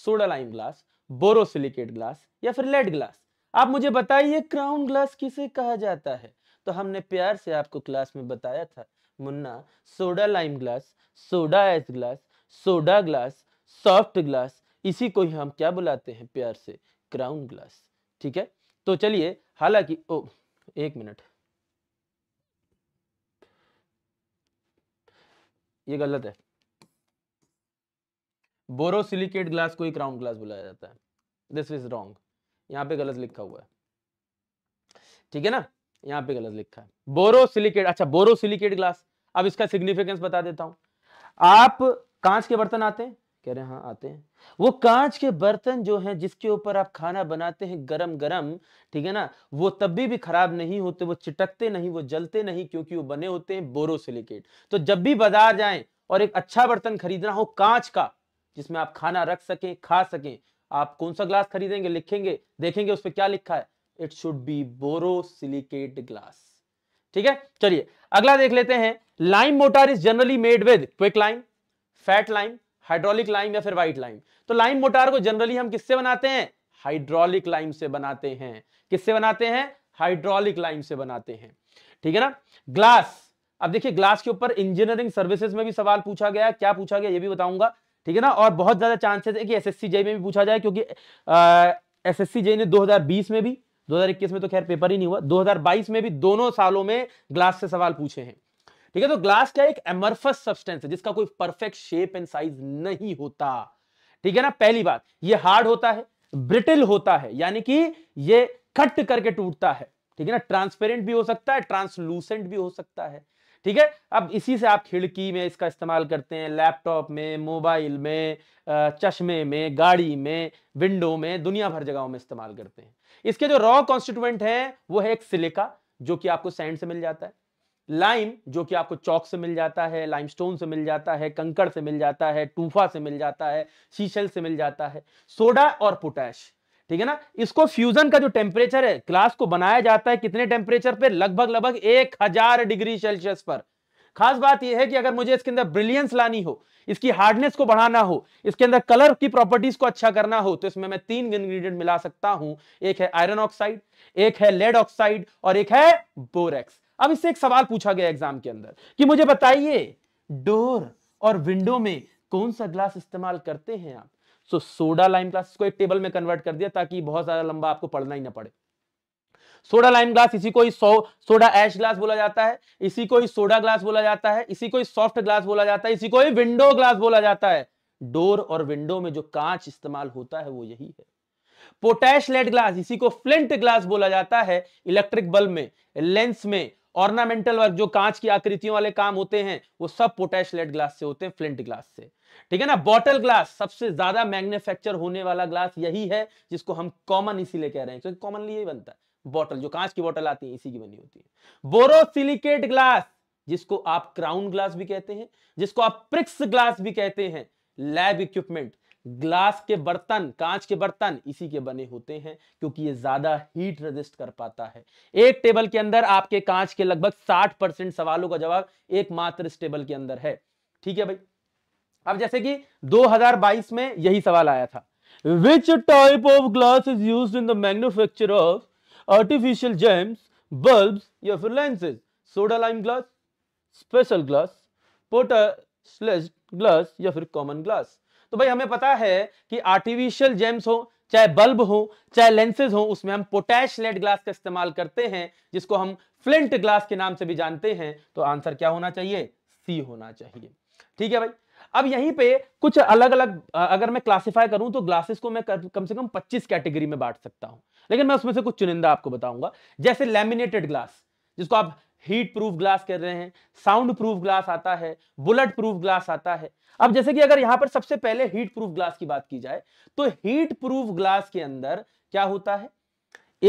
soda lime glass borosilicate glass या फिर लेड ग्लास आप मुझे बताइए क्राउन ग्लास किसे कहा जाता है तो हमने प्यार से आपको क्लास में बताया था मुन्ना soda lime glass soda ash glass soda glass soft glass इसी को ही हम क्या बुलाते हैं प्यार से क्राउन ग्लास ठीक है तो चलिए हालांकि ओ एक मिनट ये गलत है बोरोसिलिकेट ग्लास को ही क्राउन ग्लास बुलाया जाता है दिस इज रॉन्ग यहाँ पे गलत लिखा हुआ है ठीक है ना यहाँ पे गलत लिखा है बोरोसिलिकेट अच्छा बोरोसिलिकेट ग्लास अब इसका सिग्निफिकेंस बता देता हूं आप कांच के बर्तन आते हैं कह रहे हाँ आते हैं वो कांच के बर्तन जो हैं जिसके ऊपर आप खाना बनाते हैं गरम गरम ठीक है ना वो तब भी, भी खराब नहीं होते वो चिटकते नहीं वो जलते नहीं क्योंकि वो बने होते हैं बोरोसिलिकेट तो जब भी बाजार जाए और एक अच्छा बर्तन खरीदना हो कांच का जिसमें आप खाना रख सकें खा सकें आप कौन सा ग्लास खरीदेंगे लिखेंगे देखेंगे उस पर क्या लिखा है it should be borosilicate glass ठीक है चलिए अगला देख लेते हैं lime mortar is generally made with quick lime fat lime hydraulic lime या फिर व्हाइट लाइम तो लाइम मोटार को जनरली हम किससे बनाते हैं हाइड्रोलिक लाइम से बनाते हैं किससे बनाते हैं हाइड्रोलिक लाइम से बनाते हैं ठीक है ना ग्लास अब देखिए ग्लास के ऊपर इंजीनियरिंग सर्विसेज में भी सवाल पूछा गया क्या पूछा गया ये भी बताऊंगा ठीक है ना और बहुत ज्यादा चांसेस है कि एसएससी जेई में भी पूछा जाए क्योंकि एसएससी जेई ने 2020 में भी 2021 में तो खैर पेपर ही नहीं हुआ 2022 में भी दोनों सालों में ग्लास से सवाल पूछे हैं ठीक है तो ग्लास क्या एक एमरफस सब्सटेंस है जिसका कोई परफेक्ट शेप एंड साइज नहीं होता ठीक है ना पहली बात ये हार्ड होता है ब्रिटिल होता है यानी कि ये कट करके टूटता है ठीक है ना ट्रांसपेरेंट भी हो सकता है ट्रांसलूसेंट भी हो सकता है ठीक है अब इसी से आप खिड़की में इसका इस्तेमाल करते हैं लैपटॉप में मोबाइल में चश्मे में गाड़ी में विंडो में दुनिया भर जगहों में इस्तेमाल करते हैं इसके जो रॉ कॉन्स्टिट्यूएंट है वो है एक सिलिका जो कि आपको सैंड से मिल जाता है लाइम जो कि आपको चौक से मिल जाता है लाइमस्टोन से मिल जाता है कंकड़ से मिल जाता है टूफा से मिल जाता है शीशल से मिल जाता है सोडा और पोटैश ठीक है ना इसको फ्यूजन का जो टेम्परेचर है ग्लास को बनाया जाता है कितने टेम्परेचर पर लगभग लगभग एक हजार डिग्री सेल्सियस पर खास बात यह है कि अगर मुझे इसके अंदर ब्रिलियंस लानी हो इसकी हार्डनेस को बढ़ाना हो इसके अंदर कलर की प्रॉपर्टीज को अच्छा करना हो तो इसमें मैं तीन इंग्रेडिएंट मिला सकता हूं एक है आयरन ऑक्साइड एक है लेड ऑक्साइड और एक है बोरेक्स अब इससे एक सवाल पूछा गया एग्जाम के अंदर कि मुझे बताइए डोर और विंडो में कौन सा ग्लास इस्तेमाल करते हैं आप सो सोडा लाइम ग्लास को एक टेबल में कन्वर्ट कर दिया ताकि बहुत ज्यादा लंबा आपको पढ़ना ही ना पड़े सोडा लाइम ग्लास इसी को ही सो, सोडा एश ग्लास बोला जाता है इसी को ही सोडा ग्लास बोला जाता है इसी को ही सॉफ्ट ग्लास बोला जाता है इसी को ही विंडो ग्लास बोला जाता है डोर और विंडो में जो कांच इस्तेमाल होता है वो यही है पोटैश लेड ग्लास इसी को फ्लिंट ग्लास बोला जाता है इलेक्ट्रिक बल्ब में लेंस में ऑर्नामेंटल वर्क जो कांच की आकृतियों वाले काम होते हैं वो सब पोटेश लेट ग्लास से होते हैं फ्लिंट ग्लास से ठीक है ना बॉटल ग्लास सबसे ज्यादा मैग्नेफेक्चर होने वाला ग्लास यही है जिसको हम कॉमन इसीलिए कह रहे हैं क्योंकि कॉमनली यही बनता है बॉटल जो कांच की बॉटल आती है इसी की बनी होती है बोरोसिलिकेट ग्लास जिसको आप क्राउन ग्लास भी कहते हैं जिसको आप प्रिक्स ग्लास भी कहते हैं लैब इक्विपमेंट ग्लास के बर्तन कांच के बर्तन इसी के बने होते हैं क्योंकि ये ज्यादा हीट रजिस्ट कर पाता है एक टेबल के अंदर आपके कांच के लगभग 60 परसेंट सवालों का जवाब एकमात्र इस टेबल के अंदर है ठीक है भाई अब जैसे कि 2022 में यही सवाल आया था which type of glass is use in the manufacture of artificial gems bulb या फिर lenses soda lime glass special glass potash glass या फिर कॉमन ग्लास तो भाई हमें पता है कि आर्टिफिशियल जेम्स हो चाहे बल्ब हो चाहे लेंसेज हो उसमें हम पोटैश लेड ग्लास का इस्तेमाल करते हैं जिसको हम फ्लिंट ग्लास के नाम से भी जानते हैं तो आंसर क्या होना चाहिए सी होना चाहिए ठीक है भाई अब यहीं पे कुछ अलग अलग अगर मैं क्लासिफाई करूं तो ग्लासेस को मैं कम से कम 25 कैटेगरी में बांट सकता हूं लेकिन मैं उसमें से कुछ चुनिंदा आपको बताऊंगा जैसे लेमिनेटेड ग्लास जिसको आप हीट प्रूफ ग्लास कर रहे हैं साउंड प्रूफ ग्लास आता है बुलेट प्रूफ ग्लास आता है अब जैसे कि अगर यहां पर सबसे पहले हीट प्रूफ ग्लास की बात की जाए तो हीट प्रूफ ग्लास के अंदर क्या होता है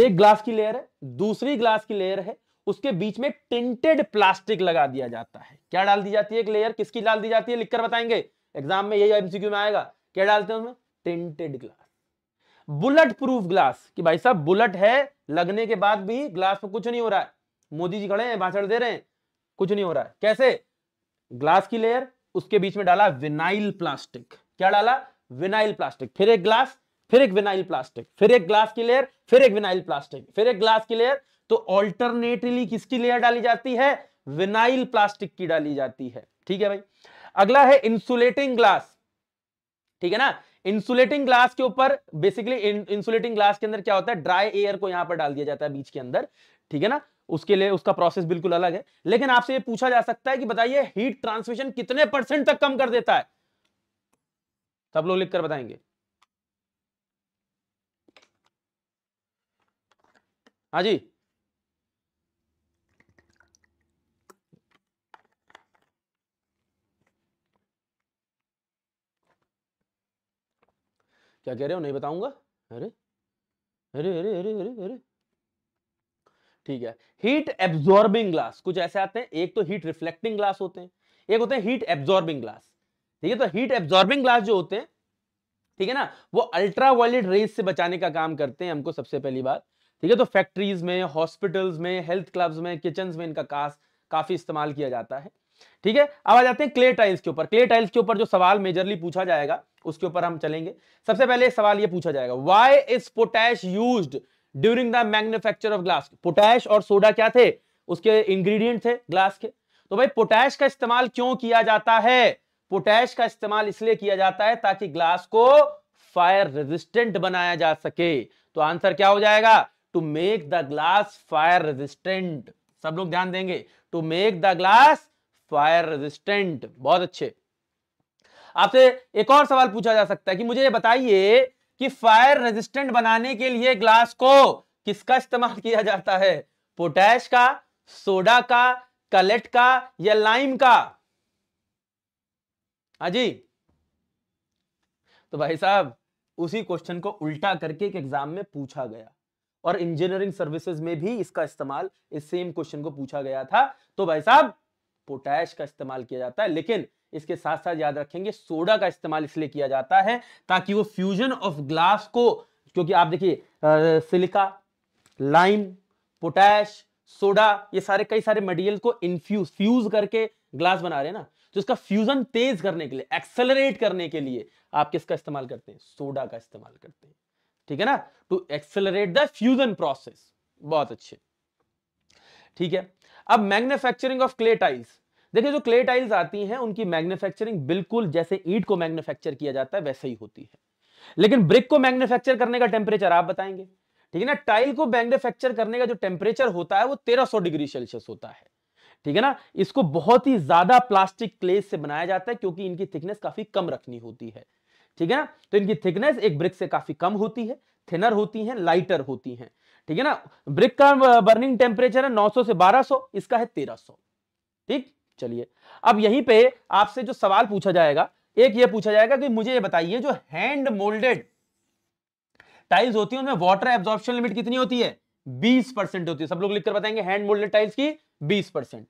एक ग्लास की लेयर है दूसरी ग्लास की लेयर है उसके बीच में टिंटेड प्लास्टिक लगा दिया जाता है क्या डाल दी जाती है एक लेयर किसकी डाल दी जाती है लिखकर बताएंगे एग्जाम में यही एमसीक्यू में आएगा क्या डालते हैं tinted glass bullet proof glass कि भाई साहब बुलेट है लगने के बाद भी ग्लास में कुछ नहीं हो रहा है मोदी जी खड़े हैं भाषण दे रहे हैं कुछ नहीं हो रहा है कैसे ग्लास की लेयर उसके बीच में डाला विनाइल प्लास्टिक क्या डाला विनाइल प्लास्टिक फिर एक ग्लास फिर एक विनाइल प्लास्टिक फिर एक ग्लास की लेयर फिर एक विनाइल प्लास्टिक फिर एक ग्लास की लेयर तो ऑल्टरनेटली किसकी लेयर डाली जाती है विनाइल प्लास्टिक की डाली जाती है ठीक है भाई अगला है इंसुलेटिंग ग्लास ठीक है ना इंसुलेटिंग ग्लास के ऊपर बेसिकली इंसुलेटिंग ग्लास के अंदर क्या होता है ड्राई एयर को यहां पर डाल दिया जाता है बीच के अंदर ठीक है ना उसके लिए उसका प्रोसेस बिल्कुल अलग है लेकिन आपसे ये पूछा जा सकता है कि बताइए हीट ट्रांसमिशन कितने परसेंट तक कम कर देता है सब लोग लिखकर बताएंगे हाँ जी क्या कह रहे हो नहीं बताऊंगा अरे अरे अरे अरे अरे अरे ठीक है हीट एब्जॉर्बिंग ग्लास कुछ ऐसे आते हैं एक तो हीट रिफ्लेक्टिंग ग्लास होते हैं एक होते हैं हीट एब्जॉर्बिंग ग्लास ठीक है तो हीट एब्जॉर्बिंग ग्लास जो होते हैं ठीक है ना वो अल्ट्रा वायलेट रेज से बचाने का काम करते हैं हमको सबसे पहली बात ठीक है तो फैक्ट्रीज में हॉस्पिटल्स में हेल्थ क्लब्स में किचन में इनका कास काफी इस्तेमाल किया जाता है ठीक है अब आ जाते हैं क्ले टाइल्स के ऊपर क्ले टाइल्स के ऊपर जो सवाल मेजरली पूछा जाएगा उसके ऊपर हम चलेंगे सबसे पहले सवाल ये पूछा जाएगा why is potash use during the manufacture of glass potash और सोडा क्या थे उसके इंग्रेडिएंट थे ग्लास के तो भाई पोटैश का इस्तेमाल क्यों किया जाता है पोटैश का इस्तेमाल इसलिए किया जाता है ताकि ग्लास को फायर रेजिस्टेंट बनाया जा सके तो आंसर क्या हो जाएगा to make the glass fire resistant सब लोग ध्यान देंगे to make the glass fire resistant बहुत अच्छे आपसे एक और सवाल पूछा जा सकता है कि मुझे बताइए कि फायर रेजिस्टेंट बनाने के लिए ग्लास को किसका इस्तेमाल किया जाता है पोटैश का सोडा का कलेट का या लाइम का हाजी तो भाई साहब उसी क्वेश्चन को उल्टा करके एक एग्जाम में पूछा गया और इंजीनियरिंग सर्विसेज में भी इसका इस्तेमाल इस सेम क्वेश्चन को पूछा गया था तो भाई साहब पोटैश का इस्तेमाल किया जाता है लेकिन इसके साथ साथ याद रखेंगे सोडा का इस्तेमाल इसलिए किया जाता है ताकि वो फ्यूजन ऑफ ग्लास को क्योंकि आप देखिए सिलिका लाइम पोटैश सोडा ये सारे कई सारे मटेरियल को इन्फ्यूज फ्यूज करके ग्लास बना रहे हैं ना तो इसका फ्यूजन तेज करने के लिए एक्सेलरेट करने के लिए आप किसका इस्तेमाल करते हैं सोडा का इस्तेमाल करते हैं ठीक है ना to accelerate the fusion process बहुत अच्छे ठीक है अब मैन्युफैक्चरिंग ऑफ क्ले टाइल्स देखिए जो क्ले टाइल्स आती हैं उनकी मैन्युफैक्चरिंग बिल्कुल जैसे ईट को मैन्युफैक्चर किया जाता है वैसे ही होती है लेकिन ब्रिक को मैन्युफैक्चर करने का टेम्परेचर आप बताएंगे ठीक है ना टाइल को मैन्युफैक्चर करने का जो टेम्परेचर होता है वो सौ डिग्री सेल्सियस होता है ठीक है ना इसको बहुत ही ज्यादा प्लास्टिक क्ले से बनाया जाता है क्योंकि इनकी थिकनेस काफी कम रखनी होती है ठीक है ना तो इनकी थिकनेस एक ब्रिक से काफी कम होती है थिनर होती है लाइटर होती है ठीक है ना ब्रिक का बर्निंग टेम्परेचर है 900 से 1200 इसका है 1300 ठीक चलिए अब यहीं पे आपसे जो सवाल पूछा जाएगा एक ये पूछा जाएगा कि मुझे ये बताइए जो हैंड मोल्डेड टाइल्स होती है उनमें वाटर एब्जॉर्प्शन लिमिट कितनी होती है 20 परसेंट होती है सब लोग लिखकर बताएंगे हैंड मोल्डेड टाइल्स की 20 परसेंट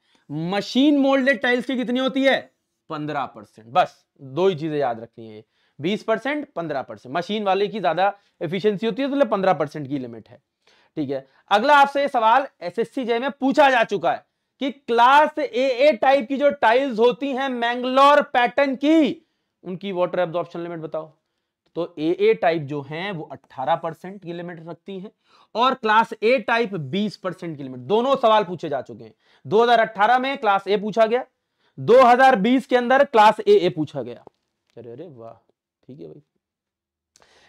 मशीन मोल्डेड टाइल्स की कितनी होती है 15 परसेंट बस दो ही चीजें याद रखनी है बीस परसेंट पंद्रह परसेंट मशीन वाले की ज्यादा एफिशियंसी होती है तो पंद्रह परसेंट की लिमिट है ठीक है अगला आपसे सवाल एस एस में पूछा जा चुका है कि क्लास ए ए टाइप की जो टाइल्स होती हैं मैंगलोर पैटर्न की उनकी वाटर एब्जॉर्प्शन लिमिट बताओ तो ए ए टाइप जो हैं वो 18 परसेंट की लिमिट रखती हैं और क्लास ए टाइप 20 परसेंट की लिमिट दोनों सवाल पूछे जा चुके हैं 2018 में क्लास ए पूछा गया 2020 के अंदर क्लास ए ए पूछा गया अरे अरे वाह ठीक है भाई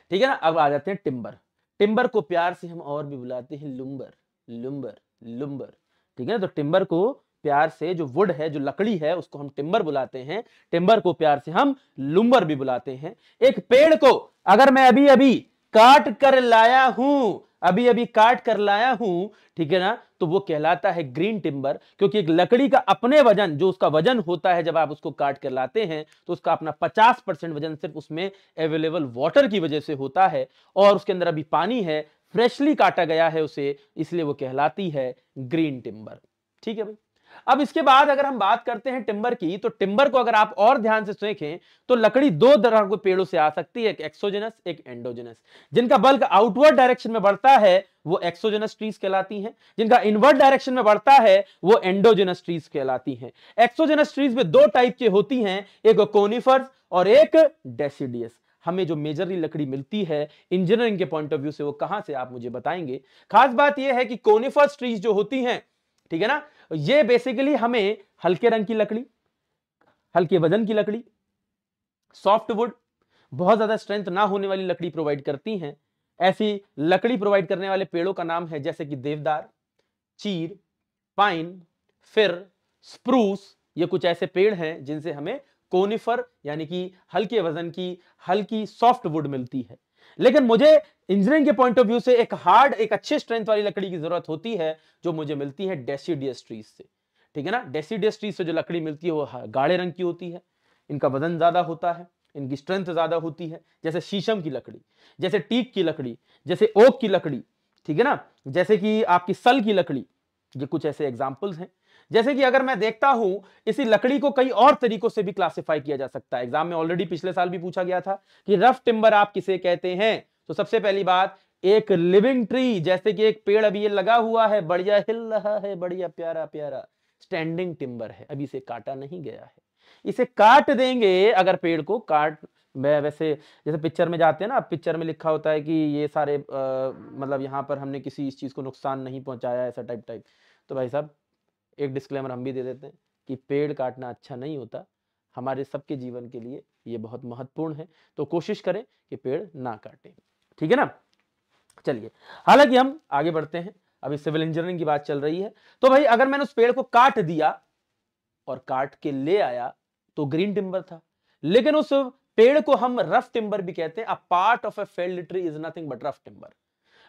ठीक है ना अब आ जाते हैं टिम्बर टिम्बर को प्यार से हम और भी बुलाते हैं लुम्बर लुम्बर लुम्बर ठीक है तो टिम्बर को प्यार से जो वुड है जो लकड़ी है उसको हम टिम्बर बुलाते हैं टिम्बर को प्यार से हम लुम्बर भी बुलाते हैं एक पेड़ को अगर मैं अभी अभी काट कर लाया हूं अभी अभी काट कर लाया हूं ठीक है ना तो वो कहलाता है ग्रीन टिम्बर क्योंकि एक लकड़ी का अपने वजन जो उसका वजन होता है जब आप उसको काट कर लाते हैं तो उसका अपना 50 परसेंट वजन सिर्फ उसमें अवेलेबल वाटर की वजह से होता है और उसके अंदर अभी पानी है फ्रेशली काटा गया है उसे इसलिए वो कहलाती है ग्रीन टिम्बर ठीक है भाई अब इसके बाद अगर हम बात करते हैं टिम्बर की तो टिम्बर को अगर आप और ध्यान से सोखें तो लकड़ी दो तरह के पेड़ों से आ सकती है एक एक्सोजेनस एक एंडोजेनस जिनका बल्क आउटवर्ड डायरेक्शन में बढ़ता है वो एक्सोजेनस ट्रीज कहलाती हैं जिनका इनवर्ड डायरेक्शन में बढ़ता है वो एंडोजेनस ट्रीज कहलाती हैं एक्सोजेनस ट्रीज में दो टाइप की होती हैं एक कोनिफर्स और एक डेसिडियस हमें जो मेजरली लकड़ी मिलती है इंजीनियरिंग के पॉइंट ऑफ व्यू से वो कहां से आप मुझे बताएंगे खास बात यह है कि कोनिफर्स ट्रीज जो होती हैं ठीक है ना ये बेसिकली हमें हल्के रंग की लकड़ी हल्के वजन की लकड़ी सॉफ्टवुड बहुत ज्यादा स्ट्रेंथ ना होने वाली लकड़ी प्रोवाइड करती हैं ऐसी लकड़ी प्रोवाइड करने वाले पेड़ों का नाम है जैसे कि देवदार चीर पाइन फिर स्प्रूस ये कुछ ऐसे पेड़ हैं जिनसे हमें कोनिफर यानी कि हल्के वजन की हल्की सॉफ्ट वुड मिलती है लेकिन मुझे इंजीनियरिंग के पॉइंट ऑफ व्यू से एक हार्ड एक अच्छे स्ट्रेंथ वाली लकड़ी की जरूरत होती है जो मुझे मिलती है डेसीडियस ट्रीज से ठीक है ना डेसीडियस ट्रीज से जो लकड़ी मिलती है वो गाढ़े रंग की होती है इनका वजन ज्यादा होता है इनकी स्ट्रेंथ ज्यादा होती है जैसे शीशम की लकड़ी जैसे टीक की लकड़ी जैसे ओक की लकड़ी ठीक है ना जैसे कि आपकी सल की लकड़ी ये कुछ ऐसे एग्जाम्पल्स हैं जैसे कि अगर मैं देखता हूं इसी लकड़ी को कई और तरीकों से भी क्लासिफाई किया जा सकता है एग्जाम में ऑलरेडी पिछले साल भी पूछा गया था कि रफ टिम्बर आप किसे कहते हैं तो सबसे पहली बात एक लिविंग ट्री जैसे कि एक पेड़ अभी ये लगा हुआ है बढ़िया हिल रहा है बढ़िया प्यारा प्यारा स्टैंडिंग टिम्बर है अभी इसे काटा नहीं गया है इसे काट देंगे अगर पेड़ को काट वैसे जैसे पिक्चर में जाते हैं ना पिक्चर में लिखा होता है कि ये सारे आ, मतलब यहाँ पर हमने किसी इस चीज़ को नुकसान नहीं पहुंचाया ऐसा टाइप टाइप तो भाई साहब एक डिस्क्लेमर हम भी दे देते हैं कि पेड़ काटना अच्छा नहीं होता हमारे सबके जीवन के लिए ये बहुत महत्वपूर्ण है तो कोशिश करें कि पेड़ ना काटें ठीक है ना चलिए हालांकि हम आगे बढ़ते हैं अभी सिविल इंजीनियरिंग की बात चल रही है तो भाई अगर मैंने उस पेड़ को काट दिया और काट के ले आया तो ग्रीन टिम्बर था लेकिन उस पेड़ को हम रफ टिम्बर भी कहते हैं a part of a felled tree is nothing but rough timber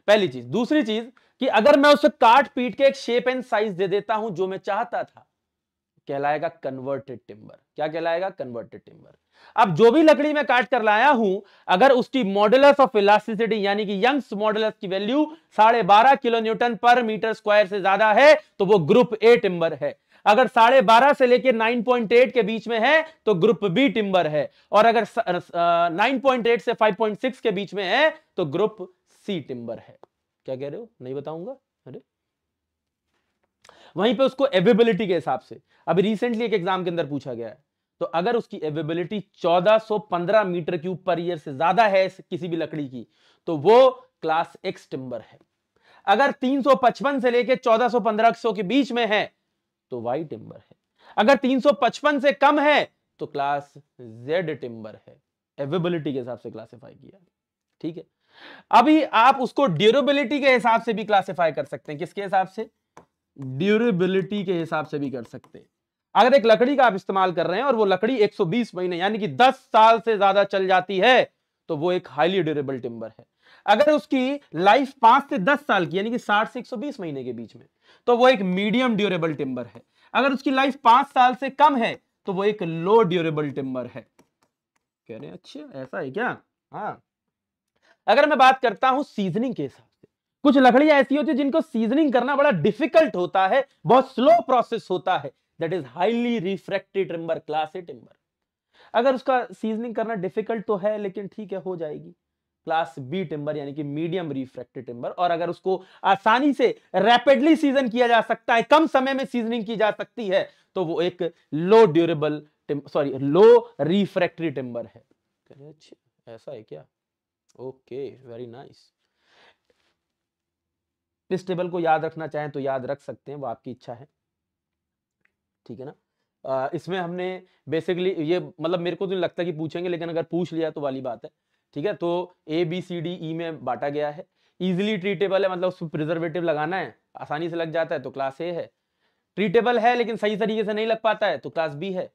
पहली चीज दूसरी चीज कि अगर मैं उसे काट पीट के एक शेप एंड साइज दे देता हूं जो मैं चाहता था कहलाएगा कन्वर्टेड टिम्बर क्या कहलाएगा कन्वर्टेड टिम्बर अब जो भी लकड़ी मैं काट कर लाया हूं अगर उसकी मॉडुलस ऑफ इलास्टिसिटी यानी कि यंग्स मॉडुलस की वैल्यू साढ़े बारह किलो न्यूटन पर मीटर स्क्वायर से ज्यादा है तो वो ग्रुप ए टिम्बर है अगर साढ़े बारह से लेकर 9.8 के बीच में है तो ग्रुप बी टिम्बर है और अगर 9.8 से 5.6 के बीच में है तो ग्रुप सी टिम्बर है क्या कह रहे हो नहीं बताऊंगा अरे वहीं पे उसको एवेबिलिटी के हिसाब से अभी रिसेंटली एक एग्जाम के अंदर पूछा गया है तो अगर उसकी एवेबिलिटी 1415 मीटर क्यूब पर ईयर से ज्यादा है किसी भी लकड़ी की तो वो क्लास एक्स टिम्बर है अगर 355 से लेके 1415 1500 के बीच में है तो वाई टिम्बर है अगर 355 से कम है तो क्लास जेड टिम्बर है एवेबिलिटी के हिसाब से क्लासिफाई किया ठीक है अभी आप उसको ड्यूरेबिलिटी के हिसाब से भी क्लासिफाई कर सकते हैं किसके हिसाब से ड्यूरेबिलिटी के हिसाब से भी कर सकते हैं अगर एक लकड़ी का आप इस्तेमाल कर रहे हैं और वो लकड़ी 120 महीने यानी कि 10 साल से ज्यादा चल जाती है तो वो एक हाईली ड्यूरेबल टिम्बर है अगर उसकी लाइफ पांच से दस साल की यानी कि साठ से 120 महीने के बीच में तो वो एक मीडियम ड्यूरेबल टिम्बर है अगर उसकी लाइफ पांच साल से कम है तो वो एक लो ड्यूरेबल टिम्बर है कह रहे हैं अच्छा ऐसा है क्या हाँ अगर मैं बात करता हूं सीजनिंग के हिसाब से कुछ लकड़ियां ऐसी होती है जिनको सीजनिंग करना बड़ा डिफिकल्ट होता है बहुत स्लो प्रोसेस होता है that is highly refracted timber class A timber अगर उसका सीजनिंग करना डिफिकल्ट तो है लेकिन ठीक है हो जाएगी क्लास बी टिम्बर यानी कि मीडियम रिफ्रेक्टेड टिम्बर और अगर उसको आसानी से रैपिडली सीजन किया जा सकता है कम समय में सीजनिंग की जा सकती है तो वो एक low durable sorry low refractory timber है ऐसा है क्या ओके वेरी नाइस इस टेबल को याद रखना चाहें तो याद रख सकते हैं वो आपकी इच्छा है ठीक है ना आ, इसमें हमने बेसिकली ये मतलब मेरे को तो नहीं लगता कि पूछेंगे लेकिन अगर पूछ लिया तो वाली बात है ठीक है तो A B C D E में बांटा गया है इजिली ट्रीटेबल है मतलब उसमें प्रिजर्वेटिव लगाना है आसानी से लग जाता है तो क्लास ए है ट्रीटेबल है लेकिन सही तरीके से नहीं लग पाता है तो क्लास बी है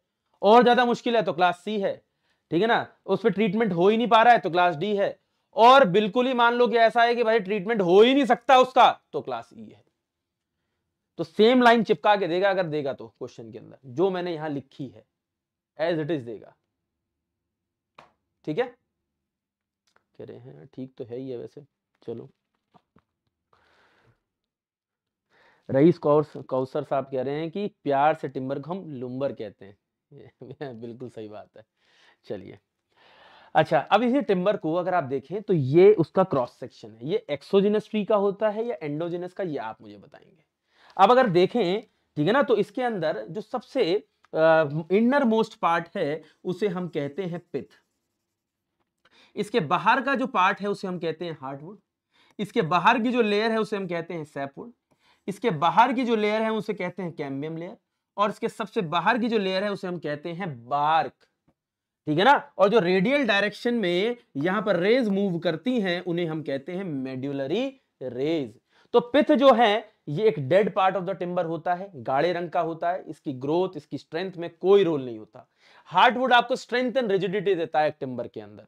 और ज़्यादा मुश्किल है तो क्लास सी है ठीक है ना उस पर ट्रीटमेंट हो ही नहीं पा रहा है तो क्लास डी है और बिल्कुल ही मान लो कि ऐसा है कि भाई ट्रीटमेंट हो ही नहीं सकता उसका तो क्लास ई e है तो सेम लाइन चिपका के देगा अगर देगा तो क्वेश्चन के अंदर जो मैंने यहां लिखी है एज इट इज देगा ठीक है कह रहे हैं ठीक तो है ही है वैसे चलो रईस कौर्स कौसर साहब कह रहे हैं कि प्यार से टिम्बर को हम लुम्बर कहते हैं <laughs> बिल्कुल सही बात है चलिए अच्छा अब इसी टिम्बर को अगर आप देखें तो ये उसका क्रॉस सेक्शन है ये एक्सोजिनस ट्री का होता है या एंडोजिनस का ये आप मुझे बताएंगे अब अगर देखें ठीक है ना तो इसके अंदर जो सबसे इनर मोस्ट पार्ट है उसे हम कहते हैं पिथ इसके बाहर का जो पार्ट है उसे हम कहते हैं हार्डवुड इसके बाहर की जो लेयर है उसे हम कहते हैं सैपवुड इसके बाहर की जो लेयर है उसे कहते हैं कैम्बियम लेयर और इसके सबसे बाहर की जो लेयर है उसे हम कहते हैं बार्क ठीक है ना और जो रेडियल डायरेक्शन में यहां पर रेज मूव करती हैं उन्हें हम कहते हैं मेड्यूलरी रेज तो पिथ जो है ये एक dead part of the timber होता है गाढ़े रंग का होता है इसकी ग्रोथ इसकी स्ट्रेंथ में कोई रोल नहीं होता हार्डवुड आपको स्ट्रेंथ एंड रिजिडिटी देता है टिम्बर के अंदर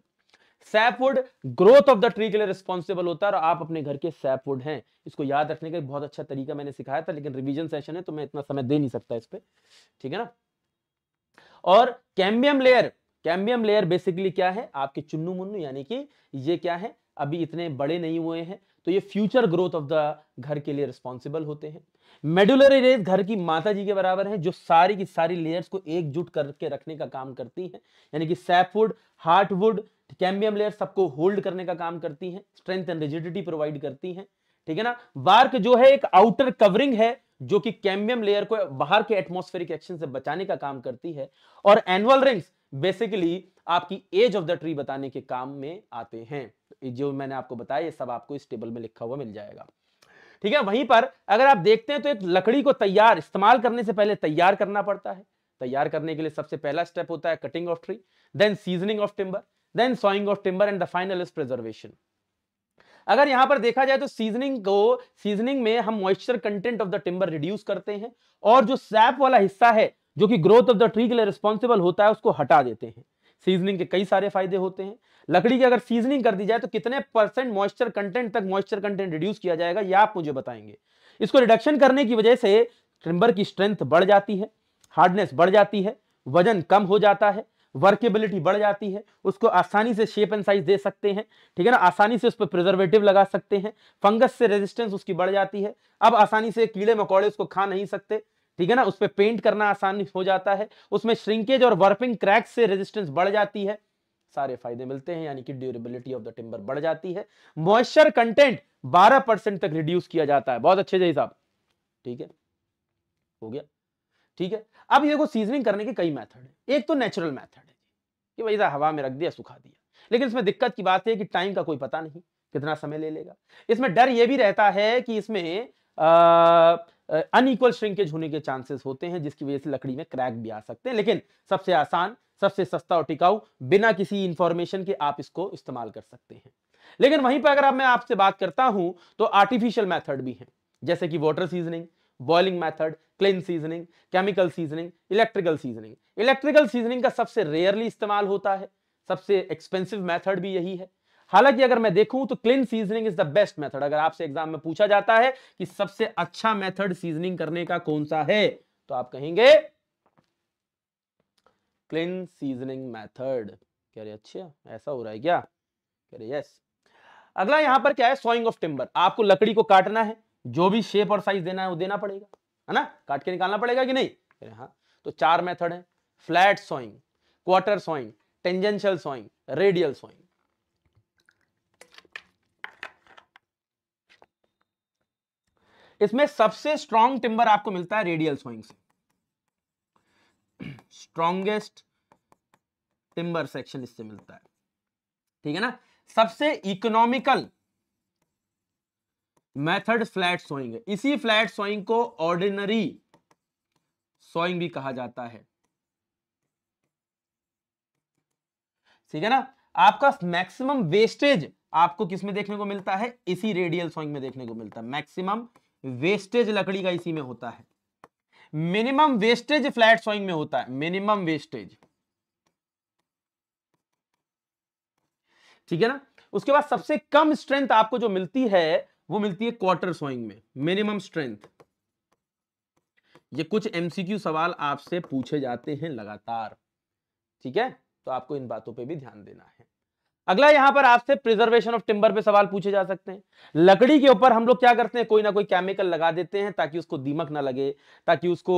sapwood growth of the tree के लिए रिस्पॉन्सिबल होता है और आप अपने घर के सैपवुड हैं इसको याद रखने का बहुत अच्छा तरीका मैंने सिखाया था लेकिन रिविजन सेशन है तो मैं इतना समय दे नहीं सकता इस पर ठीक है ना और cambium layer cambium layer basically क्या है आपके चुन्नू मुन्नू यानी कि ये क्या है अभी इतने बड़े नहीं हुए हैं तो ये फ्यूचर ग्रोथ ऑफ द घर के लिए रिस्पॉन्सिबल होते हैं मेडुलर रेज घर की माता जी के बराबर है जो सारी की सारी लेयर्स को एकजुट करके रखने का काम करती है यानी कि सैपवुड हार्टवुड कैम्बियम लेयर सबको होल्ड करने का काम करती है स्ट्रेंथ एंड रिजिडिटी प्रोवाइड करती है ठीक है ना वार्क जो है एक आउटर कवरिंग है जो कि कैम्बियम लेयर को बाहर के एटमोस्फेरिक एक्शन से बचाने का काम करती है और एनुअल रिंग्स बेसिकली आपकी एज ऑफ द ट्री बताने के काम में आते हैं जो मैंने आपको बताया ये सब आपको इस टेबल में लिखा हुआ मिल जाएगा ठीक है वहीं पर अगर आप देखते हैं तो एक लकड़ी को तैयार इस्तेमाल करने से पहले तैयार करना पड़ता है तैयार करने के लिए सबसे पहला स्टेप होता है cutting of tree then seasoning of timber then sawing of timber and the final is preservation अगर यहां पर देखा जाए तो सीजनिंग को सीजनिंग में हम moisture content of the timber reduce करते हैं और जो सैप वाला हिस्सा है जो कि ग्रोथ ऑफ द ट्री के लिए रिस्पॉन्सिबल होता है उसको हटा देते हैं सीजनिंग के कई सारे फायदे होते हैं लकड़ी की अगर सीजनिंग कर दी जाए तो कितने परसेंट मॉइस्चर कंटेंट तक मॉइस्चर कंटेंट रिड्यूस किया जाएगा यह आप मुझे बताएंगे इसको रिडक्शन करने की वजह से ट्रिम्बर की स्ट्रेंथ बढ़ जाती है हार्डनेस बढ़ जाती है वजन कम हो जाता है वर्केबिलिटी बढ़ जाती है उसको आसानी से शेप एंड साइज दे सकते हैं ठीक है ना आसानी से उस पर प्रिजर्वेटिव लगा सकते हैं फंगस से रेजिस्टेंस उसकी बढ़ जाती है अब आसानी से कीड़े मकोड़े उसको खा नहीं सकते ठीक है ना उस पर पेंट करना आसान हो जाता है उसमें श्रिंकेज और वर्पिंग क्रैक से रेजिस्टेंस बढ़ जाती है सारे फायदे मिलते हैं यानी कि ड्यूरेबिलिटी ऑफ द टिम्बर बढ़ जाती है मॉइस्चर कंटेंट 12 परसेंट तक रिड्यूस किया जाता है बहुत अच्छे से साहब ठीक है हो गया ठीक है अब ये को सीजनिंग करने के कई मेथड है एक तो नेचुरल मैथड है कि भाई साहब हवा में रख दिया सुखा दिया लेकिन इसमें दिक्कत की बात है कि टाइम का कोई पता नहीं कितना समय ले लेगा इसमें डर यह भी रहता है कि इसमें आ, अनइक्वल श्रिंकेज होने के चांसेस होते हैं जिसकी वजह से लकड़ी में क्रैक भी आ सकते हैं लेकिन सबसे आसान सबसे सस्ता और टिकाऊ बिना किसी इंफॉर्मेशन के आप इसको इस्तेमाल कर सकते हैं लेकिन वहीं पर अगर आप मैं आपसे बात करता हूं तो आर्टिफिशियल मैथड भी है जैसे कि water seasoning boiling method kiln seasoning chemical seasoning electrical seasoning electrical seasoning का सबसे रेयरली इस्तेमाल होता है सबसे एक्सपेंसिव मैथड भी यही है हालांकि अगर मैं देखूं तो kiln seasoning is the best method अगर आपसे एग्जाम में पूछा जाता है कि सबसे अच्छा मेथड सीजनिंग करने का कौन सा है तो आप कहेंगे क्लीन सीजनिंग मेथड कह रहे अच्छा ऐसा हो रहा है क्या कह रहे यस अगला यहां पर क्या है सोइंग ऑफ टिम्बर आपको लकड़ी को काटना है जो भी शेप और साइज देना है वो देना पड़ेगा है ना काट के निकालना पड़ेगा कि नहीं कह रहे हाँ तो चार मेथड है flat sawing quarter sawing tangential sawing radial sawing इसमें सबसे स्ट्रॉन्ग टिम्बर आपको मिलता है रेडियल स्विंग से स्ट्रॉन्गेस्ट टिम्बर सेक्शन इससे मिलता है ठीक है ना सबसे इकोनॉमिकल मेथड फ्लैट सोइंग है इसी फ्लैट सोइंग को ऑर्डिनरी सोइंग भी कहा जाता है ठीक है ना आपका मैक्सिमम वेस्टेज आपको किसमें देखने को मिलता है इसी रेडियल सोइंग में देखने को मिलता है मैक्सिमम वेस्टेज लकड़ी का इसी में होता है मिनिमम वेस्टेज फ्लैट सोइंग में होता है मिनिमम वेस्टेज ठीक है ना उसके बाद सबसे कम स्ट्रेंथ आपको जो मिलती है वो मिलती है क्वार्टर सोइंग में मिनिमम स्ट्रेंथ ये कुछ एमसीक्यू सवाल आपसे पूछे जाते हैं लगातार ठीक है तो आपको इन बातों पे भी ध्यान देना है अगला यहां पर आपसे प्रिजर्वेशन ऑफ टिम्बर पे सवाल पूछे जा सकते हैं लकड़ी के ऊपर हम लोग क्या करते हैं कोई ना कोई केमिकल लगा देते हैं ताकि उसको दीमक ना लगे ताकि उसको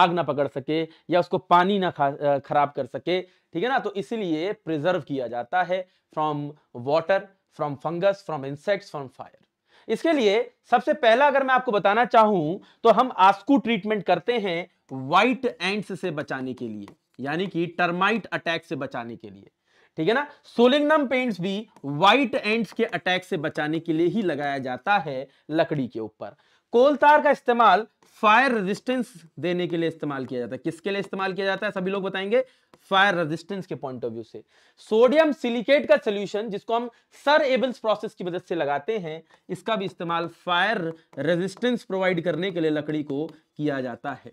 आग ना पकड़ सके या उसको पानी ना खराब कर सके ठीक है ना तो इसीलिए प्रिजर्व किया जाता है from water from fungus from insect from fire इसके लिए सबसे पहला अगर मैं आपको बताना चाहूं तो हम आस्कू ट्रीटमेंट करते हैं व्हाइट एंड से बचाने के लिए यानी कि टर्माइट अटैक से बचाने के लिए ठीक है ना सोलिंगनम पेंट्स भी व्हाइट एंड्स के अटैक से बचाने के लिए ही लगाया जाता है लकड़ी के ऊपर कोलतार का इस्तेमाल फायर रेजिस्टेंस देने के लिए इस्तेमाल किया जाता है किसके लिए इस्तेमाल किया जाता है सभी लोग बताएंगे फायर रेजिस्टेंस के पॉइंट ऑफ व्यू से सोडियम सिलिकेट का सोल्यूशन जिसको हम सर एबल्स प्रोसेस की मदद से लगाते हैं इसका भी इस्तेमाल फायर रेजिस्टेंस प्रोवाइड करने के लिए लकड़ी को किया जाता है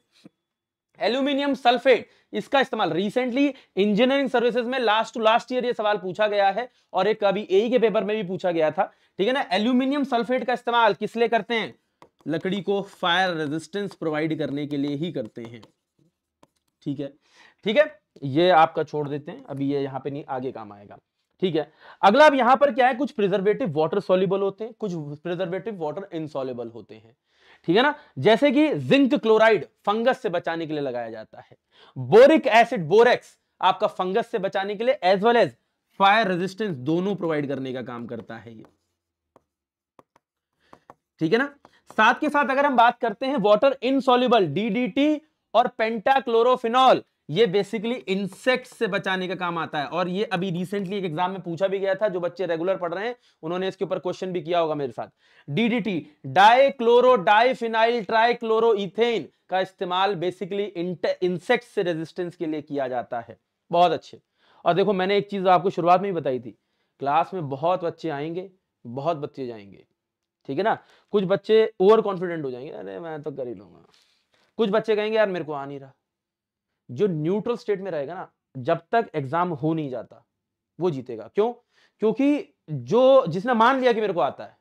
एल्यूमिनियम सल्फेट इसका इस्तेमाल रिसेंटली इंजीनियरिंग सर्विसेज में लास्ट टू लास्ट ईयर ये सवाल पूछा गया है और एक अभी ए के पेपर में भी पूछा गया था ठीक है ना एल्यूमिनियम सल्फेट का इस्तेमाल किस लिए करते हैं लकड़ी को फायर रेजिस्टेंस प्रोवाइड करने के लिए ही करते हैं ठीक है ठीक है ये आपका छोड़ देते हैं अभी ये यहां पे नहीं आगे काम आएगा ठीक है अगला अब यहां पर क्या है कुछ प्रिजर्वेटिव वाटर सोल्यूबल होते हैं कुछ प्रिजर्वेटिव वाटर इनसोलेबल होते हैं ठीक है ना जैसे कि जिंक क्लोराइड फंगस से बचाने के लिए लगाया जाता है बोरिक एसिड बोरेक्स आपका फंगस से बचाने के लिए as well as fire resistance दोनों प्रोवाइड करने का काम करता है ये ठीक है ना साथ के साथ अगर हम बात करते हैं वाटर इनसॉल्यूबल डीडीटी और पेंटाक्लोरोफिनॉल ये बेसिकली इंसेक्ट से बचाने का काम आता है और ये अभी रिसेंटली एक एग्जाम में पूछा भी गया था जो बच्चे रेगुलर पढ़ रहे हैं उन्होंने इसके ऊपर क्वेश्चन भी किया होगा मेरे साथ DDT dichloro diphenyl trichloro ethane का इस्तेमाल बेसिकली इंसेक्ट से रेजिस्टेंस के लिए किया जाता है बहुत अच्छे और देखो मैंने एक चीज आपको शुरुआत में ही बताई थी क्लास में बहुत बच्चे आएंगे बहुत बच्चे जाएंगे ठीक है ना कुछ बच्चे ओवर कॉन्फिडेंट हो जाएंगे अरे मैं तो कर ही लूंगा कुछ बच्चे कहेंगे यार मेरे को आ नहीं रहा जो न्यूट्रल स्टेट में रहेगा ना जब तक एग्जाम हो नहीं जाता वो जीतेगा क्यों क्योंकि जो जिसने मान लिया कि मेरे को आता है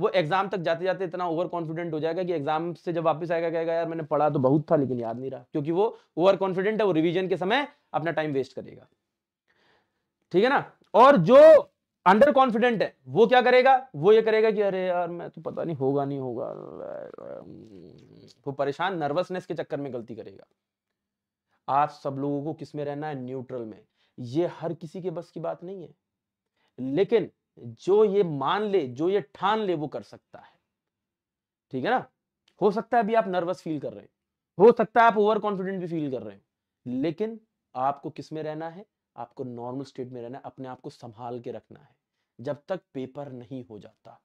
वो एग्जाम तक जाते जाते इतना ओवर कॉन्फिडेंट हो जाएगा कि एग्जाम से जब वापस आएगा कहेगा यार मैंने पढ़ा तो बहुत था लेकिन याद नहीं रहा क्योंकि वो ओवर कॉन्फिडेंट है वो रिवीजन के समय अपना टाइम वेस्ट करेगा ठीक है ना और जो अंडर कॉन्फिडेंट है वो क्या करेगा वो ये करेगा कि अरे यार मैं तो पता नहीं होगा नहीं होगा वो परेशान नर्वसनेस के चक्कर में गलती करेगा आप सब लोगों को किस में रहना है न्यूट्रल में ये हर किसी के बस की बात नहीं है हम्म। लेकिन जो ये मान ले जो ये ठान ले वो कर सकता है ठीक है ना हो सकता है अभी आप नर्वस फील कर रहे हैं हो सकता है आप ओवर कॉन्फिडेंट भी फील कर रहे हैं लेकिन आपको किस में रहना है आपको नॉर्मल स्टेट में रहना है अपने आप को संभाल के रखना है जब तक पेपर नहीं हो जाता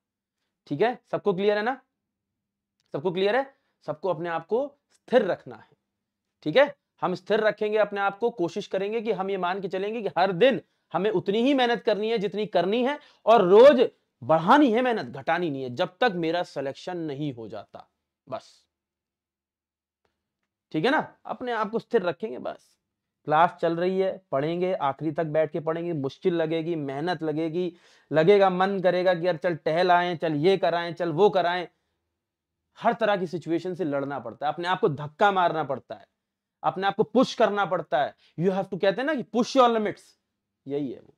ठीक है सबको क्लियर है ना सबको क्लियर है सबको अपने आप को स्थिर रखना है ठीक है हम स्थिर रखेंगे अपने आप को कोशिश करेंगे कि हम ये मान के चलेंगे कि हर दिन हमें उतनी ही मेहनत करनी है जितनी करनी है और रोज बढ़ानी है मेहनत घटानी नहीं है जब तक मेरा सिलेक्शन नहीं हो जाता बस ठीक है ना अपने आप को स्थिर रखेंगे बस क्लास चल रही है पढ़ेंगे आखिरी तक बैठ के पढ़ेंगे मुश्किल लगेगी मेहनत लगेगी लगेगा मन करेगा कि यार चल टहल आए चल ये कराएं चल वो कराएं हर तरह की सिचुएशन से लड़ना पड़ता है अपने आप को धक्का मारना पड़ता है अपने आपको पुश करना पड़ता है यू हैव टू कहते हैं ना कि पुश योर लिमिट्स यही है वो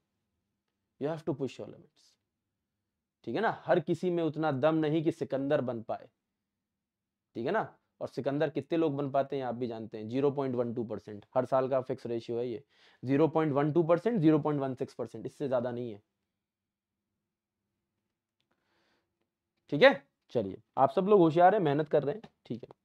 you have to push your limits ठीक है ना हर किसी में उतना दम नहीं कि सिकंदर बन पाए ठीक है ना और सिकंदर कितने लोग बन पाते हैं आप भी जानते हैं zero point one two percent हर साल का फिक्स रेशियो है ये zero point one two percent zero point one six percent इससे ज्यादा नहीं है ठीक है चलिए आप सब लोग होशियार हैं मेहनत कर रहे हैं ठीक है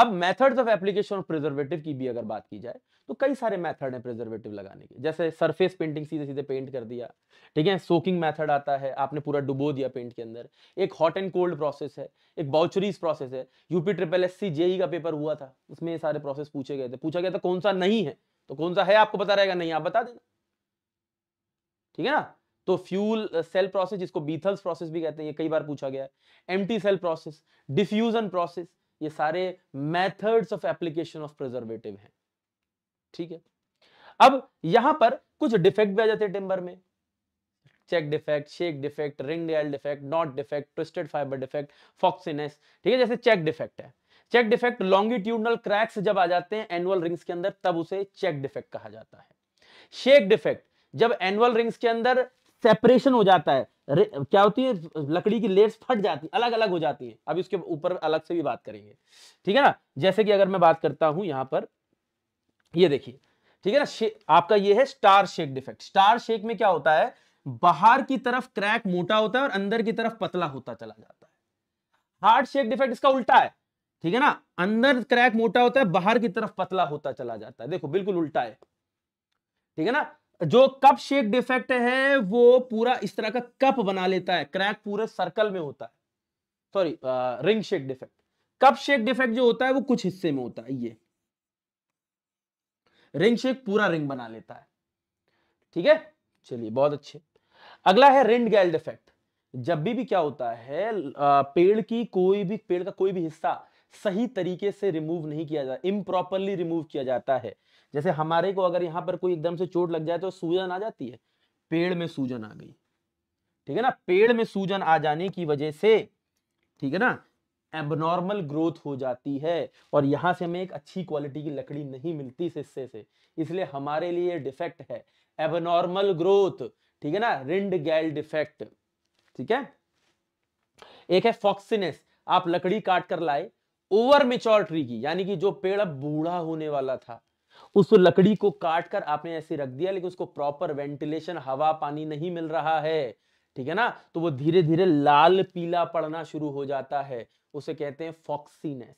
अब methods of application of preservative की भी अगर बात की जाए तो कई सारे मेथड हैं प्रिजर्वेटिव लगाने के जैसे सरफेस पेंटिंग सीधे सीधे पेंट कर दिया ठीक है सोकिंग मेथड आता है आपने पूरा डुबो दिया पेंट के अंदर एक हॉट एंड कोल्ड प्रोसेस है एक बाउचरीज प्रोसेस है UP triple S C JE का पेपर हुआ था उसमें सारे प्रोसेस पूछे गए थे पूछा गया था कौन सा नहीं है तो कौन सा है आपको पता रहेगा नहीं आप बता देना ठीक है ना तो फ्यूल सेल प्रोसेस जिसको बीथल्स प्रोसेस भी कहते हैं ये कई बार पूछा गया है empty cell process diffusion process ये सारे methods of application of preservative हैं ठीक है अब यहां पर कुछ डिफेक्ट भी आ जाते हैं टिम्बर में check defect shake defect rind gall defect knot defect twisted fibre defect foxiness ठीक है जैसे चेक डिफेक्ट है चेक डिफेक्ट लॉन्गिट्यूडनल क्रैक्स जब आ जाते हैं एनुअल रिंग्स के अंदर तब उसे चेक डिफेक्ट कहा जाता है शेक डिफेक्ट जब एनुअल रिंग्स के अंदर सेपरेशन हो जाता है क्या होती है लकड़ी की लेयर्स फट जाती है अलग अलग हो जाती है अब इसके ऊपर अलग से भी बात करेंगे ठीक है ना जैसे कि अगर मैं बात करता हूं यहाँ पर ये देखिए ठीक है ना आपका ये है star shake defect star shake में क्या होता है बाहर की तरफ क्रैक मोटा होता है और अंदर की तरफ पतला होता चला जाता है हार्ड शेक डिफेक्ट इसका उल्टा है ठीक है ना अंदर क्रैक मोटा होता है बाहर की तरफ पतला होता चला जाता है देखो बिल्कुल उल्टा है ठीक है ना जो कप शेप डिफेक्ट है वो पूरा इस तरह का कप बना लेता है क्रैक पूरे सर्कल में होता है sorry ring shape defect cup shape defect जो होता है वो कुछ हिस्से में होता है ये रिंग शेप पूरा रिंग बना लेता है ठीक है चलिए बहुत अच्छे अगला है रिंड गैल डिफेक्ट जब भी भी क्या होता है पेड़ की कोई भी पेड़ का कोई भी हिस्सा सही तरीके से रिमूव नहीं किया जाता इम्प्रॉपरली रिमूव किया जाता है जैसे हमारे को अगर यहाँ पर कोई एकदम से चोट लग जाए तो सूजन आ जाती है पेड़ में सूजन आ गई ठीक है ना पेड़ में सूजन आ जाने की वजह से ठीक है ना एबनॉर्मल ग्रोथ हो जाती है और यहां से हमें एक अच्छी क्वालिटी की लकड़ी नहीं मिलती हिस्से से इसलिए हमारे लिए डिफेक्ट है एबनॉर्मल ग्रोथ ठीक है ना रिंड गैल डिफेक्ट ठीक है एक है फॉक्सिनेस आप लकड़ी काट कर लाए ओवर मेच्योर ट्री की यानी कि जो पेड़ अब बूढ़ा होने वाला था उस लकड़ी को काट कर आपने ऐसे रख दिया लेकिन उसको प्रॉपर वेंटिलेशन हवा पानी नहीं मिल रहा है ठीक है ना तो वो धीरे धीरे लाल पीला पड़ना शुरू हो जाता है उसे कहते हैं फॉक्सीनेस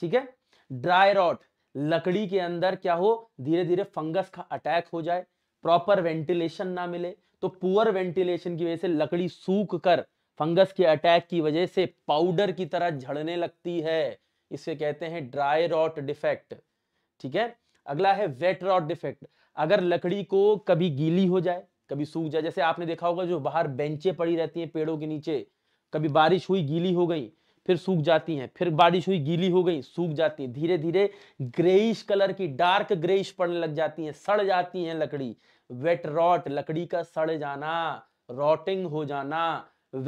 ठीक है ड्राई रॉट लकड़ी के अंदर क्या हो धीरे धीरे फंगस का अटैक हो जाए प्रॉपर वेंटिलेशन ना मिले तो पुअर वेंटिलेशन की वजह से लकड़ी सूख कर फंगस के अटैक की वजह से पाउडर की तरह झड़ने लगती है इसे कहते हैं ड्राई रॉट डिफेक्ट ठीक है अगला है वेट रॉट डिफेक्ट अगर लकड़ी को कभी गीली हो जाए कभी सूख जाए जैसे आपने देखा होगा जो बाहर बेंचें पड़ी रहती हैं पेड़ों के नीचे कभी बारिश हुई गीली हो गई फिर सूख जाती हैं फिर बारिश हुई गीली हो गई सूख जाती है धीरे धीरे ग्रेइश कलर की डार्क ग्रेइश पड़ने लग जाती हैं सड़ जाती हैं लकड़ी वेट रॉट लकड़ी का सड़ जाना रॉटिंग हो जाना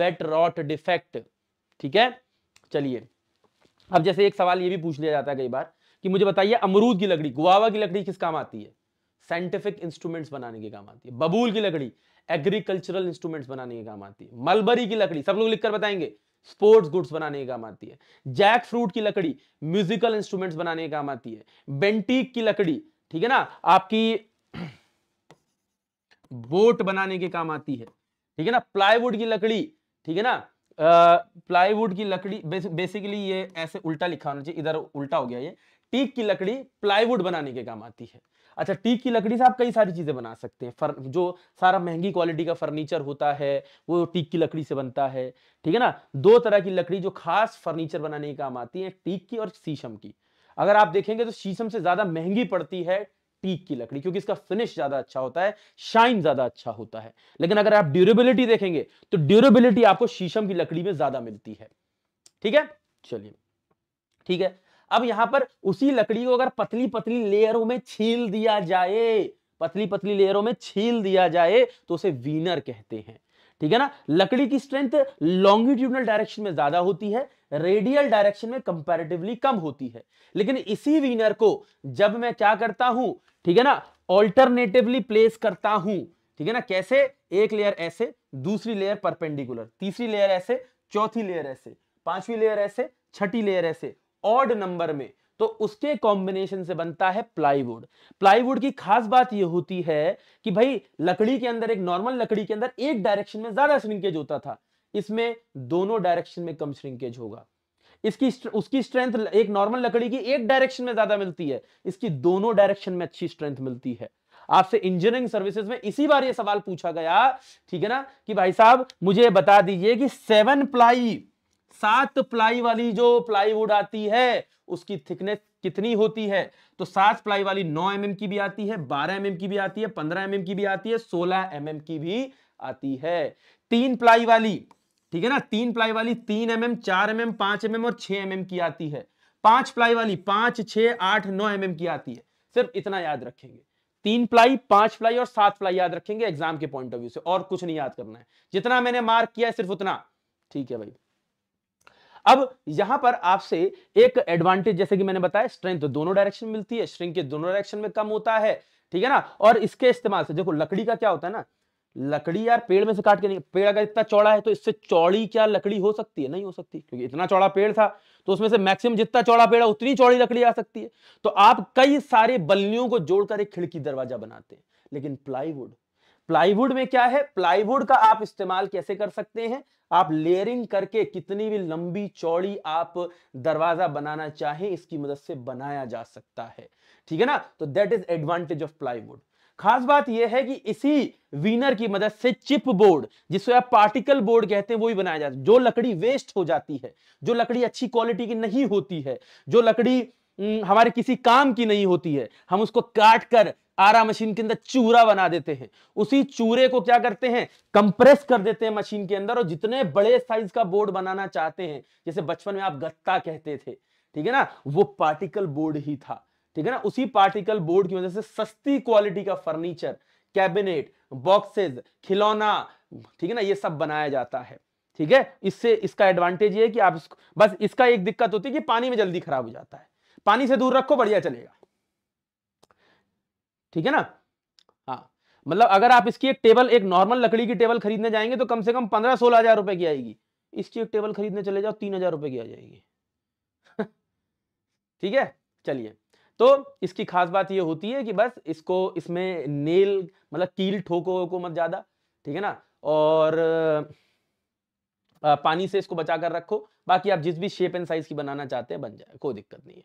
वेट रॉट डिफेक्ट ठीक है चलिए अब जैसे एक सवाल ये भी पूछ लिया जाता है कई बार कि मुझे बताइए अमरूद की लकड़ी गुआवा की लकड़ी किस काम आती है साइंटिफिक इंस्ट्रूमेंट्स बनाने के काम आती है बबूल की लकड़ी एग्रीकल्चरल इंस्ट्रूमेंट्स बनाने के काम आती है मलबरी की लकड़ी सब लोग लिखकर बताएंगे स्पोर्ट्स गुड्स बनाने के काम आती है जैक फ्रूट की लकड़ी म्यूजिकल इंस्ट्रूमेंट्स बनाने के काम आती है बेंटीक की लकड़ी ठीक है ना आपकी बोट बनाने के काम आती है ठीक है ना प्लाईवुड की लकड़ी ठीक है ना प्लाईवुड की लकड़ी बेसिकली ये ऐसे उल्टा लिखा होना चाहिए इधर उल्टा हो गया ये टीक की लकड़ी प्लाईवुड बनाने के काम आती है अच्छा टीक की लकड़ी से आप कई सारी चीज़ें बना सकते हैं फर जो सारा महंगी क्वालिटी का फर्नीचर होता है वो टीक की लकड़ी से बनता है ठीक है ना दो तरह की लकड़ी जो खास फर्नीचर बनाने के काम आती है टीक की और शीशम की अगर आप देखेंगे तो शीशम से ज़्यादा महंगी पड़ती है टीक की लकड़ी क्योंकि इसका फिनिश ज़्यादा अच्छा होता है शाइन ज़्यादा अच्छा होता है लेकिन अगर आप ड्यूरेबिलिटी देखेंगे तो ड्यूरेबिलिटी आपको शीशम की लकड़ी में ज़्यादा मिलती है ठीक है चलिए ठीक है अब यहां पर उसी लकड़ी को अगर पतली पतली लेयरों में छील दिया जाए पतली पतली लेयरों में छील दिया जाए तो उसे वीनर कहते हैं ठीक है ना लकड़ी की स्ट्रेंथ लॉन्गिट्यूडनल डायरेक्शन में ज्यादा होती है रेडियल डायरेक्शन में कंपैरेटिवली कम होती है लेकिन इसी वीनर को जब मैं क्या करता हूं ठीक है ना ऑल्टरनेटिवली प्लेस करता हूं ठीक है ना कैसे एक लेयर ऐसे दूसरी लेयर परपेंडिकुलर तीसरी लेयर ऐसे चौथी लेयर ऐसे पांचवी लेयर ऐसे छठी लेयर ऐसे ऑड नंबर में तो उसके कॉम्बिनेशन से बनता है प्लाईवुड प्लाईवुड की खास बात यह होती है कि भाई लकड़ी के अंदर एक नॉर्मल लकड़ी के अंदर एक डायरेक्शन में ज्यादा श्रिंकेज होता था इसमें दोनों डायरेक्शन में कम श्रिंकेज होगा इसकी उसकी स्ट्रेंथ एक नॉर्मल लकड़ी की एक डायरेक्शन में ज्यादा मिलती है इसकी दोनों डायरेक्शन में अच्छी स्ट्रेंथ मिलती है आपसे इंजीनियरिंग सर्विसेज में इसी बार ये सवाल पूछा गया ठीक है ना कि भाई साहब मुझे बता दीजिए कि सेवन प्लाई सात प्लाई वाली जो प्लाईवुड आती है उसकी थिकनेस कितनी होती है तो सात प्लाई वाली नौ एम mm की भी आती है बारह एम mm की भी आती है पंद्रह एम mm की भी आती है सोलह एम mm की भी आती है तीन प्लाई वाली ठीक है ना तीन प्लाई वाली तीन एम mm, एम चार एम एम पांच एम एम और छह एम mm एम की आती है पांच प्लाई वाली पांच छह आठ नौ एम एम की आती है सिर्फ इतना याद रखेंगे तीन प्लाई पांच प्लाई और सात प्लाई याद रखेंगे एग्जाम के पॉइंट ऑफ व्यू से और कुछ नहीं याद करना है जितना मैंने मार्क किया है सिर्फ उतना ठीक है भाई अब यहां पर आपसे एक एडवांटेज जैसे कि मैंने बताया स्ट्रेंथ दोनों डायरेक्शन में मिलती है स्ट्रिंग के दोनों डायरेक्शन में कम होता है ठीक है ना और इसके इस्तेमाल से देखो लकड़ी का क्या होता है ना लकड़ी यार पेड़ में से काट के नहीं पेड़ अगर इतना चौड़ा है तो इससे चौड़ी क्या लकड़ी हो सकती है नहीं हो सकती क्योंकि इतना चौड़ा पेड़ था तो उसमें से मैक्सिमम जितना चौड़ा पेड़ है उतनी चौड़ी लकड़ी आ सकती है तो आप कई सारे बल्लियों को जोड़कर एक खिड़की दरवाजा बनाते हैं लेकिन प्लाईवुड प्लाईवुड में क्या है प्लाईवुड का आप इस्तेमाल कैसे कर सकते हैं आप लेयरिंग करके कितनी भी लंबी चौड़ी आप दरवाजा बनाना चाहें इसकी मदद से बनाया जा सकता है ठीक है ना तो that is advantage of plywood खास बात यह है कि इसी वीनर की मदद से चिप बोर्ड जिसे आप पार्टिकल बोर्ड कहते हैं वो भी बनाया जाता है जो लकड़ी वेस्ट हो जाती है जो लकड़ी अच्छी क्वालिटी की नहीं होती है जो लकड़ी हम्म, हमारे किसी काम की नहीं होती है हम उसको काट कर आरा मशीन के अंदर चूरा बना देते हैं उसी चूरे को क्या करते हैं कंप्रेस कर देते हैं मशीन के अंदर और जितने बड़े साइज का बोर्ड बनाना चाहते हैं जैसे बचपन में आप गत्ता कहते थे ठीक है ना वो पार्टिकल बोर्ड ही था ठीक है ना उसी पार्टिकल बोर्ड की वजह से सस्ती क्वालिटी का फर्नीचर कैबिनेट बॉक्सेस खिलौना ठीक है ना ये सब बनाया जाता है ठीक है इससे इसका एडवांटेज ये है कि आप बस इसका एक दिक्कत होती है कि पानी में जल्दी खराब हो जाता है पानी से दूर रखो बढ़िया चलेगा ठीक है ना हाँ मतलब अगर आप इसकी एक टेबल एक नॉर्मल लकड़ी की टेबल खरीदने जाएंगे तो कम से कम पंद्रह सोलह हजार रुपए की आएगी इसकी एक टेबल खरीदने चले जाओ तीन हजार रुपए की आ जाएगी <laughs> ठीक है चलिए तो इसकी खास बात यह होती है कि बस इसको इसमें नेल मतलब कील ठोको को मत ज़्यादा ठीक है ना और पानी से इसको बचा कर रखो बाकी आप जिस भी शेप एंड साइज की बनाना चाहते हैं बन जाए कोई दिक्कत नहीं है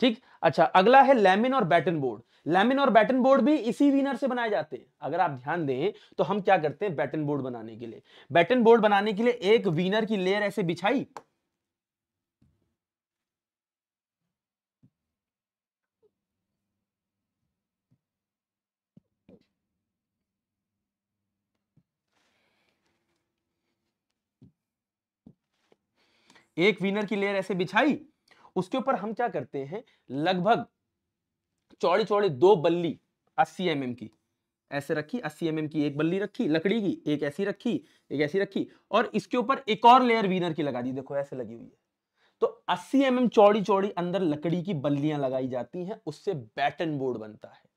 ठीक अच्छा अगला है लेमिन और बैटन बोर्ड लेमिन और बैटन बोर्ड भी इसी वीनर से बनाए जाते हैं अगर आप ध्यान दें तो हम क्या करते हैं बैटन बोर्ड बनाने के लिए बैटन बोर्ड बनाने के लिए एक वीनर की लेयर ऐसे बिछाई एक विनर की लेयर ऐसे बिछाई उसके ऊपर हम क्या करते हैं लगभग चौड़ी चौड़ी दो बल्ली अस्सी एम mm की ऐसे रखी अस्सी एम mm की एक बल्ली रखी लकड़ी की एक ऐसी रखी एक ऐसी रखी और इसके ऊपर एक और लेयर वीनर की लगा दी देखो ऐसे लगी हुई है तो 80 एम mm चौड़ी चौड़ी अंदर लकड़ी की बल्लियां लगाई जाती हैं उससे बैटन बोर्ड बनता है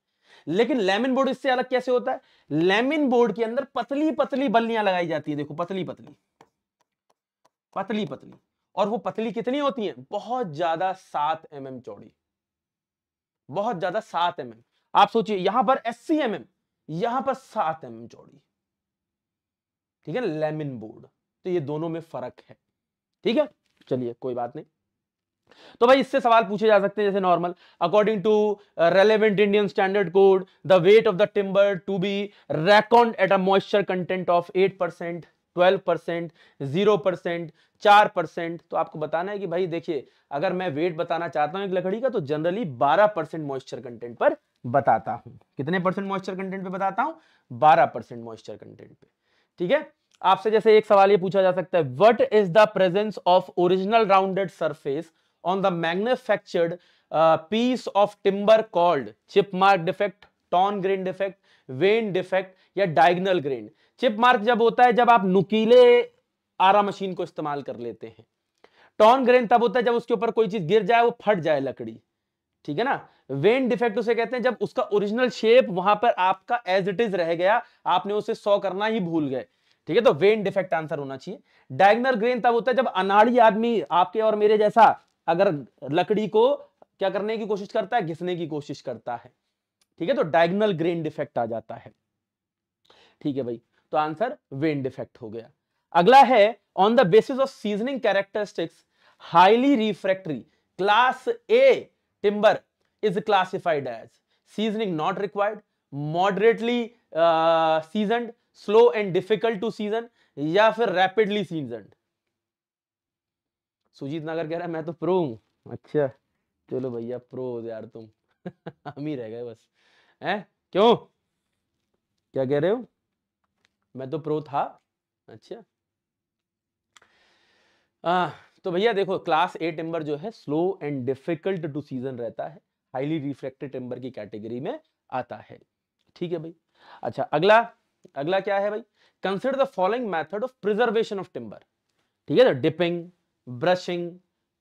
लेकिन लेमन बोर्ड इससे अलग कैसे होता है लेमन बोर्ड के अंदर पतली पतली बल्लियां लगाई जाती है देखो पतली पतली पतली पतली और वो पतली कितनी होती है बहुत ज्यादा सात एम mm चौड़ी बहुत ज्यादा सात एम mm. आप सोचिए यहां पर अस्सी एम mm, यहां पर सात एम mm चौड़ी ठीक है लेमिन बोर्ड तो ये दोनों में फर्क है ठीक है चलिए कोई बात नहीं तो भाई इससे सवाल पूछे जा सकते हैं जैसे normal according to relevant Indian standard code the weight of the timber to be record at a moisture content of eight percent twelve percent zero percent चार परसेंट तो आपको बताना है कि भाई देखिए अगर मैं वेट बताना चाहता हूं एक लकड़ी का तो जनरली बारह परसेंट मॉइस्चर कंटेंट पर बताता हूं कितने परसेंट मॉइस्चर कंटेंट पे बताता हूं बारह परसेंट मॉइस्चर कंटेंट पे ठीक है आपसे जैसे एक सवाल ये पूछा जा सकता है what is the presence of original rounded surface on the manufactured piece of timber called chip mark defect torn grain defect wane defect या डायग्नल ग्रेन चिप मार्क जब होता है जब आप नुकीले आरा मशीन को इस्तेमाल कर लेते हैं टॉन ग्रेन तब होता है जब उसके ऊपर कोई चीज गिर जाए वो फट जाए लकड़ी ठीक है ना वेन डिफेक्ट उसे कहते हैं जब उसका ओरिजिनल शेप वहां पर आपका एज इट इज रह गया आपने उसे सौ करना ही भूल गए ठीक है तो वेन डिफेक्ट आंसर होना चाहिए डायगनल ग्रेन तब होता है जब अनाड़ी आदमी आपके और मेरे जैसा अगर लकड़ी को क्या करने की कोशिश करता है घिसने की कोशिश करता है ठीक है तो डायगनल ग्रेन डिफेक्ट आ जाता है ठीक है भाई तो आंसर विंड डिफेक्ट हो गया अगला है on the basis of seasoning characteristics highly refractory class A timber is classified as seasoning not required moderately season slow and difficult to season या फिर रैपिडली सीजन सुजीत नगर कह रहा है मैं तो प्रो हूं अच्छा चलो भैया प्रो हो यार तुम <laughs> हम ही रह गए बस हैं क्यों क्या कह रहे हो मैं तो प्रो था अच्छा आ, तो भैया देखो क्लास ए टिम्बर जो है slow and difficult to season रहता है हाईली रिफ्रेक्टेड टिम्बर की कैटेगरी में आता है ठीक है भाई अच्छा अगला अगला क्या है भाई consider the following method of preservation of timber ठीक है ना डिपिंग ब्रशिंग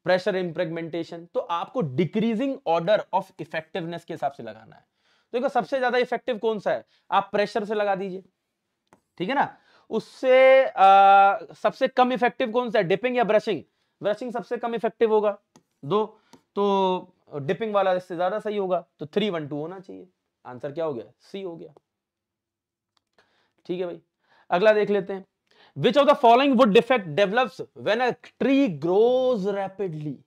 प्रेशर इम्प्रेगमेंटेशन तो आपको डिक्रीजिंग ऑर्डर ऑफ इफेक्टिवनेस के हिसाब से लगाना है तो देखो तो सबसे ज्यादा इफेक्टिव कौन सा है आप प्रेशर से लगा दीजिए ठीक है ना उससे आ, सबसे कम इफेक्टिव कौन सा है डिपिंग या ब्रशिंग ब्रशिंग सबसे कम इफेक्टिव होगा दो तो डिपिंग वाला इससे ज्यादा सही होगा तो थ्री वन टू होना चाहिए आंसर क्या हो गया सी हो गया ठीक है भाई अगला देख लेते हैं which of the following wood defect develops when a tree grows rapidly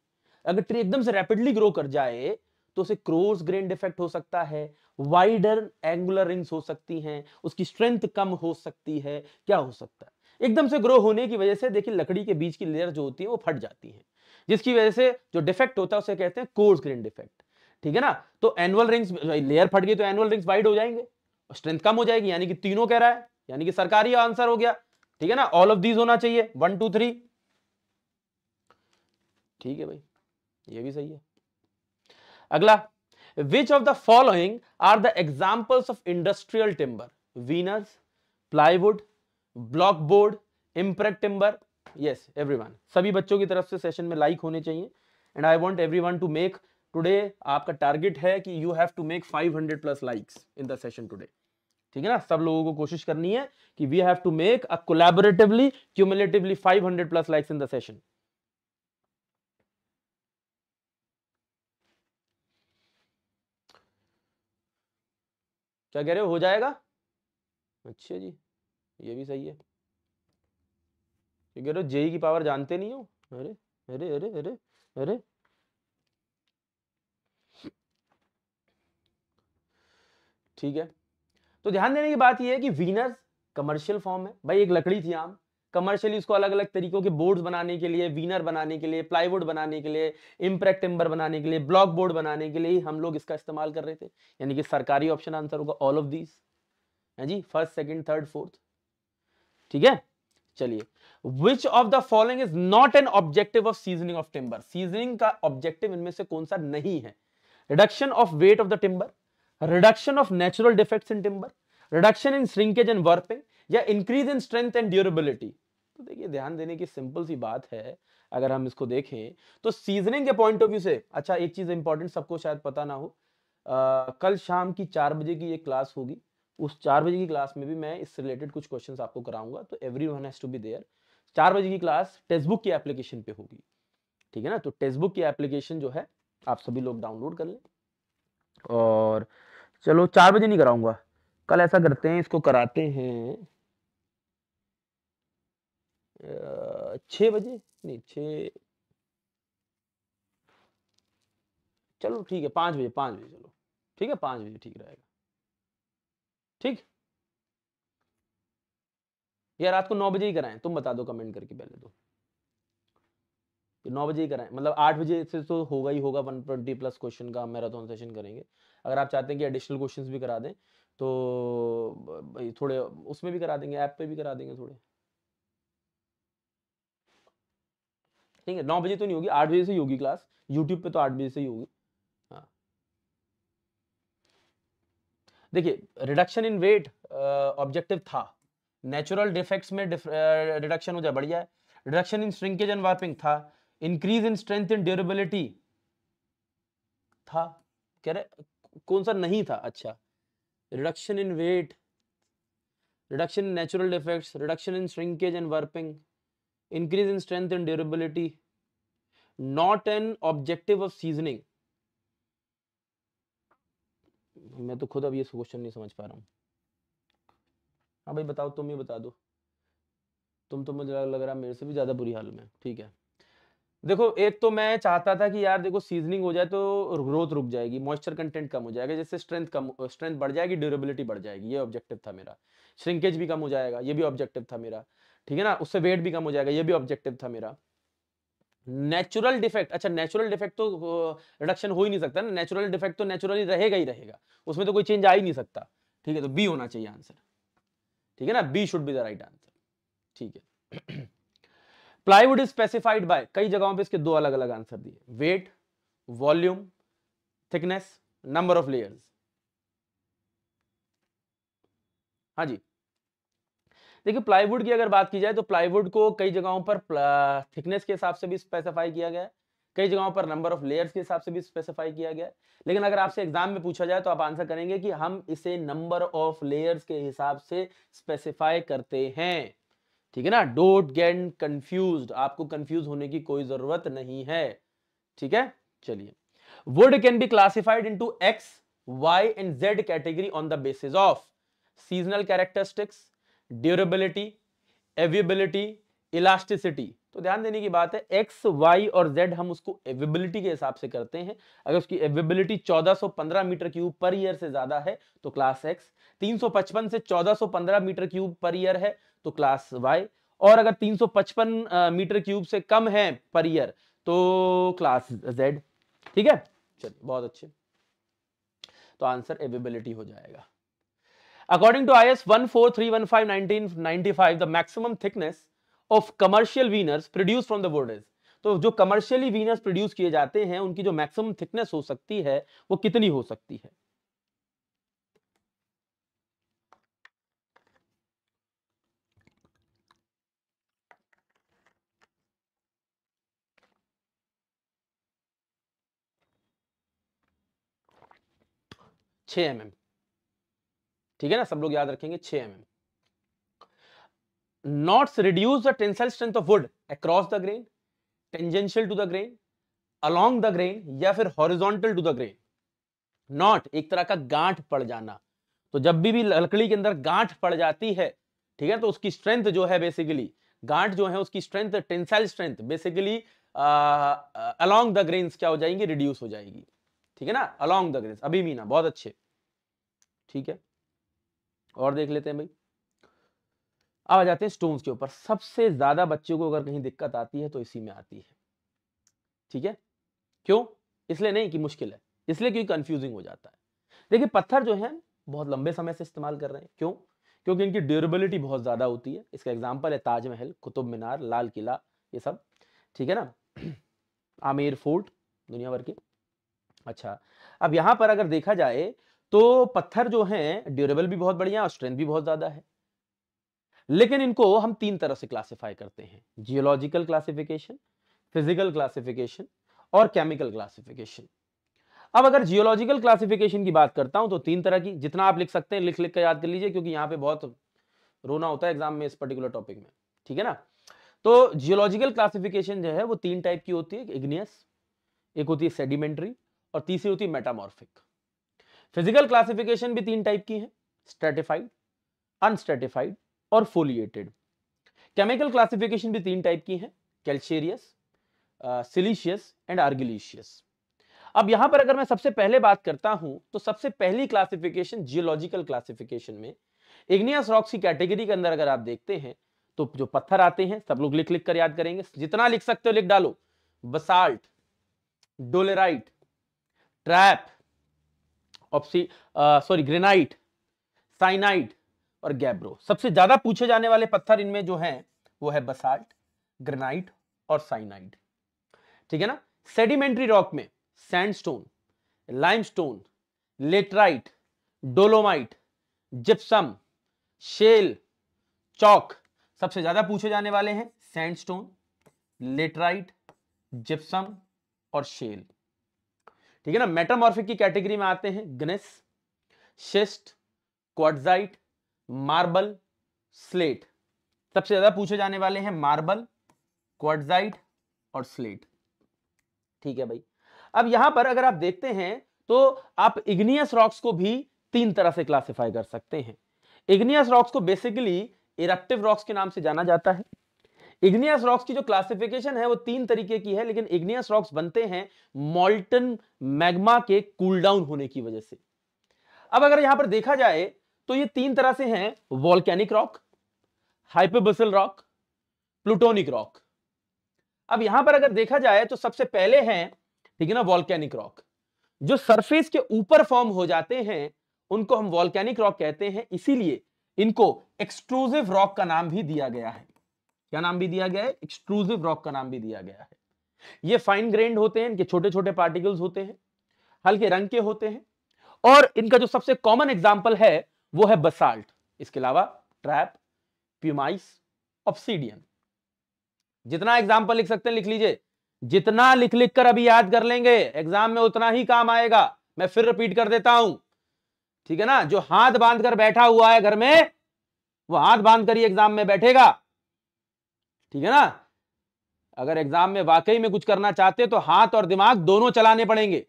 अगर ट्री एकदम से रैपिडली ग्रो कर जाए तो उसे क्रोस ग्रेन डिफेक्ट हो सकता है वाइडर एंगुलर रिंग्स हो सकती हैं उसकी स्ट्रेंथ कम हो सकती है क्या हो सकता है एकदम से ग्रो होने की वजह से देखिए लकड़ी के बीच की लेयर जो होती है वो फट जाती है जिसकी वजह से जो डिफेक्ट होता है उसे कहते हैं कोर्स ग्रीन डिफेक्ट ठीक है ना तो एनुअल रिंग्स लेयर फट गई तो एनुअल रिंग्स वाइड हो जाएंगे स्ट्रेंथ कम हो जाएगी यानी कि तीनों कह रहा है यानी कि सरकारी आंसर हो गया ठीक है ना ऑल ऑफ दीज होना चाहिए वन टू थ्री ठीक है भाई ये भी सही है अगला Which of the following are the examples of industrial timber? Venus, plywood, blockboard, impreg timber. Yes, everyone. सभी बच्चों की तरफ से सेशन में लाइक होने चाहिए and I want everyone to make today आपका टारगेट है कि you have to make 500 plus likes in the session today ठीक है ना सब लोगों को कोशिश करनी है कि we have to make a collaboratively cumulatively 500 plus likes in the session क्या कह रहे हो जाएगा अच्छा जी ये भी सही है क्या कह रहे हो जेई की पावर जानते नहीं हो अरे अरे अरे अरे अरे ठीक है तो ध्यान देने की बात यह है कि वीनस कमर्शियल फॉर्म है भाई एक लकड़ी थी आम कमर्शियली उसको अलग अलग तरीकों के बोर्ड्स बनाने के लिए वीनर बनाने के लिए प्लाईवुड बनाने के लिए इम्प्रेक्ट टिम्बर बनाने के लिए ब्लॉक बोर्ड बनाने के लिए हम लोग इसका इस्तेमाल कर रहे थे यानी कि सरकारी ऑप्शन आंसर होगा ऑल ऑफ दीज है जी फर्स्ट सेकेंड थर्ड फोर्थ ठीक है चलिए which of the following is not an objective of seasoning of timber seasoning का ऑब्जेक्टिव इनमें से कौन सा नहीं है reduction of weight of the timber reduction of natural defects in timber reduction in shrinkage and warping या increase in strength and durability तो देखिए ध्यान देने की सिंपल सी बात है अगर हम इसको देखें तो सीजनिंग के पॉइंट ऑफ व्यू से अच्छा एक चीज़ इंपॉर्टेंट सबको शायद पता ना हो आ, कल शाम की चार बजे की ये क्लास होगी उस चार बजे की क्लास में भी मैं इससे रिलेटेड कुछ क्वेश्चन आपको कराऊंगा तो every one has to be there चार बजे की क्लास टेक्स्ट बुक की एप्लीकेशन पे होगी ठीक है ना तो टेक्स्ट बुक की एप्लीकेशन जो है आप सभी लोग डाउनलोड कर लें और चलो चार बजे नहीं कराऊंगा कल ऐसा करते हैं इसको कराते हैं छः बजे नहीं छ चलो ठीक है पाँच बजे पाँच बजे चलो ठीक है पाँच बजे ठीक रहेगा ठीक या रात को नौ बजे ही कराएं तुम बता दो कमेंट करके पहले तो नौ बजे ही कराएं मतलब आठ बजे से तो होगा ही होगा वन ट्वेंटी प्लस क्वेश्चन का मैराथन सेशन करेंगे अगर आप चाहते हैं कि एडिशनल क्वेश्चन भी करा दें तो भाई थोड़े उसमें भी करा देंगे ऐप पे भी करा देंगे थोड़े ठीक है नौ बजे तो नहीं होगी आठ बजे से होगी क्लास यूट्यूब पे तो आठ बजे से ही होगी हाँ देखिए रिडक्शन इन वेट ऑब्जेक्टिव था नेचुरल डिफेक्ट्स में रिडक्शन हो जाए बढ़िया है reduction in shrinkage and warping था increase in strength in durability था कह रहे कौन सा नहीं था अच्छा reduction in weight reduction in natural defects reduction in shrinkage and warping increase in strength and durability not an objective of seasoning मैं तो खुद अब ये क्वेश्चन नहीं समझ पा रहा हूँ हाँ भाई बताओ तुम ही बता दो तुम तो मुझे लग रहा मेरे से भी ज्यादा बुरी हाल में ठीक है देखो एक तो मैं चाहता था कि यार देखो सीजनिंग हो जाए तो ग्रोथ रुक जाएगी मॉइस्चर कंटेंट कम हो जाएगा जैसे स्ट्रेंथ कम स्ट्रेंथ बढ़ जाएगी ड्यूरेबिलिटी बढ़ जाएगी ये ऑब्जेक्टिव था मेरा श्रिंकेज भी कम हो जाएगा ये भी ऑब्जेक्टिव था मेरा ठीक है ना उससे वेट भी कम हो जाएगा ये भी ऑब्जेक्टिव था मेरा नेचुरल डिफेक्ट अच्छा नेचुरल डिफेक्ट तो रिडक्शन हो ही नहीं सकता ना नेचुरल डिफेक्ट तो नेचुरली रहेगा ही रहेगा उसमें तो कोई चेंज आ ही नहीं सकता ठीक है तो बी होना चाहिए आंसर ठीक है ना B should be the right answer ठीक है प्लाईवुड इज स्पेसिफाइड बाय कई जगहों पे इसके दो अलग अलग आंसर दिए weight volume thickness number of layers हाँ जी देखिए प्लाईवुड की अगर बात की जाए तो प्लाईवुड को कई जगहों पर थिकनेस के हिसाब से भी स्पेसिफाई किया गया है कई जगहों पर नंबर ऑफ लेयर्स के हिसाब से भी स्पेसिफाई किया गया है लेकिन अगर आपसे एग्जाम में पूछा जाए तो आप आंसर करेंगे कि हम इसे नंबर ऑफ लेयर्स के हिसाब से स्पेसिफाई करते हैं ठीक है ना डोंट गेट कंफ्यूज आपको कंफ्यूज होने की कोई जरूरत नहीं है ठीक है चलिए wood can be classified into X Y and Z category on the basis of seasonal characteristics durability availability elasticity तो ध्यान देने की बात है एक्स वाई और जेड हम उसको एवेबिलिटी के हिसाब से करते हैं अगर उसकी एवेबिलिटी 1415 मीटर क्यूब पर ईयर से ज्यादा है तो क्लास एक्स 355 से 1415 मीटर क्यूब पर ईयर है तो क्लास वाई और अगर 355 मीटर क्यूब से कम है पर ईयर तो क्लास जेड ठीक है चलिए बहुत अच्छे तो आंसर एवेबिलिटी हो जाएगा According to IS 14315995, the maximum thickness of commercial wieners produced from the wood is तो जो कमर्शियली वीनर्स प्रोड्यूस किए जाते हैं उनकी जो मैक्सिमम थिकनेस हो सकती है वो कितनी हो सकती है छ एम एम ठीक है ना सब लोग याद रखेंगे छह M M knots reduce the tensile strength of wood across the grain tangential to the grain along the grain या फिर horizontal to the grain knot एक तरह का गांठ पड़ जाना तो जब भी भी लकड़ी के अंदर गांठ पड़ जाती है ठीक है तो उसकी स्ट्रेंथ जो है बेसिकली गांठ जो है उसकी strength tensile strength basically along the grain क्या हो जाएंगी रिड्यूस हो जाएगी ठीक है ना अलोंग द ग्रेन अभी मीना बहुत अच्छे ठीक है और देख लेते हैं भाई अब आ जाते हैं स्टोन्स के ऊपर सबसे ज्यादा बच्चों को अगर कहीं दिक्कत आती है तो इसी में आती है ठीक है क्यों इसलिए नहीं कि मुश्किल है इसलिए क्योंकि कंफ्यूजिंग हो जाता है देखिए पत्थर जो है बहुत लंबे समय से इस्तेमाल कर रहे हैं क्यों क्योंकि इनकी ड्यूरेबिलिटी बहुत ज्यादा होती है इसका एग्जाम्पल है ताजमहल कुतुब मीनार लाल किला ये सब ठीक है ना <clears throat> आमेर फोर्ट दुनिया भर के अच्छा अब यहां पर अगर देखा जाए तो पत्थर जो हैं ड्यूरेबल भी बहुत बढ़िया और स्ट्रेंथ भी बहुत ज़्यादा है लेकिन इनको हम तीन तरह से क्लासिफाई करते हैं जियोलॉजिकल क्लासिफिकेशन फिजिकल क्लासिफिकेशन और केमिकल क्लासिफिकेशन अब अगर जियोलॉजिकल क्लासिफिकेशन की बात करता हूं तो तीन तरह की जितना आप लिख सकते हैं लिख लिख कर याद कर लीजिए क्योंकि यहाँ पे बहुत रोना होता है एग्जाम में इस पर्टिकुलर टॉपिक में ठीक है ना तो जियोलॉजिकल क्लासिफिकेशन जो है वो तीन टाइप की होती है इग्नियस एक होती है सेडिमेंट्री और तीसरी होती है मेटामॉर्फिक फिजिकल क्लासिफिकेशन भी तीन टाइप की है स्ट्रेटिफाइड अनस्ट्रेटिफाइड और फोलिएटेड केमिकल क्लासिफिकेशन भी तीन टाइप की है कैल्शेरियस सिलीशियस एंड आर्गिलीशियस अब यहां पर अगर मैं सबसे पहले बात करता हूं तो सबसे पहली क्लासिफिकेशन जियोलॉजिकल क्लासिफिकेशन में इग्नियस रॉक्स की कैटेगरी के अंदर अगर आप देखते हैं तो जो पत्थर आते हैं सब लोग लिख लिख कर याद करेंगे जितना लिख सकते हो लिख डालो बसाल्ट डोलेराइट ट्रैप ऑप्सी सॉरी ग्रेनाइट साइनाइट और गैब्रो सबसे ज्यादा पूछे जाने वाले पत्थर इनमें जो है वो है बसाल्ट ग्रेनाइट और साइनाइड ठीक है ना सेडिमेंट्री रॉक में sandstone limestone laterite dolomite gypsum shale chalk सबसे ज्यादा पूछे जाने वाले हैं सैंडस्टोन लेटराइट जिप्सम और शेल ठीक है ना मेटामॉर्फिक की कैटेगरी में आते हैं gneiss schist quartzite marble slate सबसे ज्यादा पूछे जाने वाले हैं मार्बल क्वाडजाइट और स्लेट ठीक है भाई अब यहां पर अगर आप देखते हैं तो आप इग्नियस रॉक्स को भी तीन तरह से क्लासिफाई कर सकते हैं इग्नियस रॉक्स को बेसिकली इरेक्टिव रॉक्स के नाम से जाना जाता है इग्नियस रॉक्स की जो क्लासिफिकेशन है वो तीन तरीके की है लेकिन इग्नियस रॉक्स बनते हैं मॉल्टन मैग्मा के कूल डाउन होने की वजह से अब अगर यहां पर देखा जाए तो ये तीन तरह से हैं volcanic rock hypabyssal rock plutonic rock अब यहां पर अगर देखा जाए तो सबसे पहले हैं ठीक है ना वॉल्केनिक रॉक जो सरफेस के ऊपर फॉर्म हो जाते हैं उनको हम वॉल्केनिक रॉक कहते हैं इसीलिए इनको एक्सक्लूसिव रॉक का नाम भी दिया गया है क्या नाम भी दिया गया है एक्सक्लूसिव रॉक का नाम भी दिया गया है ये फाइन ग्रेंड होते हैं इनके छोटे छोटे पार्टिकल्स होते हैं हल्के रंग के होते हैं और इनका जो सबसे कॉमन एग्जाम्पल है वो है बसाल्ट इसके अलावा ट्रैप प्यूमाइस ऑप्सीडियन जितना एग्जाम्पल लिख सकते हैं लिख लीजिए जितना लिख लिख कर अभी याद कर लेंगे एग्जाम में उतना ही काम आएगा मैं फिर रिपीट कर देता हूं ठीक है ना जो हाथ बांध कर बैठा हुआ है घर में वो हाथ बांध कर ही एग्जाम में बैठेगा ठीक है ना अगर एग्जाम में वाकई में कुछ करना चाहते तो हाथ और दिमाग दोनों चलाने पड़ेंगे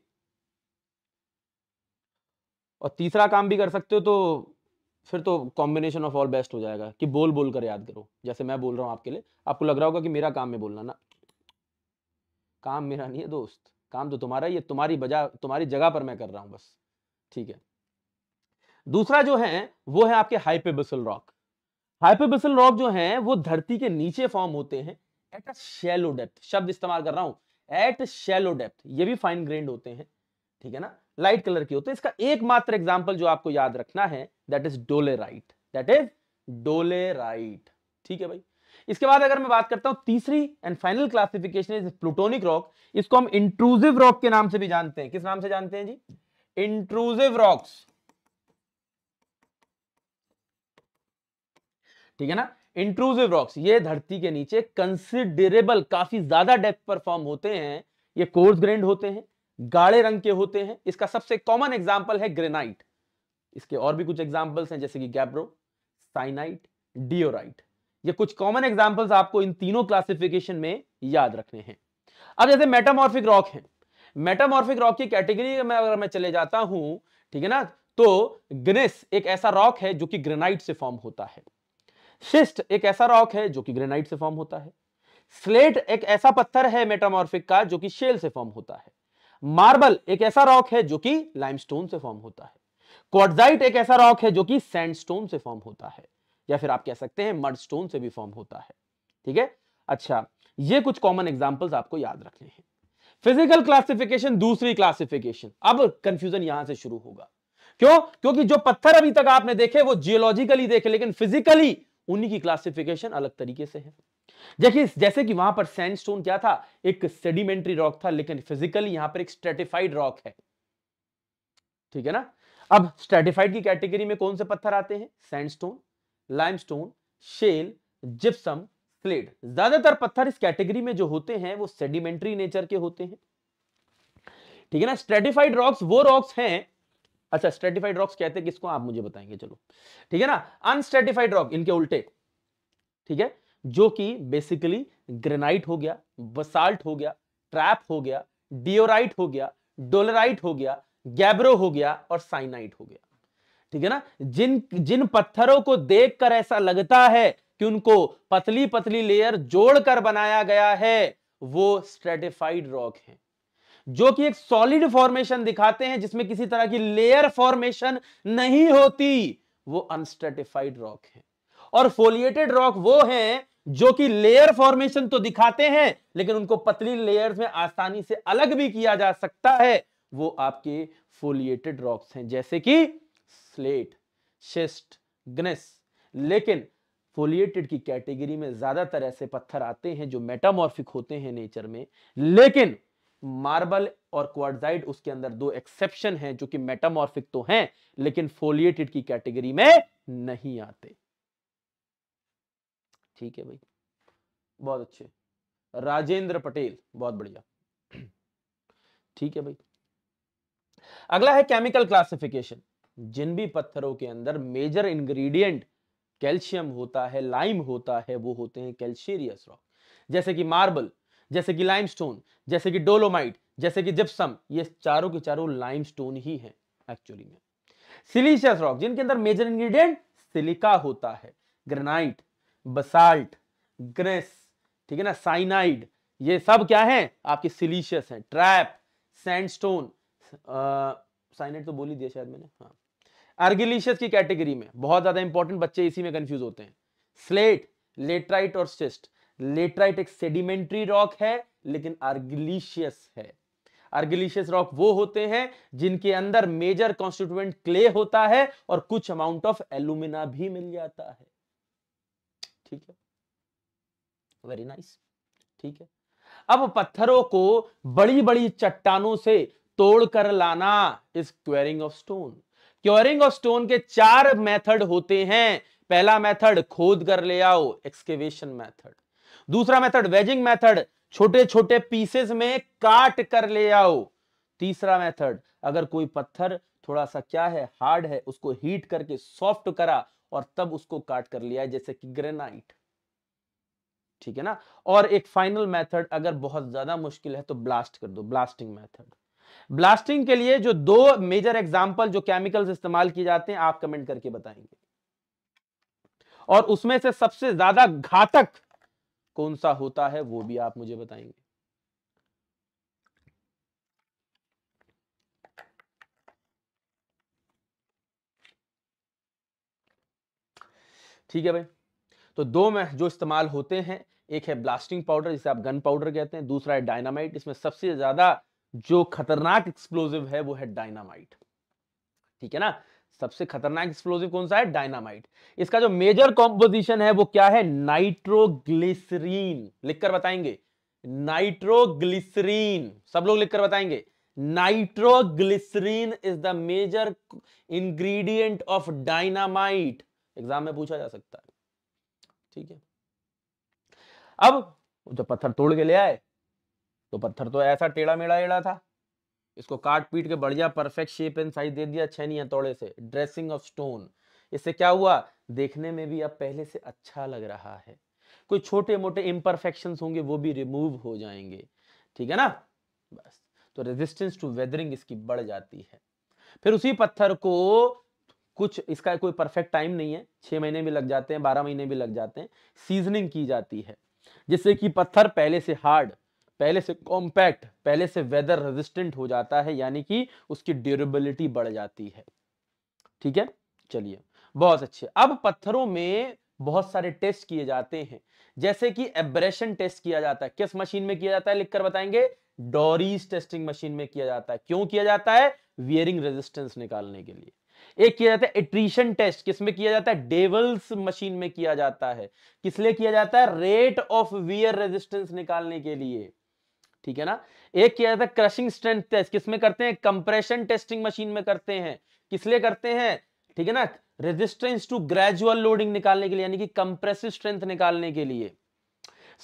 और तीसरा काम भी कर सकते हो तो फिर तो कॉम्बिनेशन ऑफ ऑल बेस्ट हो जाएगा कि बोल बोल कर याद करो जैसे मैं बोल रहा हूं आपके लिए आपको लग रहा होगा कि मेरा काम में बोलना ना काम मेरा नहीं है दोस्त काम तो तुम्हारा है तुम्हारी बजा तुम्हारी जगह पर मैं कर रहा हूं बस ठीक है दूसरा जो है वो है आपके हाइपेबसल रॉक हाइपोबेसल रॉक जो है वो धरती के नीचे फॉर्म होते हैं एट अ शेलो डेप्थ शब्द इस्तेमाल कर रहा हूं एट शेलो डेप्थ ये भी फाइन ग्रेंड होते हैं ठीक है ना लाइट कलर के होते हैं इसका एकमात्र एग्जाम्पल जो आपको याद रखना है that is dolerite that is dolerite ठीक है भाई इसके बाद अगर मैं बात करता हूं तीसरी and final classification is plutonic rock इसको हम इंट्रूसिव रॉक के नाम से भी जानते हैं किस नाम से जानते हैं जी इंट्रूसिव रॉक्स ठीक है ना इंट्रूसिव रॉक्स ये धरती के नीचे कंसिडरेबल काफी ज्यादा डेप्थ पर फॉर्म होते हैं ये कोर्स ग्रेंड होते हैं गाढ़े रंग के होते हैं इसका सबसे कॉमन एग्जाम्पल है ग्रेनाइट इसके और भी कुछ एग्जाम्पल्स हैं जैसे कि गैब्रो साइनाइट डिओराइट ये कुछ कॉमन एग्जाम्पल्स आपको इन तीनों क्लासिफिकेशन में याद रखने हैं अब जैसे मेटामॉर्फिक रॉक है मेटामॉर्फिक रॉक की कैटेगरी में अगर मैं चले जाता हूं ठीक है ना तो ग्रेस एक ऐसा रॉक है जो कि ग्रेनाइट से फॉर्म होता है शिस्ट एक ऐसा रॉक है जो कि ग्रेनाइट से फॉर्म होता है स्लेट एक ऐसा पत्थर है मेटामॉर्फिक का जो कि शेल से फॉर्म होता है मार्बल एक ऐसा रॉक है जो कि लाइमस्टोन से फॉर्म होता है क्वार्जाइट एक ऐसा रॉक है जो कि सैंडस्टोन से फॉर्म होता है या फिर आप कह सकते हैं मडस्टोन से भी फॉर्म होता है ठीक है अच्छा ये कुछ कॉमन एग्जाम्पल्स आपको याद रखने हैं फिजिकल क्लासिफिकेशन दूसरी क्लासिफिकेशन अब कंफ्यूजन यहां से शुरू होगा क्यों क्योंकि जो पत्थर अभी तक आपने देखे वो जियोलॉजिकली देखे लेकिन फिजिकली उन्हीं की क्लासिफिकेशन अलग तरीके से है देखिए जैसे कि वहां पर सैंडस्टोन क्या था एक सेडिमेंट्री रॉक था लेकिन फिजिकली यहां पर एक स्ट्रेटिफाइड रॉक है ठीक है ना अब स्ट्रेटिफाइड की कैटेगरी में कौन से पत्थर आते हैं sandstone limestone shale gypsum slate ज्यादातर पत्थर इस कैटेगरी में जो होते हैं वो सेडिमेंट्री नेचर के होते हैं ठीक है ना स्ट्रेटिफाइड रॉक्स वो रॉक्स हैं अच्छा स्ट्रेटिफाइड रॉक्स कहते हैं किसको आप मुझे बताएंगे चलो ठीक है ना अनस्ट्रेटिफाइड रॉक इनके उल्टे ठीक है जो कि बेसिकली ग्रेनाइट हो गया बसाल्ट हो गया ट्रैप हो गया डिओराइट हो गया डोलराइट हो गया गैब्रो हो गया और साइनाइट हो गया ठीक है ना जिन जिन पत्थरों को देखकर ऐसा लगता है कि उनको पतली पतली लेयर जोड़कर बनाया गया है वो स्ट्रेटिफाइड रॉक हैं जो कि एक सॉलिड फॉर्मेशन दिखाते हैं जिसमें किसी तरह की लेयर फॉर्मेशन नहीं होती वो अनस्टेटिफाइड रॉक है और फोलिएटेड रॉक वो है जो कि लेयर फॉर्मेशन तो दिखाते हैं लेकिन उनको पतली लेयर्स में आसानी से अलग भी किया जा सकता है वो आपके फोलिएटेड रॉक्स हैं जैसे कि स्लेट शिस्ट ग्नेस लेकिन फोलिएटेड की कैटेगरी में ज्यादातर ऐसे पत्थर आते हैं जो मेटामॉर्फिक होते हैं नेचर में लेकिन मार्बल और क्वार्जाइट उसके अंदर दो एक्सेप्शन हैं जो कि मेटामॉर्फिक तो हैं लेकिन फोलिएटेड की कैटेगरी में नहीं आते ठीक है भाई बहुत अच्छे राजेंद्र पटेल बहुत बढ़िया ठीक है भाई अगला है केमिकल क्लासिफिकेशन जिन भी पत्थरों के अंदर मेजर इंग्रेडिएंट कैल्शियम होता है लाइम होता है वो होते हैं कैल्शियरियस रॉक जैसे कि मार्बल जैसे कि लाइमस्टोन जैसे कि डोलोमाइट जैसे कि जिप्सम ये चारों के चारों लाइमस्टोन ही हैं एक्चुअली में सिलीशियस रॉक जिनके अंदर मेजर इंग्रेडिएंट सिलिका होता है ग्रेनाइट बसाल्ट ग्रेस ठीक है ना साइनाइड ये सब क्या है आपके सिलीशियस हैं ट्रैप सैंडस्टोन साइनाइड तो बोली दिया शायद मैंने हाँ आर्गिलीशियस की कैटेगरी में बहुत ज्यादा इंपॉर्टेंट बच्चे इसी में कंफ्यूज होते हैं स्लेट लेट्राइट और सिस्ट लेटराइट एक सेडिमेंट्री रॉक है लेकिन आर्गिलिशियस है आर्गिलिशियस रॉक वो होते हैं जिनके अंदर मेजर कॉन्स्टिट्यूएंट क्ले होता है और कुछ अमाउंट ऑफ एल्यूमिना भी मिल जाता है ठीक है वेरी नाइस ठीक है अब पत्थरों को बड़ी बड़ी चट्टानों से तोड़कर लाना इस quarrying of stone quarrying of stone के चार मेथड होते हैं पहला मेथड खोद कर ले आओ एक्सकेवेशन मेथड दूसरा मेथड वेजिंग मेथड छोटे छोटे पीसेस में काट कर ले आओ तीसरा मेथड अगर कोई पत्थर थोड़ा सा क्या है हार्ड है उसको हीट करके सॉफ्ट करा और तब उसको काट कर लिया जैसे कि ग्रेनाइट ठीक है ना और एक फाइनल मेथड अगर बहुत ज्यादा मुश्किल है तो ब्लास्ट कर दो ब्लास्टिंग मेथड ब्लास्टिंग के लिए जो दो मेजर एग्जाम्पल जो केमिकल्स इस्तेमाल किए जाते हैं आप कमेंट करके बताएंगे और उसमें से सबसे ज्यादा घातक कौन सा होता है वो भी आप मुझे बताएंगे ठीक है भाई तो दो में जो इस्तेमाल होते हैं एक है ब्लास्टिंग पाउडर जिसे आप गन पाउडर कहते हैं दूसरा है डायनामाइट इसमें सबसे ज्यादा जो खतरनाक एक्सप्लोजिव है वो है डायनामाइट ठीक है ना सबसे खतरनाक एक्सप्लोजिव कौन सा है डायनामाइट इसका जो मेजर कॉम्पोजिशन है वो क्या है नाइट्रोग्लिसरीन लिखकर बताएंगे नाइट्रोग्लिसरीन सब लोग लिखकर बताएंगे nitroglycerine is the major ingredient of dynamite exam में पूछा जा सकता है ठीक है अब जब पत्थर तोड़ के ले आए तो पत्थर तो ऐसा टेढ़ा मेढ़ा एड़ा था इसको काट पीट के बढ़िया परफेक्ट शेप एंड साइज दे दिया छैनी तोड़े से ड्रेसिंग ऑफ स्टोन इससे क्या हुआ देखने में भी अब पहले से अच्छा लग रहा है कोई छोटे मोटे इम्परफेक्शन होंगे वो भी रिमूव हो जाएंगे ठीक है ना बस तो रेजिस्टेंस टू वेदरिंग इसकी बढ़ जाती है फिर उसी पत्थर को कुछ इसका कोई परफेक्ट टाइम नहीं है छह महीने भी लग जाते हैं बारह महीने भी लग जाते हैं सीजनिंग की जाती है जिससे कि पत्थर पहले से हार्ड पहले से कॉम्पैक्ट पहले से वेदर रेजिस्टेंट हो जाता है यानी कि उसकी ड्यूरेबिलिटी बढ़ जाती है ठीक है चलिए बहुत अच्छे अब पत्थरों में बहुत सारे टेस्ट किए जाते हैं जैसे कि एब्रेशन टेस्ट किया जाता है किस मशीन में किया जाता है लिखकर बताएंगे डोरीज टेस्टिंग मशीन में किया जाता है क्यों किया जाता है वियरिंग रेजिस्टेंस निकालने के लिए एक किया जाता है एट्रीशन टेस्ट किसमें किया जाता है डेवल्स मशीन में किया जाता है किस लिए किया जाता है रेट ऑफ वियर रेजिस्टेंस निकालने के लिए ठीक है ना एक किया जाता है क्रशिंग स्ट्रेंथ टेस्ट किसमें करते हैं कंप्रेशन टेस्टिंग मशीन में करते हैं किस लिए करते हैं ठीक है ना रेजिस्टेंस टू ग्रेजुअल लोडिंग निकालने के लिए यानी कि कंप्रेसिव स्ट्रेंथ निकालने के लिए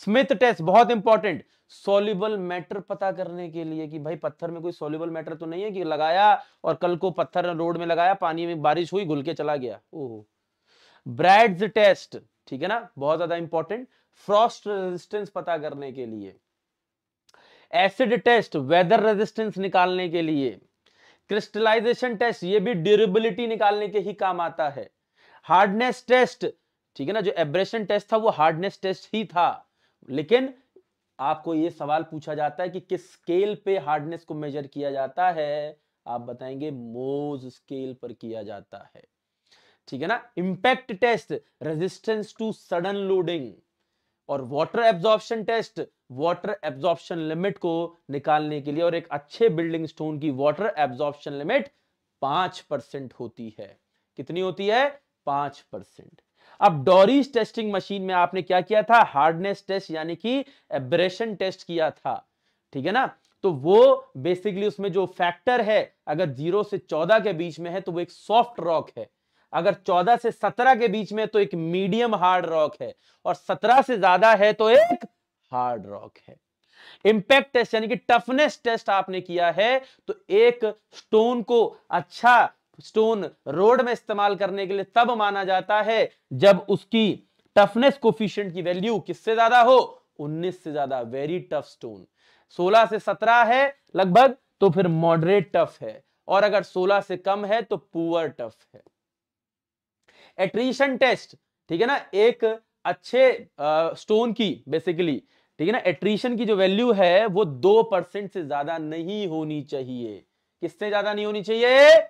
स्मिथ टेस्ट बहुत इंपॉर्टेंट सोल्यूबल मैटर पता करने के लिए कि भाई पत्थर में कोई सोल्यूबल मैटर तो नहीं है कि लगाया और कल को पत्थर रोड में लगाया पानी में बारिश हुई घुल के चला गया ओहो ब्रैड्स टेस्ट ठीक है ना बहुत ज्यादा इंपॉर्टेंट फ्रॉस्ट रेजिस्टेंस पता करने के लिए एसिड टेस्ट वेदर रेजिस्टेंस निकालने के लिए क्रिस्टलाइजेशन टेस्ट ये भी ड्यूरेबिलिटी निकालने के ही काम आता है हार्डनेस टेस्ट ठीक है ना जो एब्रेशन टेस्ट था वो हार्डनेस टेस्ट ही था लेकिन आपको ये सवाल पूछा जाता है कि किस स्केल पे हार्डनेस को मेजर किया जाता है आप बताएंगे मोज स्केल पर किया जाता है ठीक है ना impact test resistance to sudden loading और water absorption test water absorption limit को निकालने के लिए और एक अच्छे बिल्डिंग स्टोन की वाटर एब्जॉर्प्शन लिमिट पांच परसेंट होती है कितनी होती है पांच परसेंट अब डोरीज टेस्टिंग मशीन में आपने क्या किया था हार्डनेस टेस्ट यानी कि एब्रेशन टेस्ट किया था ठीक है ना तो वो बेसिकली उसमें जो फैक्टर है अगर जीरो से चौदह के बीच में है तो वो एक सॉफ्ट रॉक है अगर 14 से 17 के बीच में तो एक मीडियम हार्ड रॉक है और 17 से ज्यादा है तो एक हार्ड रॉक है इंपैक्ट टेस्ट यानी कि टफनेस टेस्ट आपने किया है तो एक स्टोन को अच्छा स्टोन रोड में इस्तेमाल करने के लिए तब माना जाता है जब उसकी टफनेस कोफिशियंट की वैल्यू किससे ज्यादा हो 19 से ज्यादा वेरी टफ स्टोन 16 से 17 है लगभग तो फिर मॉडरेट टफ है और अगर 16 से कम है तो पुअर टफ है एट्रीशन टेस्ट ठीक है ना एक अच्छे स्टोन की बेसिकली ठीक है ना एट्रीशन की जो वैल्यू है वो दो परसेंट से ज्यादा नहीं होनी चाहिए किससे ज्यादा नहीं होनी चाहिए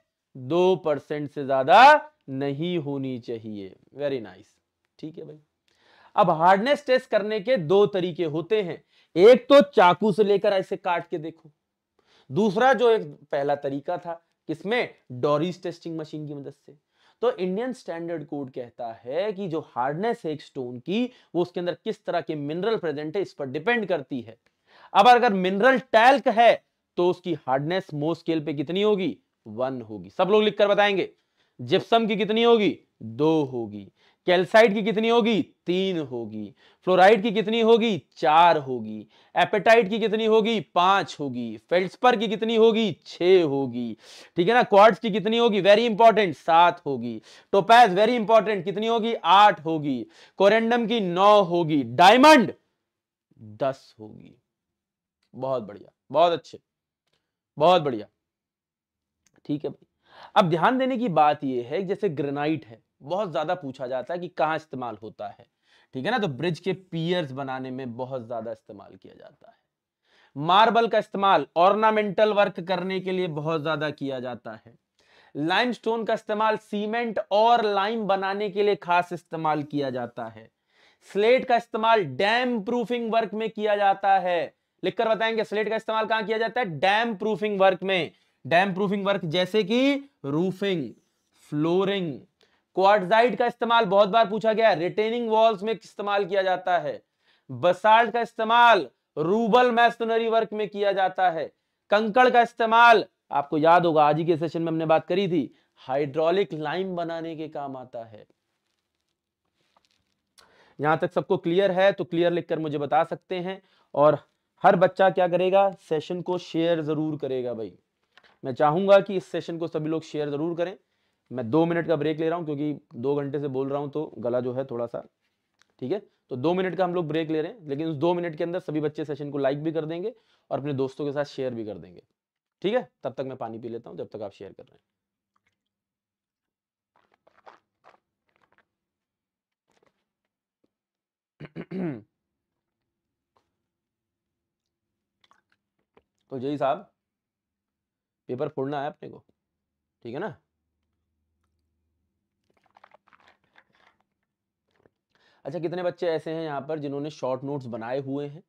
दो परसेंट से ज्यादा नहीं होनी चाहिए वेरी नाइस ठीक है भाई अब हार्डनेस टेस्ट करने के दो तरीके होते हैं एक तो चाकू से लेकर ऐसे काट के देखो दूसरा जो एक पहला तरीका था किसमें डोरीज टेस्टिंग मशीन की मदद से तो इंडियन स्टैंडर्ड कोड कहता है कि जो हार्डनेस है एक स्टोन की वो उसके अंदर किस तरह के मिनरल प्रेजेंट है इस पर डिपेंड करती है अब अगर मिनरल टैल्क है तो उसकी हार्डनेस मोस्ट स्केल पे कितनी होगी वन होगी सब लोग लिखकर बताएंगे जिप्सम की कितनी होगी दो होगी कैल्साइट की कितनी होगी तीन होगी फ्लोराइड की कितनी होगी चार होगी एपेटाइट की कितनी होगी पांच होगी फेल्सपर की कितनी होगी छह होगी ठीक है ना क्वार्ट्स की कितनी होगी वेरी इंपॉर्टेंट सात होगी टोपैज वेरी इंपॉर्टेंट कितनी होगी आठ होगी कोरेंडम की नौ होगी डायमंड दस होगी बहुत बढ़िया बहुत अच्छे बहुत बढ़िया ठीक है भाई अब ध्यान देने की बात यह है जैसे ग्रेनाइट है बहुत ज़्यादा पूछा जाता है कि कहाँ इस्तेमाल होता है ठीक है ना तो ब्रिज के पियर्स बनाने में बहुत ज़्यादा इस्तेमाल किया जाता है मार्बल का इस्तेमाल ऑर्नामेंटल वर्क करने के लिए बहुत ज़्यादा किया जाता है लाइमस्टोन का इस्तेमाल सीमेंट और लाइम बनाने के लिए खास इस्तेमाल किया जाता है स्लेट का इस्तेमाल डैम प्रूफिंग वर्क में किया जाता है लिखकर बताएंगे स्लेट का इस्तेमाल कहां किया जाता है डैम प्रूफिंग वर्क में डैम प्रूफिंग वर्क जैसे कि रूफिंग फ्लोरिंग क्वार्टजाइट का इस्तेमाल बहुत बार पूछा गया है रिटेनिंग वॉल्स में इस्तेमाल किया जाता है बसाल्ट का इस्तेमाल रूबल मैसनरी वर्क में किया जाता है कंकड़ का इस्तेमाल आपको याद होगा आज ही के सेशन में हमने बात करी थी हाइड्रोलिक लाइम बनाने के काम आता है यहां तक सबको क्लियर है तो क्लियर लिखकर मुझे बता सकते हैं और हर बच्चा क्या करेगा सेशन को शेयर जरूर करेगा भाई मैं चाहूंगा कि इस सेशन को सभी लोग शेयर जरूर करें मैं दो मिनट का ब्रेक ले रहा हूँ क्योंकि दो घंटे से बोल रहा हूँ तो गला जो है थोड़ा सा ठीक है तो दो मिनट का हम लोग ब्रेक ले रहे हैं लेकिन उस दो मिनट के अंदर सभी बच्चे सेशन को लाइक भी कर देंगे और अपने दोस्तों के साथ शेयर भी कर देंगे ठीक है तब तक मैं पानी पी लेता हूँ जब तक आप शेयर कर रहे हैं तो जय साहब पेपर फोड़ना है अपने को ठीक है ना अच्छा कितने बच्चे ऐसे हैं यहाँ पर जिन्होंने शॉर्ट नोट्स बनाए हुए हैं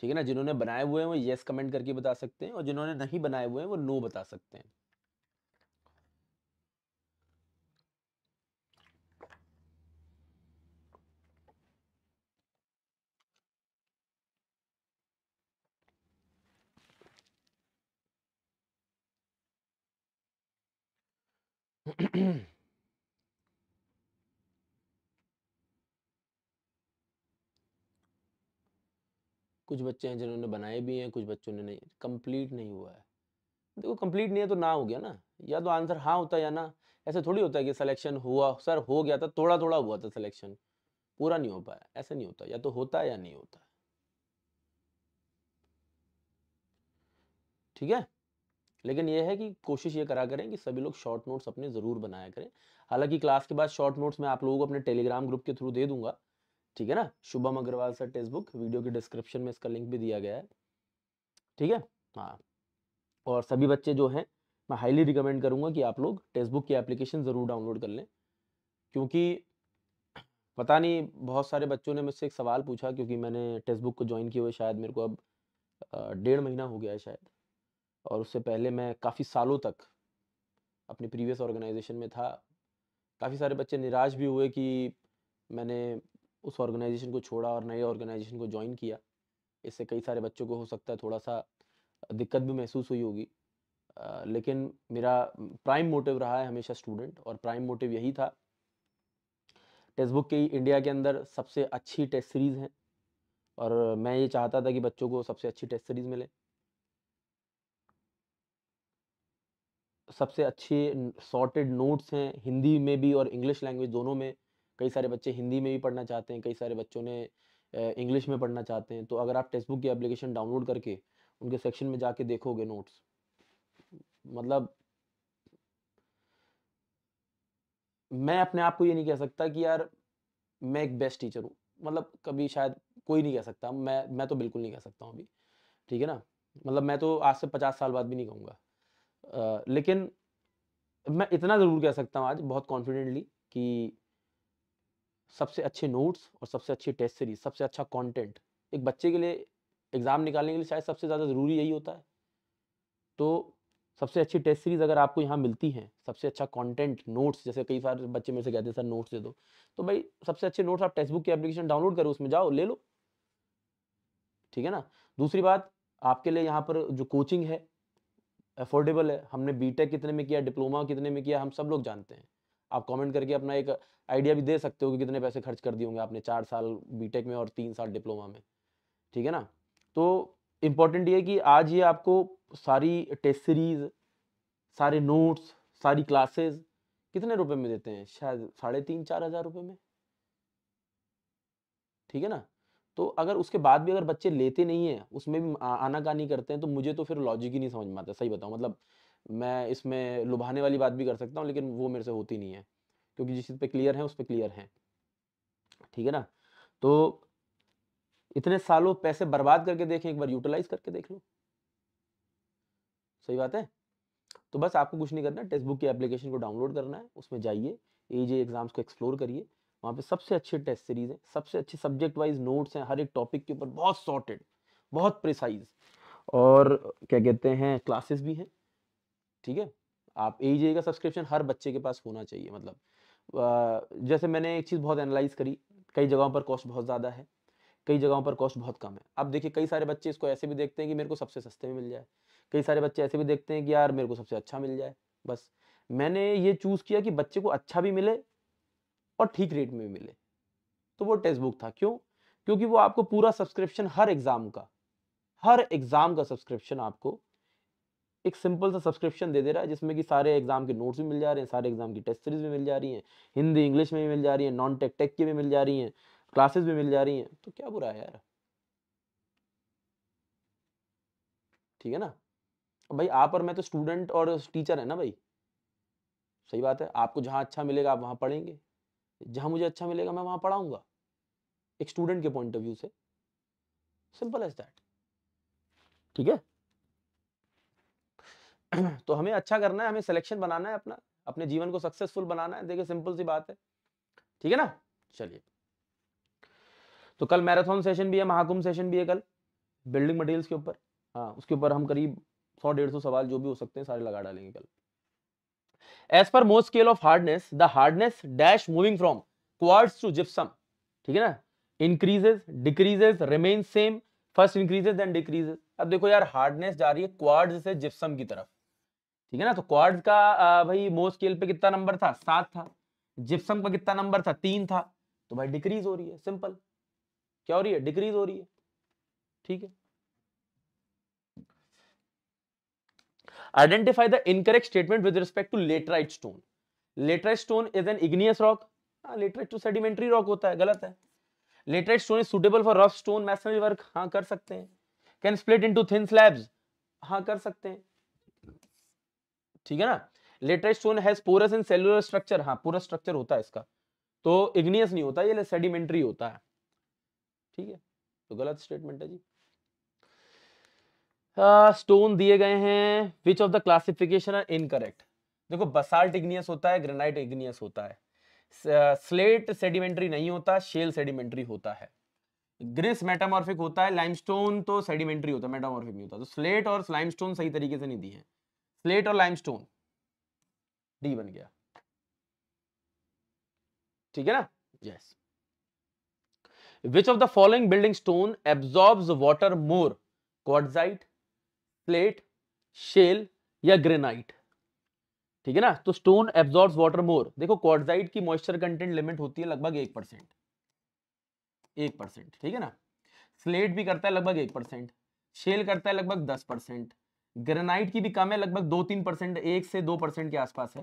ठीक है ना जिन्होंने बनाए हुए हैं वो येस कमेंट करके बता सकते हैं और जिन्होंने नहीं बनाए हुए हैं वो नो बता सकते हैं <clears throat> कुछ बच्चे हैं जिन्होंने बनाए भी हैं कुछ बच्चों ने नहीं कंप्लीट नहीं हुआ है देखो कंप्लीट नहीं है तो ना हो गया ना या तो आंसर हाँ होता है या ना ऐसे थोड़ी होता है कि सिलेक्शन हुआ सर हो गया था थोड़ा थोड़ा हुआ था सिलेक्शन पूरा नहीं हो पाया ऐसा नहीं होता या तो होता है या नहीं होता ठीक है लेकिन यह है कि कोशिश ये करा करें कि सभी लोग शॉर्ट नोट्स अपने ज़रूर बनाया करें हालांकि क्लास के बाद शॉर्ट नोट्स मैं आप लोगों को अपने टेलीग्राम ग्रुप के थ्रू दे दूंगा ठीक है ना Shubham Agarwal sir text book video के डिस्क्रिप्शन में इसका लिंक भी दिया गया है ठीक है हाँ और सभी बच्चे जो हैं मैं हाईली रिकमेंड करूँगा कि आप लोग टेक्स्ट बुक की एप्लीकेशन ज़रूर डाउनलोड कर लें क्योंकि पता नहीं बहुत सारे बच्चों ने मुझसे एक सवाल पूछा क्योंकि मैंने टेक्स्ट बुक को ज्वाइन किए हुए शायद मेरे को अब डेढ़ महीना हो गया है शायद और उससे पहले मैं काफ़ी सालों तक अपने प्रीवियस ऑर्गेनाइजेशन में था काफ़ी सारे बच्चे निराश भी हुए कि मैंने उस ऑर्गेनाइजेशन को छोड़ा और नए ऑर्गेनाइजेशन को ज्वाइन किया इससे कई सारे बच्चों को हो सकता है थोड़ा सा दिक्कत भी महसूस हुई होगी लेकिन मेरा प्राइम मोटिव रहा है हमेशा स्टूडेंट और प्राइम मोटिव यही था टेक्स्ट बुक की इंडिया के अंदर सबसे अच्छी टेस्ट सीरीज़ हैं और मैं ये चाहता था कि बच्चों को सबसे अच्छी टेस्ट सीरीज़ मिले सबसे अच्छे सॉर्टेड नोट्स हैं हिंदी में भी और इंग्लिश लैंग्वेज दोनों में कई सारे बच्चे हिंदी में भी पढ़ना चाहते हैं कई सारे बच्चों ने इंग्लिश में पढ़ना चाहते हैं तो अगर आप टेक्स्ट बुक की एप्लीकेशन डाउनलोड करके उनके सेक्शन में जाके देखोगे नोट्स मतलब मैं अपने आप को ये नहीं कह सकता कि यार मैं एक बेस्ट टीचर हूँ मतलब कभी शायद कोई नहीं कह सकता मैं मैं तो बिल्कुल नहीं कह सकता हूँ अभी ठीक है ना मतलब मैं तो आज से पचास साल बाद भी नहीं कहूँगा लेकिन मैं इतना ज़रूर कह सकता हूँ आज बहुत कॉन्फिडेंटली कि सबसे अच्छे नोट्स और सबसे अच्छी टेस्ट सीरीज सबसे अच्छा कंटेंट एक बच्चे के लिए एग्ज़ाम निकालने के लिए शायद सबसे ज़्यादा ज़रूरी यही होता है तो सबसे अच्छी टेस्ट सीरीज़ अगर आपको यहाँ मिलती हैं सबसे अच्छा कंटेंट नोट्स जैसे कई बार बच्चे मेरे से कहते हैं सर नोट्स दे दो तो भाई सबसे अच्छे नोट्स आप टेक्स्ट बुक की एप्लीकेशन डाउनलोड करो उसमें जाओ ले लो ठीक है ना दूसरी बात आपके लिए यहाँ पर जो कोचिंग है अफोर्डेबल है हमने बी कितने में किया डिप्लोमा कितने में किया हम सब लोग जानते हैं आप कमेंट करके अपना एक आइडिया भी दे सकते हो कि कितने पैसे खर्च कर दिए होंगे आपने चार साल बीटेक में और तीन साल डिप्लोमा में ठीक है ना तो इम्पॉर्टेंट ये कि आज ये आपको सारी टेस्ट सीरीज सारे नोट्स सारी क्लासेस कितने रुपए में देते हैं शायद साढ़े तीन चार हजार रुपये में ठीक है ना तो अगर उसके बाद भी अगर बच्चे लेते नहीं है उसमें भी आनाकानी करते हैं तो मुझे तो फिर लॉजिक ही नहीं समझ में आता सही बताऊँ मतलब मैं इसमें लुभाने वाली बात भी कर सकता हूँ लेकिन वो मेरे से होती नहीं है क्योंकि जिस चीज़ पे क्लियर है उस पर क्लियर है ठीक है ना तो इतने सालों पैसे बर्बाद करके देखें एक बार यूटिलाइज करके देख लो सही बात है तो बस आपको कुछ नहीं करना टेक्स्ट बुक की एप्लीकेशन को डाउनलोड करना है उसमें जाइए ए जे एग्जाम्स को एक्सप्लोर करिए वहाँ पे सबसे अच्छे टेस्ट सीरीज हैं सबसे अच्छे सब्जेक्ट वाइज नोट्स हैं हर एक टॉपिक के ऊपर बहुत सॉर्टेड बहुत प्रिसाइज और क्या कहते हैं क्लासेस भी हैं ठीक है आप ए जे का सब्सक्रिप्शन हर बच्चे के पास होना चाहिए मतलब जैसे मैंने एक चीज़ बहुत एनालाइज करी कई जगहों पर कॉस्ट बहुत ज़्यादा है कई जगहों पर कॉस्ट बहुत कम है अब देखिए कई सारे बच्चे इसको ऐसे भी देखते हैं कि मेरे को सबसे सस्ते में मिल जाए कई सारे बच्चे ऐसे भी देखते हैं कि यार मेरे को सबसे अच्छा मिल जाए बस मैंने ये चूज़ किया कि बच्चे को अच्छा भी मिले और ठीक रेट में भी मिले तो वो टेक्स्ट बुक था क्यों क्योंकि वो आपको पूरा सब्सक्रिप्शन हर एग्ज़ाम का हर एग्ज़ाम का सब्सक्रिप्शन आपको एक सिंपल सा सब्सक्रिप्शन दे दे रहा है जिसमें कि सारे एग्जाम के नोट्स भी मिल जा रहे हैं सारे एग्जाम की टेस्ट सीरीज भी मिल जा रही हैं हिंदी इंग्लिश में भी मिल जा रही है नॉन टेक टेक की भी मिल जा रही हैं क्लासेस भी मिल जा रही हैं तो क्या बुरा है यार ठीक है ना भाई आप और मैं तो स्टूडेंट और टीचर है ना भाई सही बात है आपको जहाँ अच्छा मिलेगा आप वहाँ पढ़ेंगे जहाँ मुझे अच्छा मिलेगा मैं वहाँ पढ़ाऊंगा एक स्टूडेंट के पॉइंट ऑफ व्यू से सिंपल एज दैट ठीक है तो हमें अच्छा करना है हमें सिलेक्शन बनाना है अपना अपने जीवन को सक्सेसफुल बनाना है देखिए सिंपल सी बात है ठीक है ना चलिए तो कल मैराथन सेशन भी है महाकुंभ सेशन भी है कल बिल्डिंग मटेरियल्स के ऊपर हाँ उसके ऊपर हम करीब सौ डेढ़ सौ सवाल जो भी हो सकते हैं सारे लगा डालेंगे कल as per Mohs scale of hardness the hardness dash moving from quartz to gypsum ठीक है ना increases decreases remain same first increases and decreases अब देखो यार हार्डनेस जा रही है क्वार्ट से जिप्सम की तरफ ठीक है ना तो क्वार्ड का भाई मो स्केल पे कितना नंबर था सात था जिप्सम का कितना नंबर था तीन था तो भाई डिक्रीज हो रही है सिंपल क्या हो रही है डिक्रीज हो रही है ठीक है identify the incorrect statement with respect to laterite stone laterite stone is an igneous rock laterite टू सेडिमेंट्री रॉक होता है गलत है laterite stone is suitable for rough stone masonry work हाँ कर सकते हैं can split into thin slabs हाँ कर सकते हैं ठीक है ना laterite stone has porous in cellular structure हाँ पोरस स्ट्रक्चर होता है इसका तो इग्नियस नहीं होता ये सेडिमेंट्री होता है ठीक है तो गलत स्टेटमेंट है जी स्टोन हाँ, uh, दिए गए हैं which of the classification are incorrect देखो बसाल्ट इग्नियस होता है ग्रेनाइट इग्नियस होता है स्लेट uh, सेडिमेंट्री नहीं होता शेल सेडिमेंट्री होता है ग्रिस मेटामॉर्फिक होता है लाइमस्टोन तो सेडिमेंट्री होता है मेटामॉर्फिक नहीं होता तो स्लेट और लाइमस्टोन सही तरीके से नहीं दिए हैं स्लेट और लाइमस्टोन डी बन गया ठीक है ना yes which of the following building stone absorb water more quartzite slate shale या ग्रेनाइट ठीक है ना तो स्टोन एब्जॉर्ब्स वॉटर मोर देखो क्वाडजाइट की मॉइस्चर कंटेंट लिमिट होती है लगभग एक परसेंट एक परसेंट ठीक है ना स्लेट भी करता है लगभग एक परसेंट शेल करता है लगभग दस परसेंट ग्रेनाइट की भी कम है लगभग दो तीन परसेंट एक से दो परसेंट के आसपास है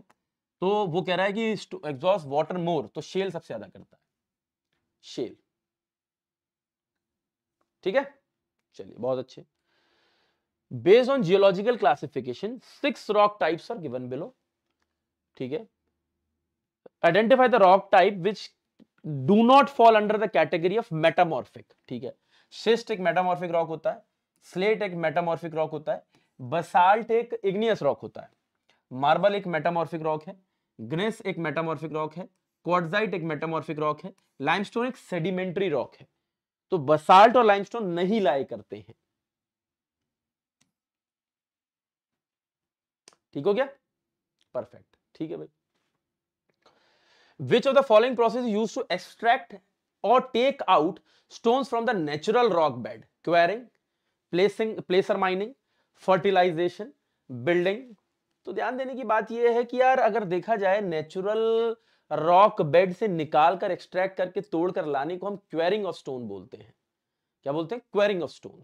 तो वो कह रहा है कि एग्जॉस्ट वाटर मोर तो शेल सबसे ज्यादा करता है शेल ठीक है चलिए बहुत अच्छे based on geological classification six rock types are given below ठीक है identify the rock type which do not fall under the category of metamorphic ठीक है शिस्ट एक मेटामॉर्फिक रॉक होता है स्लेट एक मेटामॉर्फिक रॉक होता है बसाल्ट एक इग्नियस रॉक होता है मार्बल एक मेटामॉर्फिक रॉक है ग्नेस एक मेटामॉर्फिक रॉक है क्वाडजाइट एक मेटामॉर्फिक रॉक है लाइमस्टोन एक सेडिमेंट्री रॉक है तो बसाल्ट और लाइमस्टोन नहीं लाए करते हैं ठीक हो गया परफेक्ट ठीक है भाई which of the following process use to extract और take out stone from the natural rock bed quarrying placing placer mining fertilization building तो ध्यान देने की बात यह है कि यार अगर देखा जाए नेचुरल रॉक बेड से निकाल कर एक्सट्रैक्ट करके तोड़ कर लाने को हम क्वेरिंग ऑफ स्टोन बोलते हैं क्या बोलते हैं क्वेरिंग ऑफ स्टोन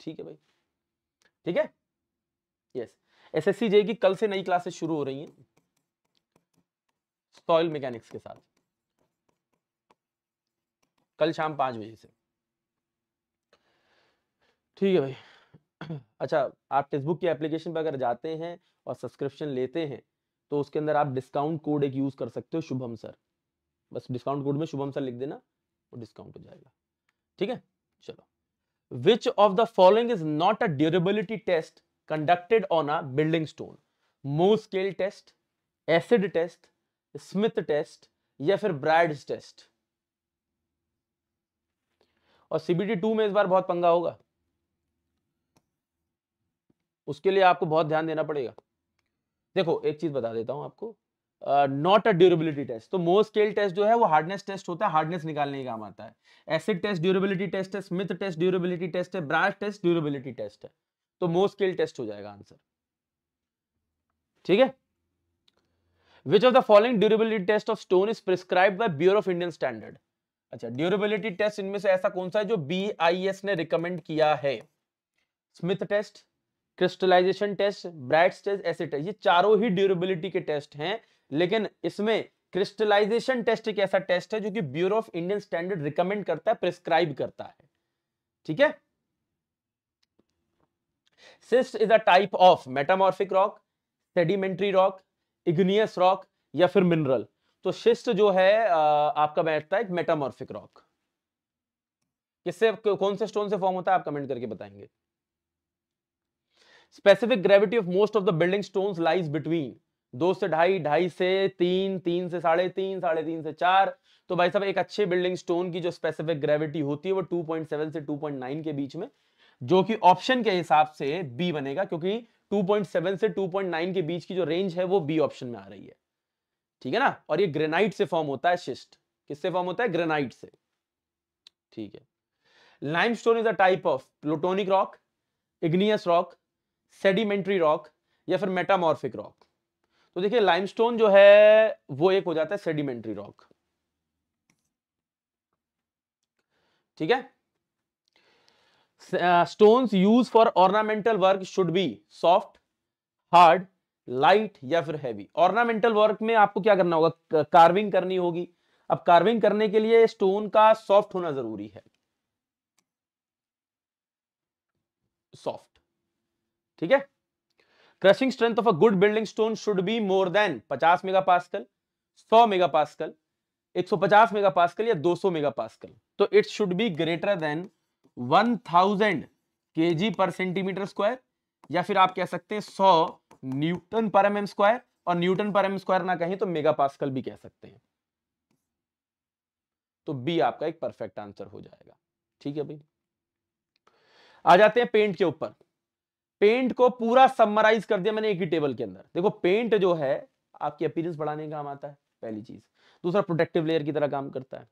ठीक है भाई ठीक है यस एस एस की कल से नई क्लासेस शुरू हो रही हैं सॉइल मैकेनिक्स के साथ कल शाम पांच बजे से ठीक है भाई अच्छा आप टेक्सबुक की एप्लीकेशन पर अगर जाते हैं और सब्सक्रिप्शन लेते हैं तो उसके अंदर आप डिस्काउंट कोड एक यूज़ कर सकते हो शुभम सर बस डिस्काउंट कोड में शुभम सर लिख देना वो डिस्काउंट हो जाएगा ठीक है चलो which of the following is not a durability test conducted on a building stone Mohs scale test acid test Smith test या फिर ब्राइड टेस्ट और सीबीटी टू में इस बार बहुत पंगा होगा उसके लिए आपको बहुत ध्यान देना पड़ेगा देखो एक चीज बता देता हूं आपको नॉट अ ड्यूरेबिलिटी टेस्ट तो मोर स्केल टेस्ट जो है वो हार्डनेस टेस्ट होता है हार्डनेस निकालने का काम आता है एसिड टेस्ट ड्यूरेबिलिटी टेस्ट है स्मिथ टेस्ट ड्यूरेबिलिटी टेस्ट है ब्रास टेस्ट ड्यूरेबिलिटी टेस्ट है तो मोर स्केल टेस्ट हो जाएगा आंसर ठीक है which of the following durability test of stone is prescribe by Bureau of Indian Standard अच्छा ड्यूरेबिलिटी टेस्ट इनमें से ऐसा कौन सा है जो बीआईएस ने रिकमेंड किया है Smith test crystallization test Brard test acid test ये चारों ही ड्यूरेबिलिटी के टेस्ट हैं लेकिन इसमें क्रिस्टलाइजेशन टेस्ट एक ऐसा टेस्ट है जो कि Bureau of Indian Standard recommend करता है प्रिस्क्राइब करता है ठीक है schist is a type of metamorphic rock sedimentary rock igneous rock या फिर मिनरल तो शिस्ट जो है आपका बैठता है मेटामॉर्फिक रॉक किससे कौन से स्टोन से फॉर्म होता है आप कमेंट करके बताएंगे specific gravity of most of the building stones lies between दो से ढाई ढाई से तीन तीन से साढ़े तीन साढ़े तीन से चार तो भाई साहब एक अच्छे बिल्डिंग स्टोन की जो स्पेसिफिक ग्रेविटी होती है वो 2.7 से 2.9 के बीच में जो कि ऑप्शन के हिसाब से बी बनेगा क्योंकि 2.7 से 2.9 के बीच की जो रेंज है वो बी ऑप्शन में आ रही है ठीक है ना और ये ग्रेनाइट से फॉर्म होता है शिस्ट किससे फॉर्म होता है ग्रेनाइट से ठीक है lime stone is a type of plutonic rock igneous rock sedimentary rock या फिर मेटामॉर्फिक रॉक तो देखिए लाइमस्टोन जो है वो एक हो जाता है सेडिमेंट्री रॉक ठीक है stones use for ornamental work should be soft hard light या फिर हैवी ऑर्नामेंटल वर्क में आपको क्या करना होगा कार्विंग करनी होगी अब कार्विंग करने के लिए स्टोन का सॉफ्ट होना जरूरी है सॉफ्ट ठीक है crushing strength of a good building stone should be more than 50 mega pascal 100 mega pascal 150 mega pascal या 200 मेगा पास्कल तो it should be greater than 1000 thousand K G per centimetre square या फिर आप कह सकते हैं 100 न्यूटन पर एम स्क्वायर और न्यूटन पर एम स्क्वायर ना कहें तो मेगा पास्कल भी कह सकते हैं तो बी आपका एक परफेक्ट आंसर हो जाएगा ठीक है भाई आ जाते हैं पेंट के ऊपर पेंट को पूरा समराइज कर दिया मैंने एक ही टेबल के अंदर देखो पेंट जो है आपकी अपीरेंस बढ़ाने का काम आता है पहली चीज दूसरा प्रोटेक्टिव लेयर की तरह काम करता है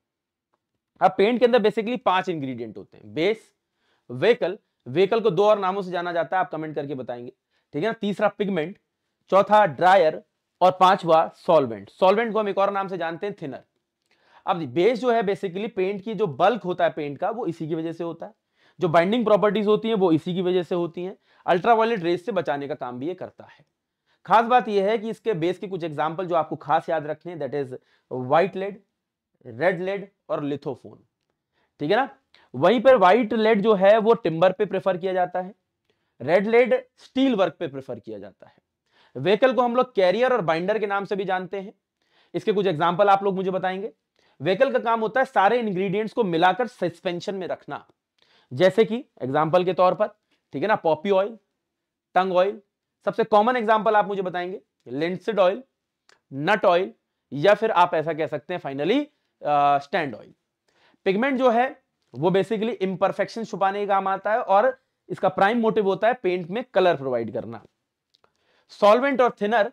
अब पेंट के अंदर बेसिकली पांच इंग्रेडिएंट होते हैं बेस व्हीकल व्हीकल को दो और नामों से जाना जाता है आप कमेंट करके बताएंगे ठीक है ना तीसरा पिगमेंट चौथा ड्रायर और पांचवा सॉल्वेंट सॉल्वेंट को हम एक और नाम से जानते हैं थिनर अब बेस जो है बेसिकली पेंट की जो बल्क होता है पेंट का वो इसी की वजह से होता है जो बाइंडिंग प्रॉपर्टीज होती हैं वो इसी की वजह से होती हैं अल्ट्रावायलेट रेस से बचाने का काम भी ये करता है खास बात यह है कि इसके बेस के कुछ एग्जाम्पल जो आपको खास याद रखने that is white lead red lead और लिथोफोन ठीक है ना वहीं पर व्हाइट लेड जो है वो टिम्बर पे प्रेफर किया जाता है रेड लेड स्टील वर्क पे प्रेफर किया जाता है व्हीकल को हम लोग कैरियर और बाइंडर के नाम से भी जानते हैं इसके कुछ एग्जाम्पल आप लोग मुझे बताएंगे व्हीकल का काम होता है सारे इंग्रेडिएंट्स को मिलाकर सस्पेंशन में रखना जैसे कि एग्जाम्पल के तौर पर ठीक है ना पॉपी ऑयल टंग ऑयल सबसे कॉमन एग्जाम्पल आप मुझे बताएंगे लिंसिड ऑयल नट ऑयल या फिर आप ऐसा कह सकते हैं फाइनली स्टैंड ऑयल पिगमेंट जो है वो बेसिकली इम्परफेक्शन छुपाने का काम आता है और इसका प्राइम मोटिव होता है पेंट में कलर प्रोवाइड करना सॉल्वेंट और थिनर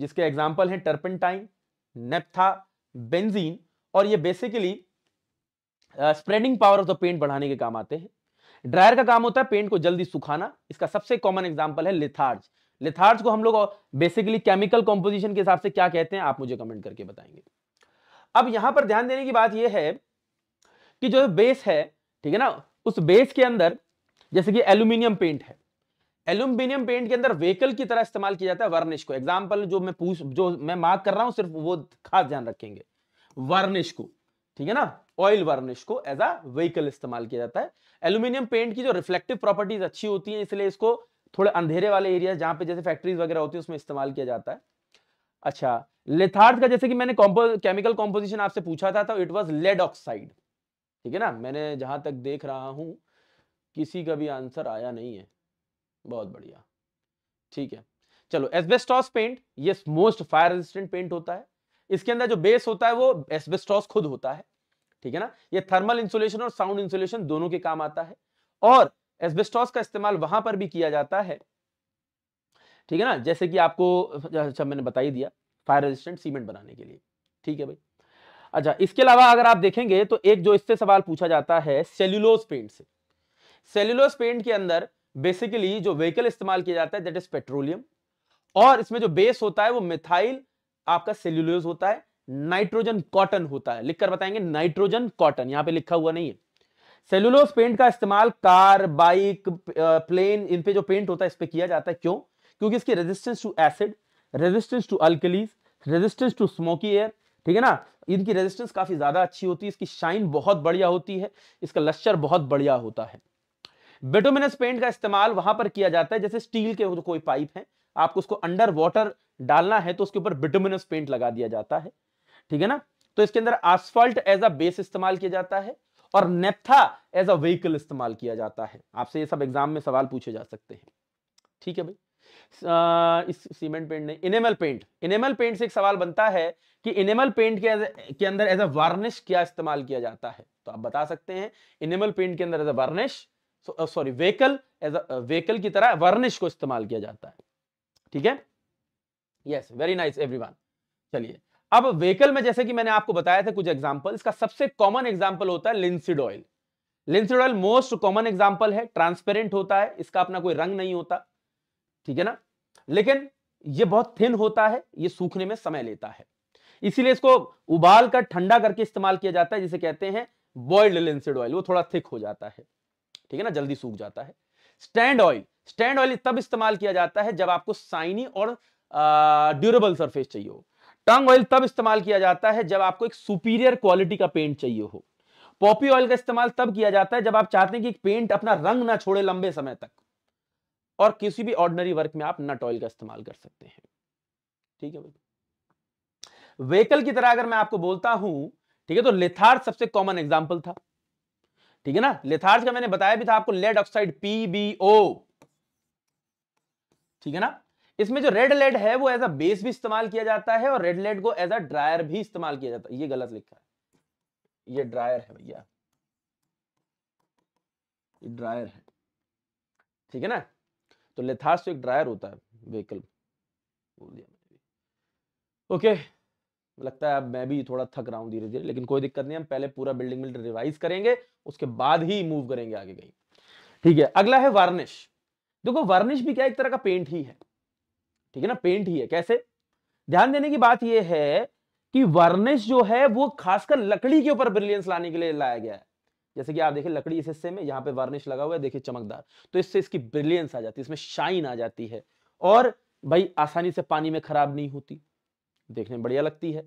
जिसके एग्जाम्पल हैं टर्पेंटाइन नेप्था बेंजीन और ये basically spreading power of the paint बढ़ाने के काम आते हैं ड्रायर का काम होता है पेंट को जल्दी सुखाना इसका सबसे कॉमन एग्जाम्पल है लिथार्ज लिथार्ज को हम लोग बेसिकली केमिकल कॉम्पोजिशन के हिसाब से क्या कहते हैं आप मुझे कमेंट करके बताएंगे अब यहां पर ध्यान देने की बात यह है कि जो बेस है ठीक है ना उस बेस के अंदर जैसे कि एल्यूमिनियम पेंट है एल्यूमिनियम पेंट के अंदर व्हीकल की तरह इस्तेमाल किया जाता है वर्निश को एग्जाम्पल जो मैं पूछ जो मैं मार्क कर रहा हूं सिर्फ वो खास ध्यान रखेंगे वर्निश को ठीक है ना ऑयल वार्निश को एज अ व्हीकल इस्तेमाल किया जाता है एल्यूमिनियम पेंट की जो रिफ्लेक्टिव प्रॉपर्टीज अच्छी होती है इसलिए इसको थोड़े अंधेरे वाले एरिया जहां पे जैसे फैक्ट्रीज वगैरह होती है उसमें इस्तेमाल किया जाता है अच्छा लेथार्ड का जैसे कि मैंने केमिकल कॉम्पोजिशन आपसे पूछा था तो इट वॉज लेड ऑक्साइड ठीक है ना मैंने जहां तक देख रहा हूं किसी का भी आंसर आया नहीं है बहुत बढ़िया ठीक है चलो एसबेस्टॉस पेंट ये मोस्ट फायर रेजिस्टेंट पेंट होता है इसके अंदर जो बेस होता है वो एसबेस्टॉस खुद होता है ठीक है ना ये थर्मल इंसुलेशन और साउंड इंसुलेशन दोनों के काम आता है और एस्बेस्टॉस का इस्तेमाल वहां पर भी किया जाता है ठीक है ना जैसे कि आपको अच्छा मैंने बताई दिया फायर रेजिस्टेंट सीमेंट बनाने के लिए ठीक है भाई अच्छा इसके अलावा अगर आप देखेंगे तो एक जो इससे सवाल पूछा जाता है सेल्यूलोज पेंट से सेल्यूलोज पेंट के अंदर बेसिकली जो व्हीकल इस्तेमाल किया जाता है दैट इज पेट्रोलियम और इसमें जो बेस होता है वो मिथाइल आपका सेल्यूलोस होता है नाइट्रोजन कॉटन होता है लिखकर बताएंगे नाइट्रोजन कॉटन यहां पे लिखा हुआ नहीं है सेलुलोज पेंट का इस्तेमाल कार बाइक प्लेन इन पे जो पेंट होता है इस पे किया जाता है क्यों क्योंकि इसकी resistance to acid resistance to alkalis resistance to smoky air ठीक है ना इनकी रेजिस्टेंस काफी ज्यादा अच्छी होती है इसकी शाइन बहुत बढ़िया होती है इसका लश्चर बहुत बढ़िया होता है बेटोमिनस पेंट का इस्तेमाल वहां पर किया जाता है जैसे स्टील के तो कोई पाइप है आपको उसको अंडर वाटर डालना है तो उसके ऊपर बिटोमिनस पेंट लगा दिया जाता है ठीक है ना तो इसके अंदर आसफॉल्ट एज अ बेस इस्तेमाल किया जाता है और नेप्था एज अ व्हीकल इस्तेमाल किया जाता है आपसे ये सब एग्जाम में सवाल पूछे जा सकते हैं ठीक है भाई इस सीमेंट पेंट नहीं इनेमल पेंट इनेमल पेंट से एक सवाल बनता है कि इनेमल पेंट के के अंदर एज अ वार्निश क्या इस्तेमाल किया जाता है तो आप बता सकते हैं इनेमल पेंट के अंदर as a varnish sorry vehicle as a vehicle की तरह वार्निश को इस्तेमाल किया जाता है ठीक है यस वेरी नाइस एवरीवन चलिए अब व्हीकल में जैसे कि मैंने आपको बताया था कुछ एग्जाम्पल इसका सबसे कॉमन एग्जाम्पल होता है linseed oil linseed oil most common example है ट्रांसपेरेंट होता है इसका अपना कोई रंग नहीं होता ठीक है ना लेकिन ये बहुत थिन होता है ये सूखने में समय लेता है इसीलिए इसको उबाल कर ठंडा करके इस्तेमाल किया जाता है जिसे कहते हैं बॉइल्ड लिंसिड ऑयल वो थोड़ा थिक हो जाता है ठीक है ना जल्दी सूख जाता है स्टैंड ऑयल स्टैंड ऑयल तब इस्तेमाल किया जाता है जब आपको साइनी और ड्यूरेबल सरफेस चाहिए हो टंग ऑयल तब इस्तेमाल किया जाता है जब आपको एक सुपीरियर क्वालिटी का पेंट चाहिए हो पॉपी ऑयल का इस्तेमाल तब किया जाता है जब आप चाहते हैं कि पेंट अपना रंग ना छोड़े लंबे समय तक और किसी भी ऑर्डनरी वर्क में आप नट ऑयल का इस्तेमाल कर सकते हैं ठीक है भाई वेकल की तरह अगर मैं आपको बोलता हूं ठीक है तो लेथार्ज सबसे कॉमन एग्जाम्पल था ठीक है ना लेथार्ज का मैंने बताया भी था आपको लेड ऑक्साइड पीबीओ ठीक है ना इसमें जो रेड लेड है वो एज अ बेस भी इस्तेमाल किया जाता है और रेड लेड को एज अ ड्रायर भी इस्तेमाल किया जाता है ये गलत लिखा है ये ड्रायर है भैया ये ड्रायर है ठीक है ना तो लेथार्स तो एक ड्रायर होता है व्हीकल बोल दिया ओके लगता है अब मैं भी थोड़ा थक रहा हूं धीरे धीरे लेकिन कोई दिक्कत नहीं हम पहले पूरा बिल्डिंग बिल्ड रिवाइज करेंगे उसके बाद ही मूव करेंगे आगे कहीं ठीक है अगला है वार्निश देखो वार्निश भी क्या एक तरह का पेंट ही है ठीक है ना पेंट ही है कैसे ध्यान देने की बात यह है कि वर्निश जो है वो खासकर लकड़ी के ऊपर ब्रिलियंस लाने के लिए लाया गया है जैसे कि आप देखिए लकड़ी इस हिस्से में यहाँ पे वर्निश लगा हुआ है देखिए चमकदार तो इससे इसकी ब्रिलियंस आ जाती है इसमें शाइन आ जाती है और भाई आसानी से पानी में खराब नहीं होती देखने बढ़िया लगती है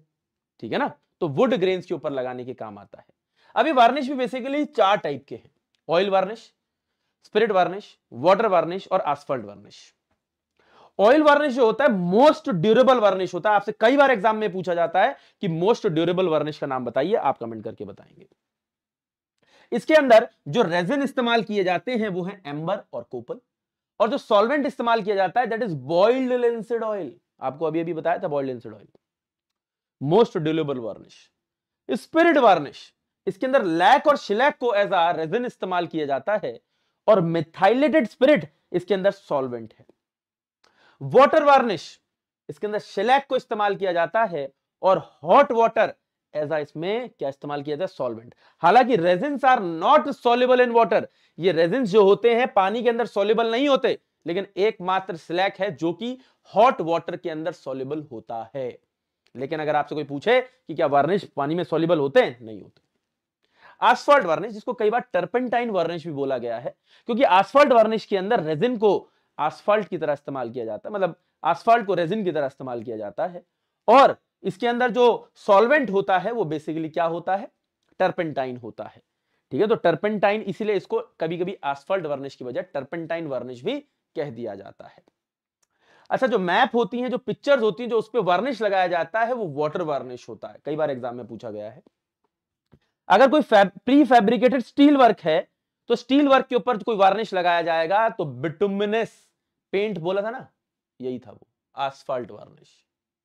ठीक है ना तो वुड ग्रेन्स के ऊपर लगाने के काम आता है अभी वार्निश भी बेसिकली चार टाइप के हैं oil varnish spirit varnish water varnish और आसफल्ट वार्निश ऑयल वर्निश जो होता है मोस्ट ड्यूरेबल वर्निश होता है आपसे कई बार एग्जाम में पूछा जाता है कि मोस्ट ड्यूरेबल वर्निश का नाम बताइए आप कमेंट करके बताएंगे इसके अंदर जो रेजिन इस्तेमाल किए जाते हैं वो है एम्बर और कोपल और जो सॉल्वेंट इस्तेमाल किया जाता है that is boiled linseed oil आपको अभी अभी बताया था boiled linseed oil most durable varnish spirit varnish इसके अंदर लैक और शिलैक को एज आ रेजिन इस्तेमाल किया जाता है और मिथाइलेटेड स्पिरिट इसके अंदर सॉल्वेंट है वाटर वार्निश इसके अंदर शेलैक को इस्तेमाल किया जाता है और हॉट वाटर एज इसमें क्या इस्तेमाल किया जाता है सॉल्वेंट हालांकि resins are not soluble in water ये रेजिन्स जो होते हैं पानी के अंदर सोलेबल नहीं होते लेकिन एकमात्र स्लैक है जो कि हॉट वाटर के अंदर सोलेबल होता है लेकिन अगर आपसे कोई पूछे कि क्या वार्निश पानी में सोलेबल होते हैं नहीं होते आसफॉल्ट वार्निश जिसको कई बार टर्पेंटाइन वार्निश भी बोला गया है क्योंकि आसफॉल्ट वार्निश के अंदर रेजिन को आसफाल्ट की तरह इस्तेमाल किया जाता है मतलब आसफाल्ट को रेजिन की तरह इस्तेमाल किया जाता है और इसके अंदर जो सॉल्वेंट होता है वो बेसिकली क्या होता है टर्पेंटाइन होता है ठीक है तो टर्पेंटाइन इसीलिए इसको कभी कभी आसफाल्ट वर्निश की बजाय टर्पेंटाइन वर्निश भी कह दिया जाता है अच्छा जो मैप होती है जो पिक्चर्स होती हैं जो उस पर वर्निश लगाया जाता है वो वाटर वर्निश होता है कई बार एग्जाम में पूछा गया है अगर कोई प्री फैब्रिकेटेड स्टील वर्क है तो स्टील वर्क के ऊपर कोई वार्निश लगाया जाएगा तो बिटुमिनस पेंट बोला था ना यही था वो आसफाल्ट वार्निश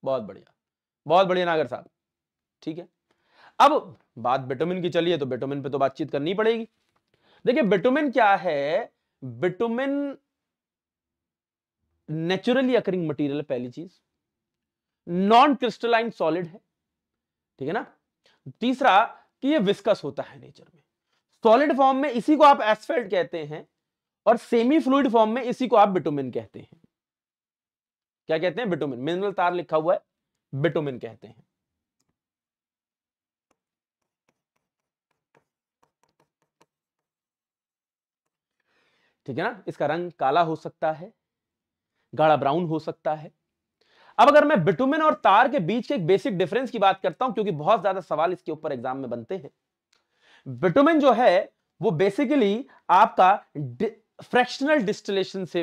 बहुत बढ़िया बहुत बढ़िया नागर साहब ठीक है अब बात बिटोमिन की चलिए तो बिटोमिन पे तो बातचीत करनी पड़ेगी देखिए बेटोमिन क्या है बेटोमिन नेचुरली अकरिंग मटेरियल पहली चीज नॉन क्रिस्टलाइन सॉलिड है ठीक है ना तीसरा कि ये विस्कस होता है नेचर में सॉलिड फॉर्म में इसी को आप एसफेल्ट कहते हैं और सेमी फ्लूड फॉर्म में इसी को आप बिटोमिन कहते हैं क्या कहते हैं बिटोमिन मिनरल तार लिखा हुआ है बिटोमिन कहते हैं ठीक है ना इसका रंग काला हो सकता है गाढ़ा ब्राउन हो सकता है अब अगर मैं बिटुमिन और तार के बीच के एक बेसिक डिफरेंस की बात करता हूं क्योंकि बहुत ज्यादा सवाल इसके ऊपर एग्जाम में बनते हैं बिटुमिन जो है वो बेसिकली आपका फ्रैक्शनल डिस्टिलेशन से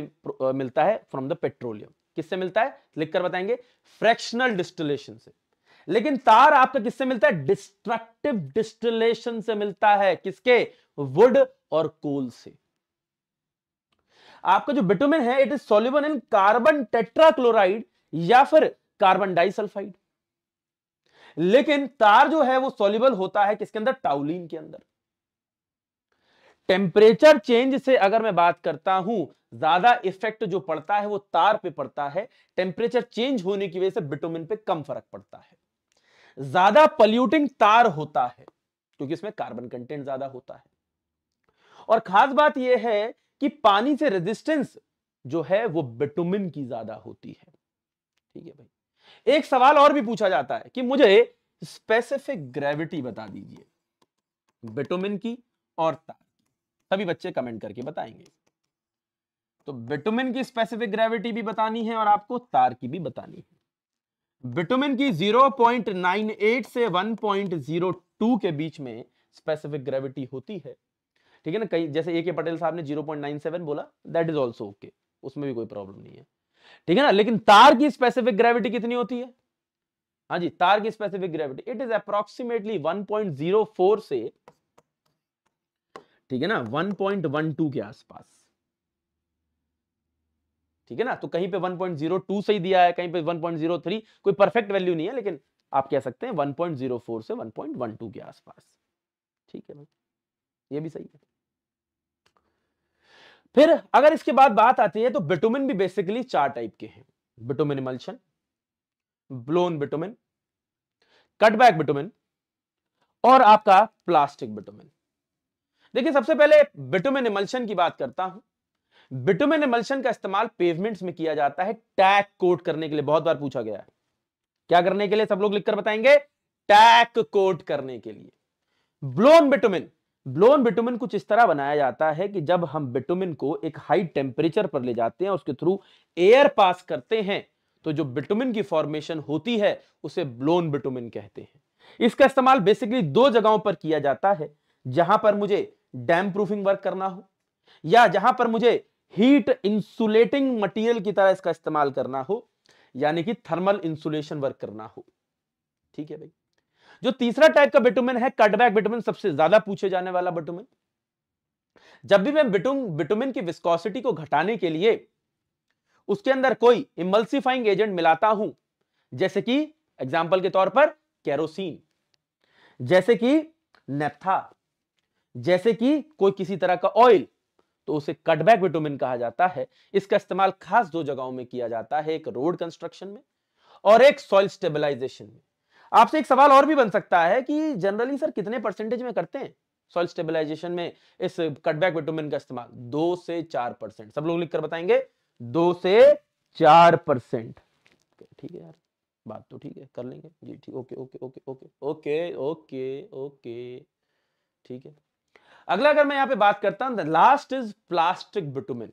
मिलता है फ्रॉम द पेट्रोलियम किससे मिलता है लिखकर बताएंगे फ्रैक्शनल डिस्टिलेशन से लेकिन तार आपका किससे मिलता है डिस्ट्रक्टिव डिस्टिलेशन से मिलता है किसके वुड और कोल से आपका जो बिटुमिन है it is soluble in carbon tetrachloride या फिर कार्बन डाइसल्फाइड लेकिन तार जो है वो सोल्यूबल होता है किसके अंदर टाउलिन के अंदर टेम्परेचर चेंज से अगर मैं बात करता हूं ज्यादा इफेक्ट जो पड़ता है वो तार पे पड़ता है टेम्परेचर चेंज होने की वजह से बिटोमिन पे कम फर्क पड़ता है ज्यादा पल्यूटिंग तार होता है क्योंकि इसमें कार्बन कंटेंट ज्यादा होता है और खास बात यह है कि पानी से रेजिस्टेंस जो है वो बिटोमिन की ज्यादा होती है ठीक है भाई एक सवाल और भी पूछा जाता है कि मुझे स्पेसिफिक ग्रेविटी बता दीजिए बिटोमिन की और तार सभी बच्चे कमेंट करके बताएंगे तो विटामिन की स्पेसिफिक ग्रेविटी भी बतानी है और आपको तार की भी बतानी है विटामिन की 0.98 से 1.02 के बीच में स्पेसिफिक ग्रेविटी होती है ठीक है ना कहीं जैसे ए के पटेल साहब ने 0.97 बोला दैट इज ऑल्सो ओके उसमें भी कोई प्रॉब्लम नहीं है ठीक है ना लेकिन तार की स्पेसिफिक ग्रेविटी कितनी होती है हाँ जी तार की specific gravity it is approximately one से ठीक है ना 1.12 के आसपास ठीक है ना तो कहीं पे 1.02 से ही दिया है कहीं पे 1.03 कोई परफेक्ट वैल्यू नहीं है लेकिन आप कह सकते हैं 1.04 से 1.12 के आसपास ठीक है भाई ये भी सही है फिर अगर इसके बाद बात आती है तो बिटोमिन भी बेसिकली चार टाइप के हैं bitumen emulsion blown bitumen cutback bitumen और आपका प्लास्टिक बिटोमिन देखिए सबसे पहले बिटुमिन इमल्शन की बात करता हूं बिटुमिन इमल्शन का इस्तेमाल पेवमेंट्स में किया जाता है टैक कोट करने के लिए बहुत बार पूछा गया है क्या करने के लिए सब लोग लिखकर बताएंगे टैक कोट करने के लिए ब्लोन बिटुमिन ब्लोन बिटुमिन कुछ इस तरह बनाया जाता है कि जब हम बिटुमिन को एक हाई टेम्परेचर पर ले जाते हैं उसके थ्रू एयर पास करते हैं तो जो बिटुमिन की फॉर्मेशन होती है उसे ब्लोन बिटुमिन कहते हैं इसका इस्तेमाल बेसिकली दो जगहों पर किया जाता है जहां पर मुझे डैम प्रूफिंग वर्क करना हो या जहां पर मुझे हीट इंसुलेटिंग मटेरियल की तरह इसका इस्तेमाल करना हो यानी कि थर्मल इंसुलेशन वर्क करना हो ठीक है भाई जो तीसरा टाइप का बिटुमिन है कटबैक बिटुमिन सबसे ज्यादा पूछे जाने वाला बिटुमिन जब भी मैं बिटुम बिटुमिन की विस्कोसिटी को घटाने के लिए उसके अंदर कोई इमल्सिफाइंग एजेंट मिलाता हूं जैसे कि एग्जाम्पल के तौर पर कैरोसिन जैसे कि नेप्था जैसे कि कोई किसी तरह का ऑयल तो उसे कटबैक विटामिन कहा जाता है इसका इस्तेमाल खास दो जगहों में किया जाता है एक रोड कंस्ट्रक्शन में और एक सॉइल स्टेबिलाईजेशन में आपसे एक सवाल और भी बन सकता है कि जनरली सर कितने परसेंटेज में करते हैं सॉइल स्टेबिलाईजेशन में इस कटबैक विटामिन का इस्तेमाल दो से चार परसेंट सब लोग लिखकर बताएंगे दो से चार परसेंट ठीक है यार बात तो ठीक है कर लेंगे जी ठीक okay okay okay okay okay okay okay ठीक है अगला अगर मैं यहां पे बात करता हूं last is plastic bitumen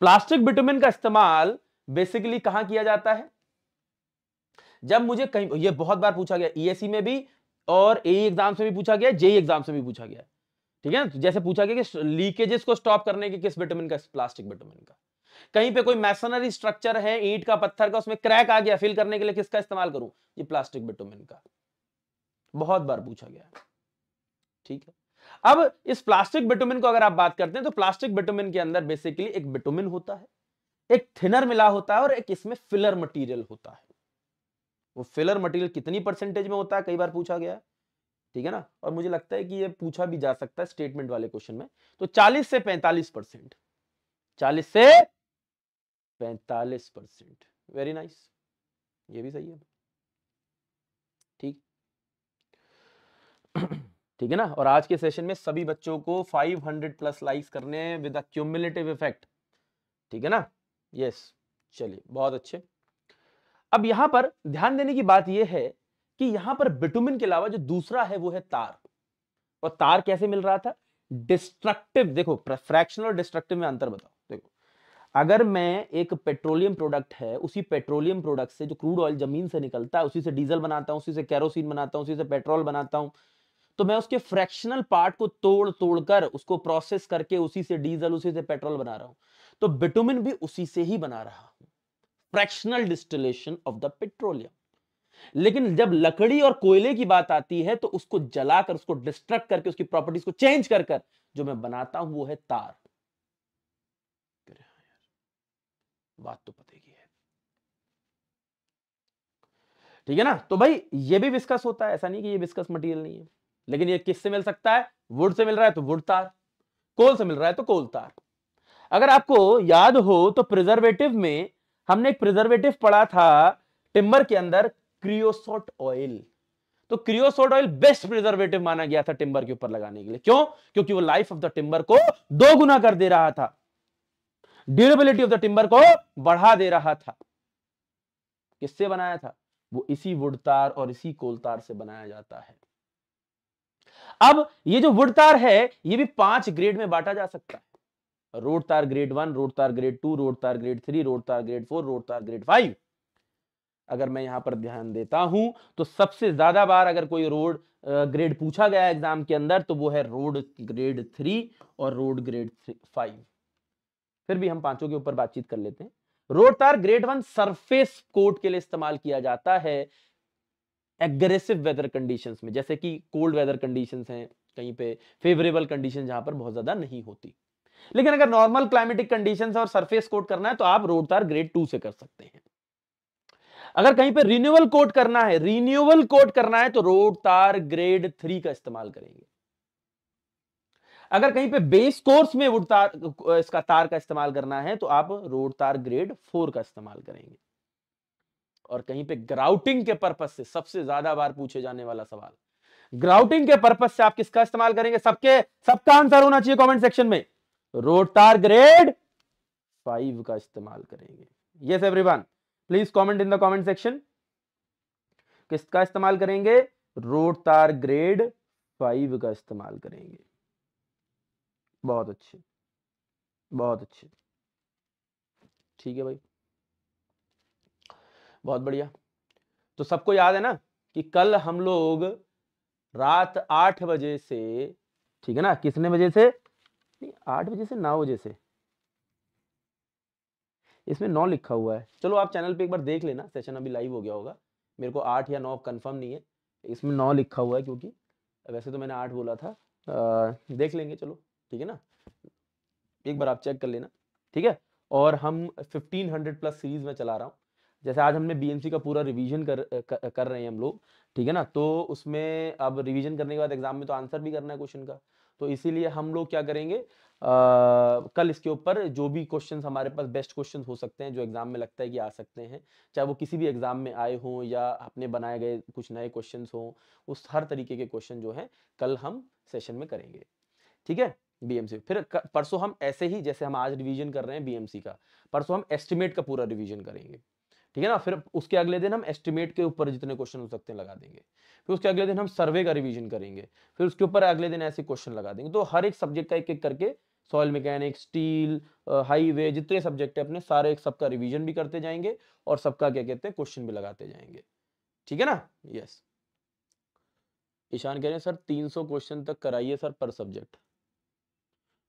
plastic bitumen का इस्तेमाल बेसिकली कहां किया जाता है जब मुझे कहीं ये बहुत बार पूछा गया ईएससी e e में भी और ए एग्जाम से भी पूछा गया जेई एग्जाम से भी पूछा गया ठीक है तो जैसे पूछा गया कि लीकेजेस को स्टॉप करने के किस विटामिन का प्लास्टिक विटामिन का कहीं पे कोई मैसनरी स्ट्रक्चर है ईट का पत्थर का उसमें क्रैक आ गया फिल करने के लिए किसका इस्तेमाल करूं ये प्लास्टिक विटामिन का बहुत बार पूछा गया ठीक है अब इस प्लास्टिक बिटुमिन को अगर आप बात करते हैं तो प्लास्टिक बिटुमिन के अंदर बेसिकली एक बिटुमिन होता है एक थिनर मिला होता है और एक इसमें फिलर मटीरियल होता है वो फिलर मटीरियल कितनी परसेंटेज में होता है कई बार पूछा गया ठीक है ना और मुझे लगता है कि ये पूछा भी जा सकता है स्टेटमेंट वाले क्वेश्चन में तो 40 से 45 परसेंट चालीस से 45 परसेंट वेरी नाइस ये भी सही है ठीक ठीक है ना और आज के सेशन में सभी बच्चों को 500 प्लस लाइक्स करने हैं विद अक्यूमुलेटिव इफेक्ट ठीक है ना यस चलिए बहुत अच्छे अब यहां पर ध्यान देने की बात यह है कि यहां पर बिटुमिन के अलावा जो दूसरा है वो है तार और तार कैसे मिल रहा था डिस्ट्रक्टिव देखो फ्रैक्शनल और डिस्ट्रक्टिव में अंतर बताओ देखो अगर मैं एक पेट्रोलियम प्रोडक्ट है उसी पेट्रोलियम प्रोडक्ट से जो क्रूड ऑयल जमीन से निकलता है उसी से डीजल बनाता हूं उसी से कैरोसिन बनाता हूं उसी से पेट्रोल बनाता हूं तो मैं उसके फ्रैक्शनल पार्ट को तोड़ तोड़ कर उसको प्रोसेस करके उसी से डीजल उसी से पेट्रोल बना रहा हूं तो बिटुमिन भी उसी से ही बना रहा हूं fractional distillation of the petroleum लेकिन जब लकड़ी और कोयले की बात आती है तो उसको जलाकर उसको डिस्ट्रक्ट करके उसकी प्रॉपर्टीज को चेंज कर कर जो मैं बनाता हूं वो है तार हाँ बात तो पते ही है ठीक है ना तो भाई ये भी विस्कस होता है ऐसा नहीं कि ये विस्कस मटेरियल नहीं है लेकिन यह किससे मिल सकता है वुड से मिल रहा है तो वुड तार कोल से मिल रहा है तो कोल तार अगर आपको याद हो तो प्रिजर्वेटिव में हमने एक प्रिजर्वेटिव पढ़ा था टिम्बर के अंदर क्रियोसोट ऑयल तो क्रियोसोट ऑयल बेस्ट प्रिजर्वेटिव माना गया था टिम्बर के ऊपर लगाने के लिए क्यों क्योंकि वो लाइफ ऑफ द टिम्बर को दो गुना कर दे रहा था ड्यूरेबिलिटी ऑफ द टिम्बर को बढ़ा दे रहा था किससे बनाया था वो इसी वुड तार और इसी कोल तार से बनाया जाता है अब ये जो वुड तार है ये भी पांच ग्रेड में बांटा जा सकता है road tar grade one road tar grade two road tar grade three road tar grade four road tar grade five अगर मैं यहां पर ध्यान देता हूं तो सबसे ज्यादा बार अगर कोई रोड ग्रेड पूछा गया एग्जाम के अंदर तो वो है रोड ग्रेड थ्री और रोड ग्रेड फाइव फिर भी हम पांचों के ऊपर बातचीत कर लेते हैं road tar grade one surface coat के लिए इस्तेमाल किया जाता है एग्रेसिव वेदर कंडीशंस में जैसे कि कोल्ड वेदर कंडीशंस हैं कहीं पे फेवरेबल कंडीशन जहां पर बहुत ज्यादा नहीं होती लेकिन अगर नॉर्मल क्लाइमेटिक कंडीशंस और सरफेस कोट करना है तो आप रोड तार ग्रेड टू से कर सकते हैं अगर कहीं पे रिन्यूअल कोट करना है रिन्यूअल कोट करना है तो रोड तार ग्रेड थ्री का इस्तेमाल करेंगे अगर कहीं पे बेस कोर्स में वुड तार इसका तार का इस्तेमाल करना है तो आप रोड तार ग्रेड फोर का इस्तेमाल करेंगे और कहीं पे ग्राउटिंग के पर्पज से सबसे ज्यादा बार पूछे जाने वाला सवाल ग्राउटिंग के पर्पज से आप किसका इस्तेमाल करेंगे सबके सबका आंसर होना चाहिए कमेंट सेक्शन में रोटार ग्रेड फाइव का इस्तेमाल करेंगे yes everyone please comment in the comment section किसका इस्तेमाल करेंगे रोटार ग्रेड फाइव का इस्तेमाल करेंगे बहुत अच्छे बहुत अच्छे ठीक है भाई बहुत बढ़िया तो सबको याद है ना कि कल हम लोग रात आठ बजे से ठीक है ना कितने बजे से नहीं आठ बजे से नौ बजे से इसमें नौ लिखा हुआ है चलो आप चैनल पे एक बार देख लेना सेशन अभी लाइव हो गया होगा मेरे को आठ या नौ कंफर्म नहीं है इसमें नौ लिखा हुआ है क्योंकि वैसे तो मैंने आठ बोला था आ, देख लेंगे चलो ठीक है ना एक बार आप चेक कर लेना ठीक है और हम हंड्रेड प्लस सीरीज में चला रहा हूँ जैसे आज हमने बीएमसी का पूरा रिवीजन कर, कर कर रहे हैं हम लोग ठीक है ना तो उसमें अब रिवीजन करने के बाद एग्जाम में तो आंसर भी करना है क्वेश्चन का तो इसीलिए हम लोग क्या करेंगे आ, कल इसके ऊपर जो भी क्वेश्चंस हमारे पास बेस्ट क्वेश्चंस हो सकते हैं जो एग्जाम में लगता है कि आ सकते हैं चाहे वो किसी भी एग्जाम में आए हों या अपने बनाए गए कुछ नए क्वेश्चन हों उस हर तरीके के क्वेश्चन जो है कल हम सेशन में करेंगे ठीक है बीएमसी फिर परसों हम ऐसे ही जैसे हम आज रिवीजन कर रहे हैं बीएमसी का परसों हम एस्टिमेट का पूरा रिवीजन करेंगे ठीक है ना फिर उसके अगले दिन हम एस्टिमेट के ऊपर जितने क्वेश्चन हो सकते हैं लगा देंगे फिर उसके अगले दिन हम सर्वे का रिविजन करेंगे फिर उसके ऊपर अगले दिन ऐसे क्वेश्चन लगा देंगे तो हर एक सब्जेक्ट का एक एक करके सॉयल मैकेनिक स्टील हाईवे जितने सब्जेक्ट है अपने सारे एक सबका रिवीजन भी करते जाएंगे और सबका क्या कहते हैं क्वेश्चन भी लगाते जाएंगे ठीक है ना यस ईशान कह रहे हैं सर 300 क्वेश्चन तक कराइए सर पर सब्जेक्ट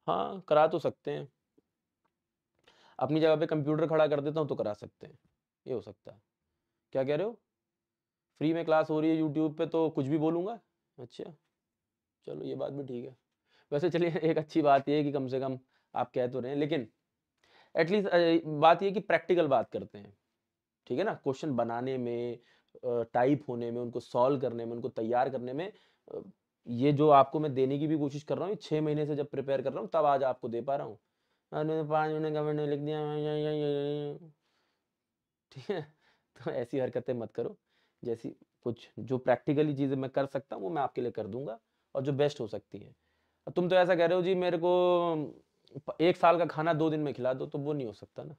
हाँ करा तो सकते हैं अपनी जगह पे कंप्यूटर खड़ा कर देता हूँ तो करा सकते हैं ये हो सकता है क्या कह रहे हो फ्री में क्लास हो रही है यूट्यूब पे तो कुछ भी बोलूँगा अच्छा चलो ये बात भी ठीक है वैसे चलिए <laughs> एक अच्छी बात ये है कि कम से कम आप कह तो रहे हैं लेकिन एटलीस्ट बात ये कि प्रैक्टिकल बात करते हैं ठीक है ना क्वेश्चन बनाने में टाइप होने में उनको सॉल्व करने में उनको तैयार करने में ये जो आपको मैं देने की भी कोशिश कर रहा हूँ छः महीने से जब प्रिपेयर कर रहा हूँ तब आज आपको दे पा रहा हूँ पाँच मिनट का मैंने लिख दिया ठीक है <laughs> तो ऐसी हरकतें मत करो जैसी कुछ जो प्रैक्टिकली चीज़ें मैं कर सकता हूँ वो मैं आपके लिए कर दूंगा और जो बेस्ट हो सकती है तुम तो ऐसा कह रहे हो जी मेरे को एक साल का खाना दो दिन में खिला दो तो वो नहीं हो सकता ना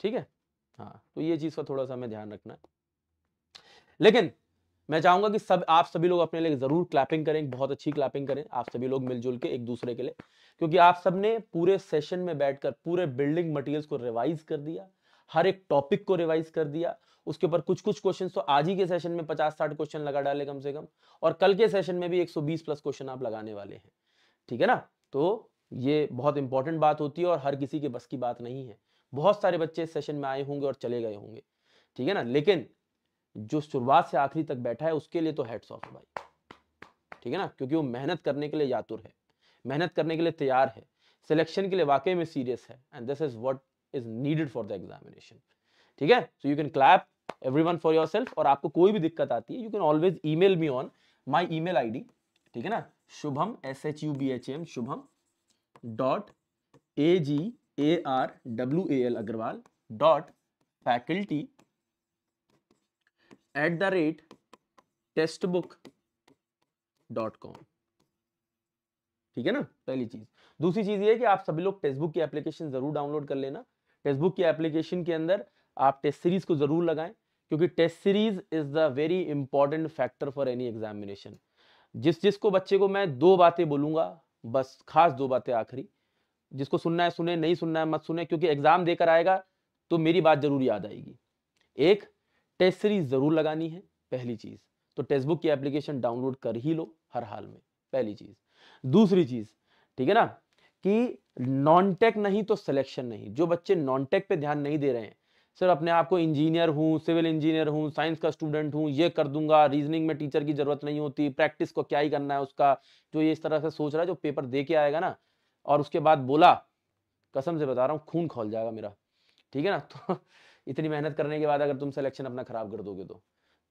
ठीक है हाँ तो ये चीज़ का थोड़ा सा हमें ध्यान रखना है लेकिन मैं चाहूंगा कि सब आप सभी लोग अपने लिए ज़रूर क्लैपिंग करें बहुत अच्छी क्लैपिंग करें आप सभी लोग मिलजुल के एक दूसरे के लिए क्योंकि आप सबने पूरे सेशन में बैठकर पूरे बिल्डिंग मटेरियल्स को रिवाइज कर दिया हर एक टॉपिक को रिवाइज कर दिया उसके ऊपर कुछ कुछ क्वेश्चन तो आज ही के सेशन में पचास साठ क्वेश्चन लगा डाले कम से कम और कल के सेशन में भी एक प्लस क्वेश्चन आप लगाने वाले हैं ठीक है ना तो ये बहुत इंपॉर्टेंट बात होती है और हर किसी के बस की बात नहीं है बहुत सारे बच्चे सेशन में आए होंगे और चले गए होंगे ठीक है ना लेकिन जो शुरुआत से आखिरी तक बैठा है उसके लिए तो हेड्स ऑफ भाई ठीक है ना क्योंकि वो मेहनत करने के लिए यातुर है मेहनत करने के लिए तैयार है सिलेक्शन के लिए वाकई में सीरियस है and this is what is needed for the examination ठीक है so you can clap everyone for yourself और आपको कोई भी दिक्कत आती है you can always email me on my email ID ठीक है ना Shubham S H U B H M Shubham dot A G A R W A L Agarwal dot faculty at the rate textbook dot com ठीक है ना पहली चीज दूसरी चीज ये कि आप सभी लोग टेस्ट बुक की एप्लीकेशन जरूर डाउनलोड कर लेना टेक्स्ट बुक की एप्लीकेशन के अंदर आप टेस्ट सीरीज को जरूर लगाएं क्योंकि test series is the very important factor for any examination जिस जिसको बच्चे को मैं दो बातें बोलूंगा बस खास दो बातें आखिरी जिसको सुनना है सुने नहीं सुनना है मत सुने क्योंकि एग्जाम देकर आएगा तो मेरी बात जरूर याद आएगी एक टेस्ट सीरीज ज़रूर लगानी है पहली चीज़ तो टेक्स्ट बुक की एप्लीकेशन डाउनलोड कर ही लो हर हाल में पहली चीज़ दूसरी चीज़ ठीक है ना कि नॉन टेक नहीं तो सिलेक्शन नहीं जो बच्चे नॉन टेक पे ध्यान नहीं दे रहे हैं सर अपने आप को इंजीनियर हूँ सिविल इंजीनियर हूँ साइंस का स्टूडेंट हूँ ये कर दूंगा रीजनिंग में टीचर की जरूरत नहीं होती प्रैक्टिस को क्या ही करना है उसका जो ये इस तरह से सोच रहा है जो पेपर दे के आएगा ना और उसके बाद बोला कसम से बता रहा हूँ खून खोल जाएगा मेरा ठीक है ना तो इतनी मेहनत करने के बाद अगर तुम सिलेक्शन अपना खराब कर दोगे तो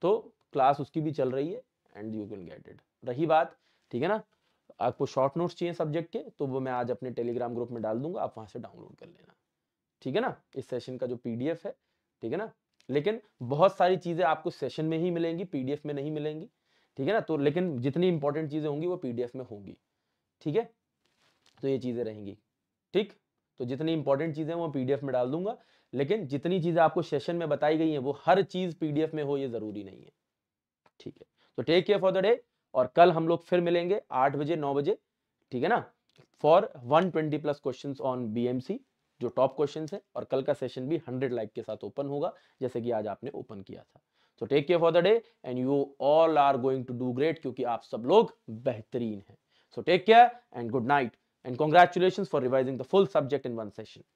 तो क्लास उसकी भी चल रही है and you can get it रही बात ठीक है ना आपको शॉर्ट नोट्स चाहिए सब्जेक्ट के तो वो मैं आज अपने टेलीग्राम ग्रुप में डाल दूंगा आप वहां से डाउनलोड कर लेना ठीक है ना इस सेशन का जो पीडीएफ है ठीक है ना लेकिन बहुत सारी चीजें आपको सेशन में ही मिलेंगी पीडीएफ में नहीं मिलेंगी ठीक है ना तो लेकिन जितनी इंपॉर्टेंट चीजें होंगी वो पीडीएफ में होंगी ठीक है तो ये चीजें रहेंगी ठीक तो जितनी इंपॉर्टेंट चीजें वो पीडीएफ में डाल दूंगा लेकिन जितनी चीज़ें आपको सेशन में बताई गई हैं वो हर चीज़ पीडीएफ में हो ये ज़रूरी नहीं है ठीक है तो take care for the day और कल हम लोग फिर मिलेंगे आठ बजे नौ बजे ठीक है ना for one twenty plus question on B जो टॉप क्वेश्चन है और कल का सेशन भी हंड्रेड लाइक के साथ ओपन होगा जैसे कि आज आपने ओपन किया था तो take care for the day and you all are going to do great क्योंकि आप सब लोग बेहतरीन हैं so take care and good night and congratulation for revising the full subject in one session